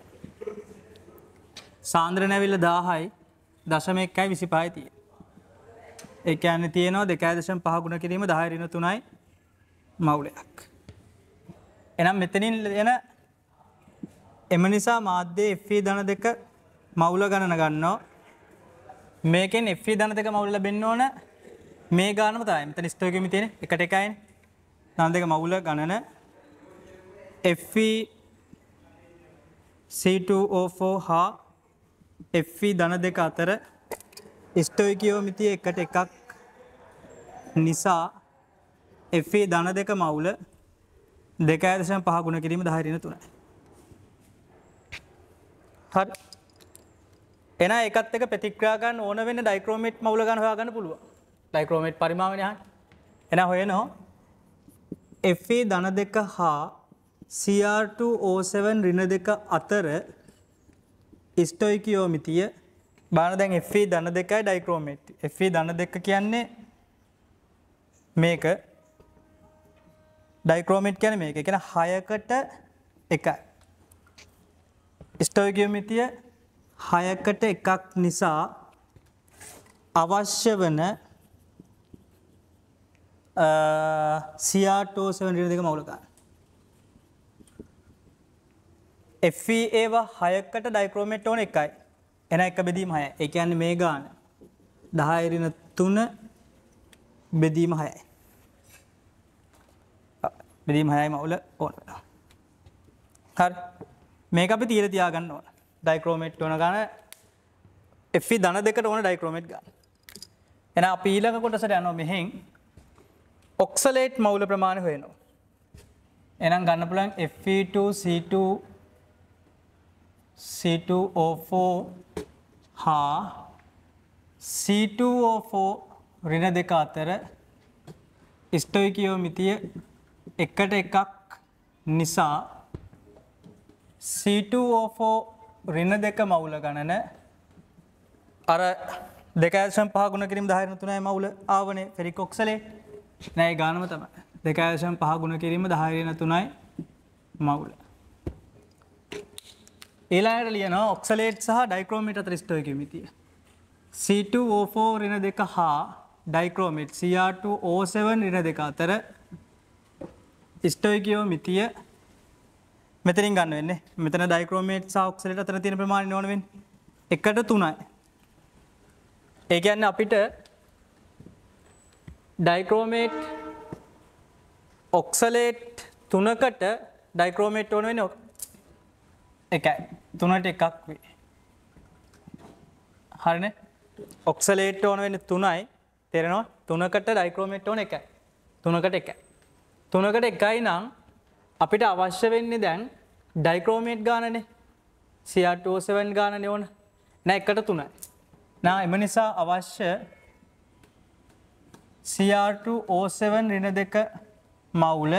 [SPEAKER 1] සාන්ද්‍රනැවිල්ල දාහයි දශම එක්කයි විසි පායිතිය එක ඇන්න තියනවා දෙකෑදශම් පහගුණ කිරීම දහරින තුනයි මවුලයක් එනම් මෙතනින් එන එම නිසා මාධ්‍ය එ්ී දන දෙක මවුල ගණන ගන්නවා මේකෙන් F ධන e දෙක මවුල් ලැබෙන්න ඕන මේ ගානම තමයි. මෙතන ස්ටෝකියුම තියෙන එකට එකයිනේ. ධන දෙක මවුල ගණන F e C2O4 හා F ධන e දෙක අතර ස්ටෝකියෝමිතිය එකට එකක් නිසා F ධන දෙක මවුල 2.5 ගුණ කිරීම 10 ඍණ 3යි. හරි එන එකත් එක ප්‍රතික්‍රාගන්න ඕන වෙන්න ඩයිකරෝමට් මවල ගන්න හොයාගන්න පුළුව ඩයිකරෝමට් පරිමාවනය එන හොය නෝ Fේ දන දෙක හා CR2O7 රින දෙක අතර ස්ටොයිකියෝමිතිය බාන දැන් Fේ දන දෙකයි ඩයිකරෝමට් Fේ දන දෙක කියන්නේ මේක ඩයිකරෝමට් කියන මේක එකෙන හයකට එකයි ස්ටෝගියමිතිය 6කට එකක් නිසා අවශ්‍ය වන CR27 දෙක මවුල ගන්න. FE ඒවා 6කට ඩයික්‍රෝමේට් ඕන එකයි. එන එක බෙදීම 6. ඒ කියන්නේ මේ ගාන 10 ඍණ 3 බෙදීම 6යි. බෙදීම 6යි මවුල ඕන වෙනවා. හරි. මේක අපි තියලා තියාගන්න ඕන. ඩයිකරෝමෙට් වන ගන එි e දන දෙකට ඕන ඩයිකරෝමෙට් ගන්න. එන පීලක කොටසට යනො මෙහෙන් ඔක්සලේට් මවුල ප්‍රමාණ හයනවා. එනම් ගන්න පුළන් F2C2 C2O4 හා C2O4 රින දෙක අතර ස්ටොයිකියෝ මිතිය එකට එකක් නිසා C2O4 රින්න දෙක මවුල ගණන අර දෙකෑශම් පහගුණ කිරම් දාහරන තුනයි මවුල ආවනේ පෙරිකොක්සලේ නෑ ගානම තම දෙකෑශම් පහගුණ කිරීම දහරන තුනයි මවුල. ඒලායට ලියන ඔක්සලේට් සහ ඩයිකරෝමිට ත්‍රිස්ටෝයක මිතිය. C2O4 රින දෙක හා ඩයිකරෝමිට් CR2O7 රින දෙක අතර ස්ටෝයිකයෝ මිතිය මෙතරින් ගන්න වෙන්න මෙතන ඩයිකරෝමේට් සාක්සලට අතර තියෙන ප්‍රමාණ නොවෙන් එකට තුනයි. ඒගැන්න අපිට ඩයිකරෝමේට් ඔක්සලේට් තුනකට ඩයිකරෝමේට් ඕන වෙන එක තුනට එකක් වේ. හරින ඔක්සලේට් ඕන වෙන තුනයි තෙරෙනවා තුනකට ඩයිකරෝමේට් ඕන එක තුනකට එක. තුනකට එකයි නම් අපිට අවශ්‍ය වෙන්නේ දැන් ඩයික්‍රෝමේට් ගානනේ සියටෝසවන් oh ගානන ඕන නෑ එකට තුනයි. නා එම නිසා අවශ්‍ය CR2O7 රින දෙක මවුල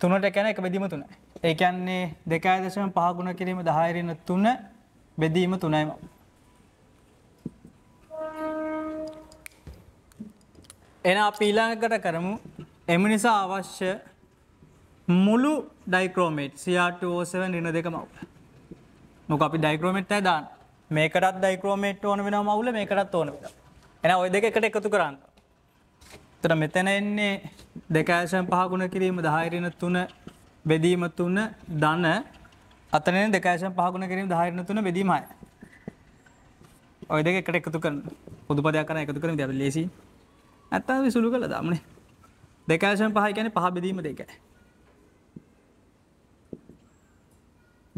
[SPEAKER 1] තුනට කැන එක බෙදීම තුනයි. ඒ කියන්නේ දෙකයි දශම පහ ගුණ කිරීම 10 රින 3 බෙදීම 3යි. එන අපි ඊළඟකට කරමු එම නිසා අවශ්‍ය මුළු ඩයිකෝමේට් සියාටෝසවන් රින දෙක මවුල. මොක අපි ඩයිකෝමෙට් ඇ දාන්න මේකටත් ඩයිකෝමේට් ඕන වෙන මවුල මේකටත් ඕන වෙන. එන ඔය දෙක එකට එකතු කරන්න. තර මෙතන එන්නේ දෙකෑෂන් පහගුණ කිරීම දහයිරණ තුන බෙදීම තුන්න දන්න අතන දෙකෑෂන් පහගුණ කිරීම දහරණ තුන බෙදීමයි. ඔය දෙක එකට එකතු කරන්න පුදුපදයක් කන එකතු කරන දැ ලෙසි ඇත්තාව සුළු කළ දමනේ දෙකෑශන් පහ ගැන පහ බෙදීම දෙකයි.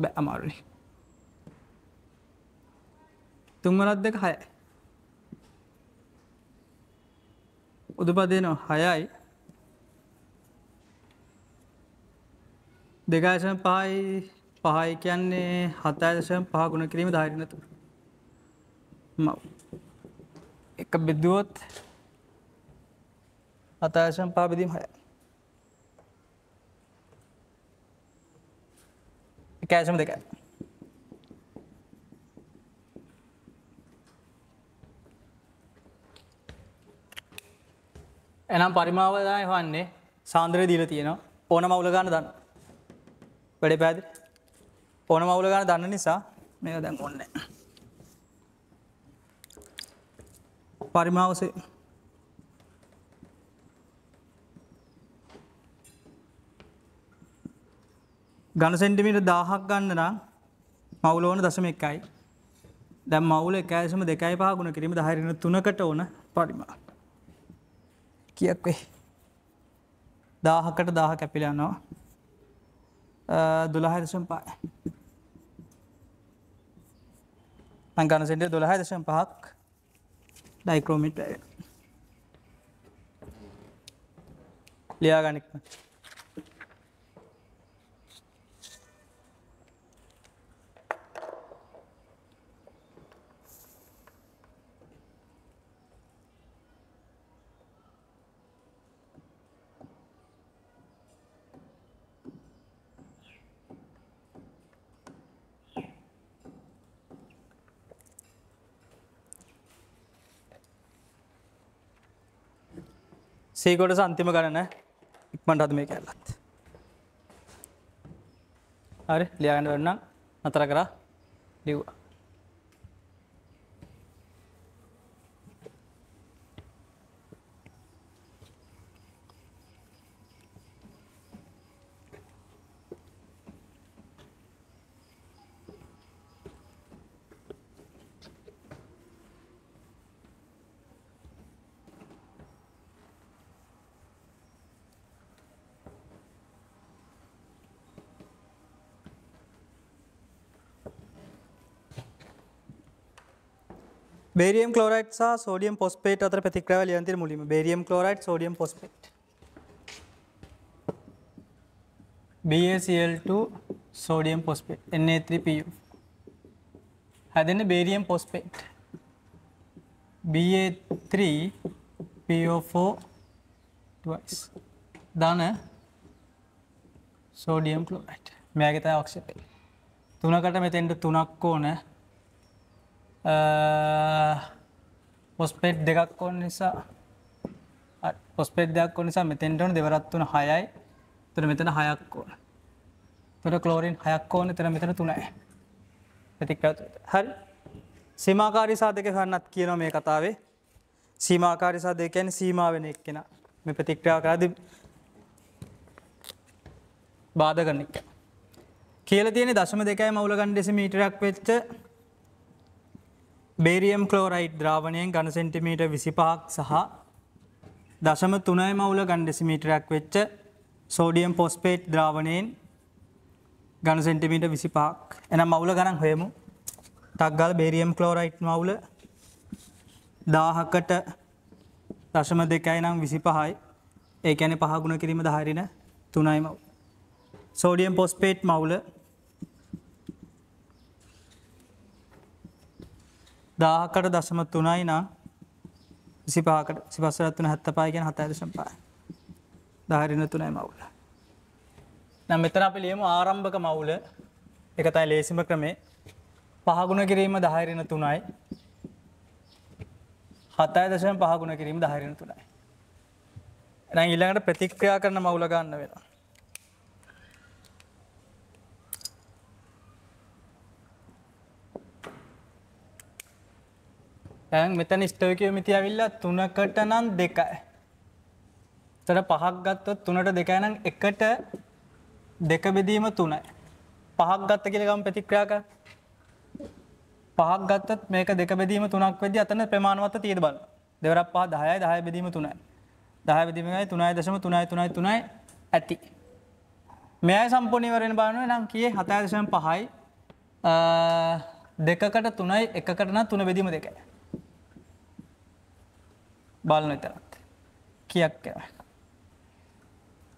[SPEAKER 1] බැ අමාරුණි. තුන්වරත් දෙක හය. උදුපදයනවා හයයි දෙකෑශන් පහයි පහයි කියන්නේ හතෑදශම් පහ ගුණ කිරීම ධාරිනතු. මව්. එක බෙදුවොත් අතාශම් පාබිදීම හය කෑශම දෙකයි එනම් පරිමාවදාය වන්නේ සාන්ද්‍රය දීල තියෙනවා ඕන මවුලගන්න දන්න වැඩ පැදි ඕන මවුලගන්න දන්න නිසා මේක දැන් ඔන්න පරිමාවසේ ගණ සෙන්ටිමිට දාහක් ගන්න නම් මවුලෝන දසම එකයි දැම් මවුල එකෑසම දෙකයි පාගුණ කිරීම දහරින තුනකට ඕන පරිමා කියක් වේ දාහකට දාහ කැපිලයන්නවා දුළහරිසම් පාය අංගනසිට දොළහ දශම් පහක් ඩයිකරෝමිට ලියාගනික්ම සීකොට සන්තිම ගණන ඉක්මට අද මේ කැල්ලත්. හරි ලියගන්න වෙන්නම් අතර කරා ලිව්වා. බේරියම් කලෝරයිට් සහ සෝඩියම් පොස්පේට් අතර ප්‍රතික්‍රාවල යන්තිර මුලින්ම barium chloride sodium phosphate BaCl2 sodium phosphate Na3PU හැදෙන barium phosphate BA3 PO4 twice ධන සෝඩියම් ක්ලෝරයිට් මෙයාගේ තමයි ඔක්සිජන් තුනකට මෙතෙන්ට තුනක් ඕනේ පොස්පෙට් දෙකක් ඕන්න නිසා පොස්පෙට් දෙයක් නිසා මෙතෙන්ටවන දෙවරත්වන හයයි තුර මෙතන හයක් ඕන තුර කලෝරින් හයක් ඕන තර මෙතන තුනයි පැතික් හරි සීමමාකාරිසා දෙක හන්නත් කියන මේ කතාවේ සීමමාකාරිසා දෙකැන සීමාවෙන එක් කෙන මෙ ප්‍රතික්්‍රා කරාද බාධ කරන එක කියල තියෙන දශම දෙකයි මවුලගන් ඩෙසි මීටරක් වෙච්ච බේරියම් කලෝරයිට් ද්‍රාවණයෙන් ගණ සෙන්ටිමීට විසිපහක් සහ දශම තුනය මවුල ගණ්ඩෙසිමීටරයක් වෙච්ච සෝඩියම් පොස්පේට් ද්‍රාවණයෙන් ගණ සෙන්ටිමීට විසිපාක් එනම් මවුල ගණන් හොයමු තක්ගල් බේරියම් කලෝරයිට් මවුල දාහකට දශම දෙකයි නම් විසි පහයි ඒ ඇන පහගුණ කිරීම දහරින තුනයි මව. සෝඩියම් පොස්පේට් මවුල දාහකට දශම තුනයි නම් සිපාකට සිපස්සරත්වන හත්ත පාය ගැන හතඇදශම් පාය දහරින තුනයි මවුල. නම් මෙතන අපි ලියමු ආරම්භක මවුල එකතයි ලේසිම ක්‍රමේ පහගුණ කිරීම දහරින තුනයි හතයි දශම පහගුණ කිරීම දහරින තුනයි. ඉළඟට ප්‍රතික්‍රියා කරන මවුල ගන්න වෙනවා. දැන් මෙතන ස්ටෝකියෝමිති ඇවිල්ලා 3කට නම් 2යි. එතන පහක් ගත්තොත් 3ට 2යි නම් 1ට 2 බෙදීම 3යි. පහක් ගත්ත කියලා ගම් ප්‍රතික්‍රියා කර. පහක් ගත්තත් මේක 2 බෙදීම 3ක් වෙද්දී අතන ප්‍රමාණවත් තියෙද බලන්න. දෙවරක් පහ 10යි 10 බෙදීම 3යි. 10 බෙදීම 3.333 ඇති. මෙයයි සම්පූර්ණ ඉවරෙන බලනවා නම් කියේ 7.5යි 2කට 3යි 1කට නම් 3 බෙදීම 2යි. බලන විතරත් කියක් කර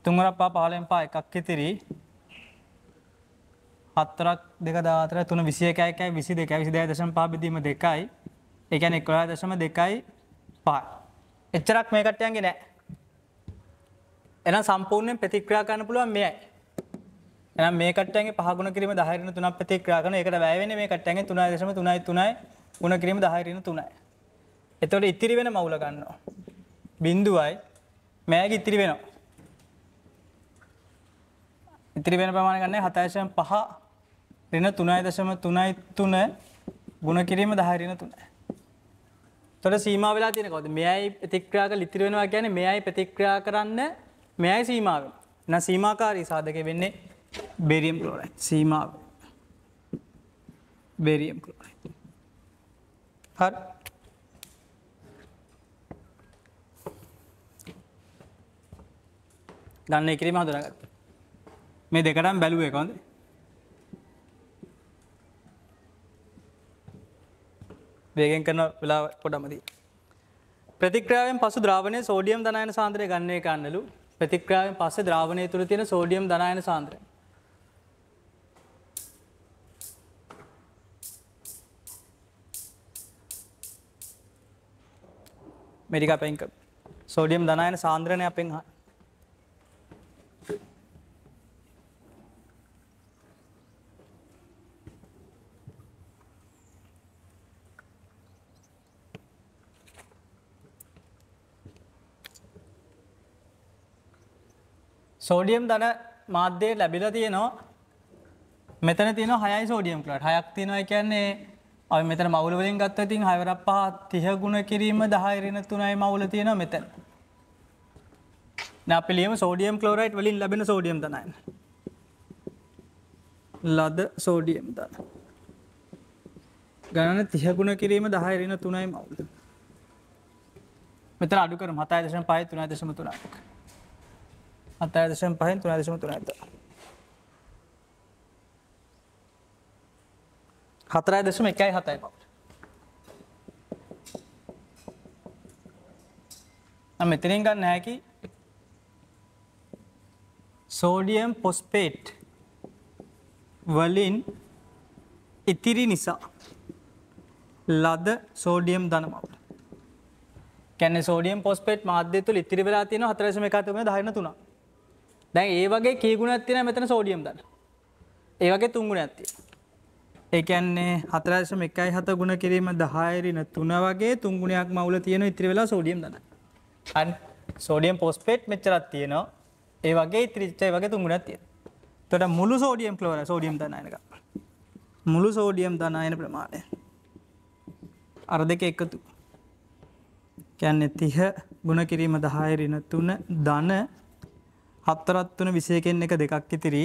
[SPEAKER 1] තුන්වරක් පා පාලෙන් පා එකක් ඉතිරි හත්තරක් දෙක දාතර තුන විසිය එකයකයි විසි දෙක විසි දෑ දශම පාබිදීම දෙකයි එකැන එකොලා දශම දෙකයි පා එච්චරක් මේකටයන්ගේ නෑ එන සම්පූර්ණයෙන් ප්‍රතික්‍රා කරන්න පුළුවන් මෙයයි එන මේකටයගේ පහගුණ කිරීම දහරන තුනක් ප්‍රතික්‍රා කරන එකට වැෑවෙන මේ කටයගේ තුනා දශම තුනයි තුනයි උන කිරීම දහරන තුනයි එතොට ඉතිරි වෙන මවුල ගන්නවා. බින්දුවයි මෑග ඉතිරි වෙනවා. ඉතිරි වෙන ප්‍රමාණ ගන්න හතයිශයන් පහ රින තුනයි දශම තුනයි තුන ගුණ කිරීම දහරින තුන. තොට සීම වෙලා තියෙන කොද මෙයයි ප්‍රතික්‍රාක ලිතිර වෙනවා ගැන මෙයයි ප්‍රතික්‍රා කරන්න මෙයයි සීමාව න සීමකාරී සාධක වෙන්නේ බෙරියම් කලෝරයි සීමාව බෙරියම් කලෝරයි. හරි ගන්න කිරීම හදරගත් මේ දෙකටම් බැලුව කොන්ද වේගෙන් කරන වෙලා පොඩමදී ප්‍රතික්‍රාවෙන් පසු ද්‍රාවණය සෝඩියම් දනයන සාන්ද්‍රය ගන්නේ කන්නලු ප්‍රතික්‍රාවෙන් පස්සේ ද්‍රාවණය තුළ තියෙන සෝඩියම් දනයන සාන්ද්‍රය මෙරිකා පැංක සෝඩියම් දනයන සාන්ද්‍රණය අපෙන් හා සෝඩියම් දන මාධ්‍යය ලැබිල තියනවා මෙතන තින හයයි සෝඩියම් කලට හයක් තිනවයි කියන්නේ ඔය මෙතන මවුලවලින් ගත්ත තින් හවරක් පහ තියගුණ කිරීම දහයිරෙන තුනයි මවුල තියෙන මෙතැන. නැපිලියම සෝඩියම් කලෝරයිට් වලින් ලැබෙන සෝඩියම් තනයි. ලද සෝඩියම් තන. ගණන තියගුණ කිරීම දහයිරෙන තුනයි මවුල. මෙතර අඩුකර මතයි දශන පයි තුනයි දශම තුනාක්. අතයි දශම පහෙන් තුන දශම තුන ඇත. හතරයි දශම එකයි හතයි බවට. මෙතනින් ගන්න හැකි සෝඩියම් පොස්පේට් වලින් ඉතිරි නිසා ලද සෝඩියම් දනමවට කැන සෝඩියම් පොස්පේට් මාධ්‍ය තුළ ඉතිරි වෙලා තියෙන 4.13 දහයන 3. දැන් ඒ වගේ කීගුණත් තියෙන මෙතන සෝඩියම් දන්න. ඒ වගේ තුන්ගුණ ඇත්තිය. ඒකන්නේ හතරශම එකයි හත ගුණ කිරීම දහයරින තුන වගේ තුන්ගුණයක් මවුල තියෙන ඉතිරි වෙලා සෝඩියම් දන්න. අන් සෝඩියම් පොස්පේට් මෙච්චරත් තියෙනවා ඒ වගේ ඉතිරිච්චයි වගේ තුන්ගුණත් තියෙන. තොට මුළු සෝඩියම් කලෝර සෝඩියම් දනයනක. මුළු සෝඩියම් දනායන ප්‍රමාණය. අර දෙක එකතු. කැන්නේ තිහ ගුණ කිරීම දහයරින තුන දන හත්තරත් තුන විසයකෙන් එක දෙකක් ඉතිරි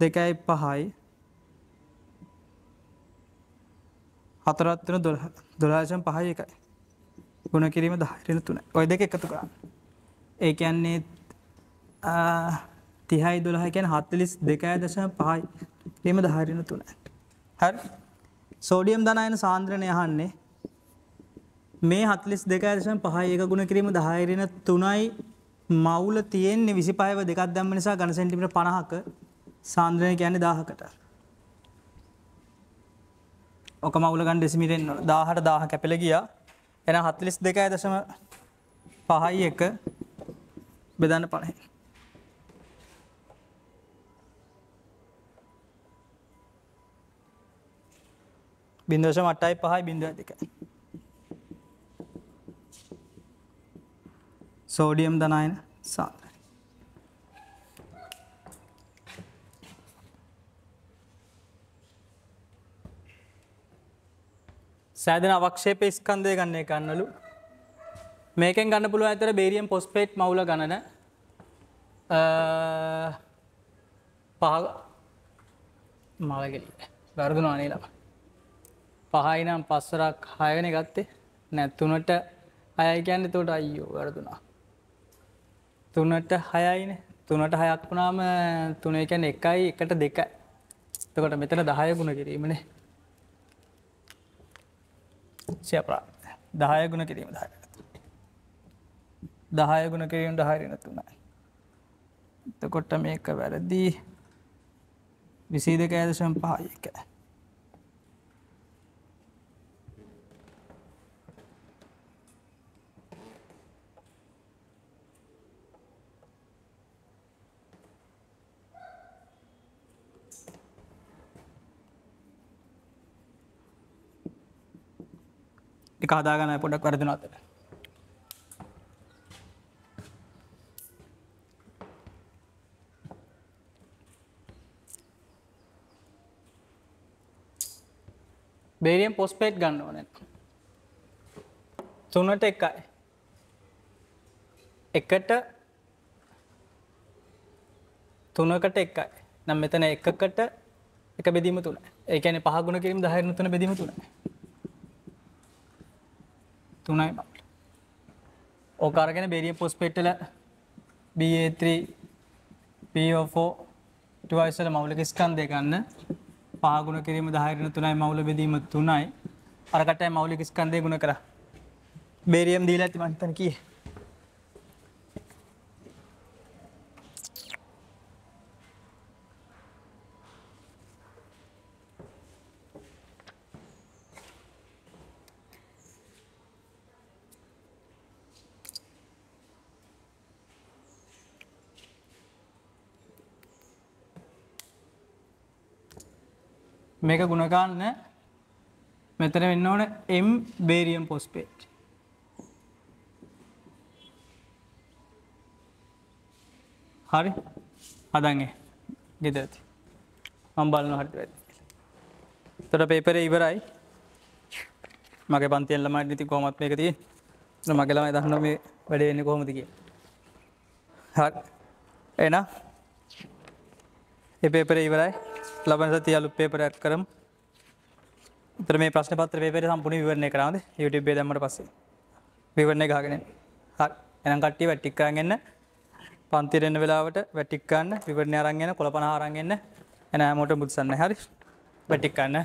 [SPEAKER 1] දෙකයි පහයි හතරත් තුන දොලාශම් පහයි එකයි ගුණ කිරීම දහරෙන තුන ඔය දෙක එකතු කරන්න ඒ කියන්නේ තිහයි දොළහකැන් හත්තලිස් දෙකෑ දශම පහයි රීම දහරෙන තුන හැර සෝඩියම් දනයන සාන්ද්‍රණය හන්නේ මේ හත්ලිස් දෙකෑ දශම පහයි එක ගුණ කිරීම දහයරෙන තුනයි මවුල තියෙන්නේ 25ව දෙකක් දැම්ම නිසා ඝන සෙන්ටිමීටර 50ක සාන්ද්‍රණය කියන්නේ 1000කට. ඔක මවුල ගන්න ඩෙසිමීටරෙන් 1000ට 1000 කැපිලා ගියා. එහෙනම් 42.5යි 1 බෙදන්න 50. බින්දුවශම 8යි 5යි බින්දුව 2යි. සෝඩියම් දනායන සාන්ද්‍රය. සෑදන අවක්ෂේප ස්කන්දය ගන්නේ ගන්නලු මේකෙන් ගන්න පුළුව ඇතර බේරියම් පොස්පේට් මවුල ගණන පහ මලගෙල වැරදු නොනේ ලබ පහයිනම් පස්සරක් හයගෙන ගත්තේ නැත්තුනට අයකැන්න තොට අයියෝ වැරදුනා තුනට හයයින තුනට හයක් වනාම තුනකැන එකයි එකට දෙක තකට මෙතන දහය ගුණ කිරීමන සයපරා දහය ගුණ කිරීම දහ දහය ගුණ කිරීමට හරින තුනයි එතකොට මේක වැරදී විසි දෙක ඇදශම් පහයක එක හදාගන්න පොඩක් වැරදින අතර බේරියම් පොස්පේට් ගන්න ඕන තුනට එකයි එකට තුනකට එකයි නම් මෙතන එකකට එක බෙදීම තුන ඒකන පහගුණ කිරීම දහරන තුන බෙදීම තුනයි තුනයි බක් ඕකාරගෙන බෙරිය පොස්පෙට්ටල BA3 PO4 ටවයිසල මවුලක ස්කන් දෙගන්න පාගුණ කිරීම දහරන තුනයි මවුල බෙදීම තුනයි අරකටයි මවුලික ස්කන්දය ගුණ කර බේරියම් දීලා ඇති මන්තන කියේ මේක ගුණකාන්න මෙතන වෙන්න ඕන එම් බේරියම් පොස්පේට් හරි හදන්ගේ ගෙද ඇති අම්බලන හට වැ තොට පේපර ඉවරයි මගේ පන්තියල්ලම නිති කොමත් මේක තිය මගේලම දහන මේ වැඩවෙන්න කොහොමතික එන එපේපර ඉවරයි ලබන සති අලුත් පේපර් ඇඩ් කරමු. උතර මේ ප්‍රශ්න පත්‍ර පේපරේ සම්පූර්ණ විවරණය කරාද? YouTube එකේ දැම්මට පස්සේ. විවරණය ගහගෙන එන්න. හරි. එහෙනම් කට්ටිය වැටික් කරන් එන්න. පන්තිර එන්න වෙලාවට වැටික් ගන්න විවරණය අරන් එන්න කොළ 50 අරන් එන්න. එන හැමෝටම බුදුසන්න. හරි. වැටික් ගන්න.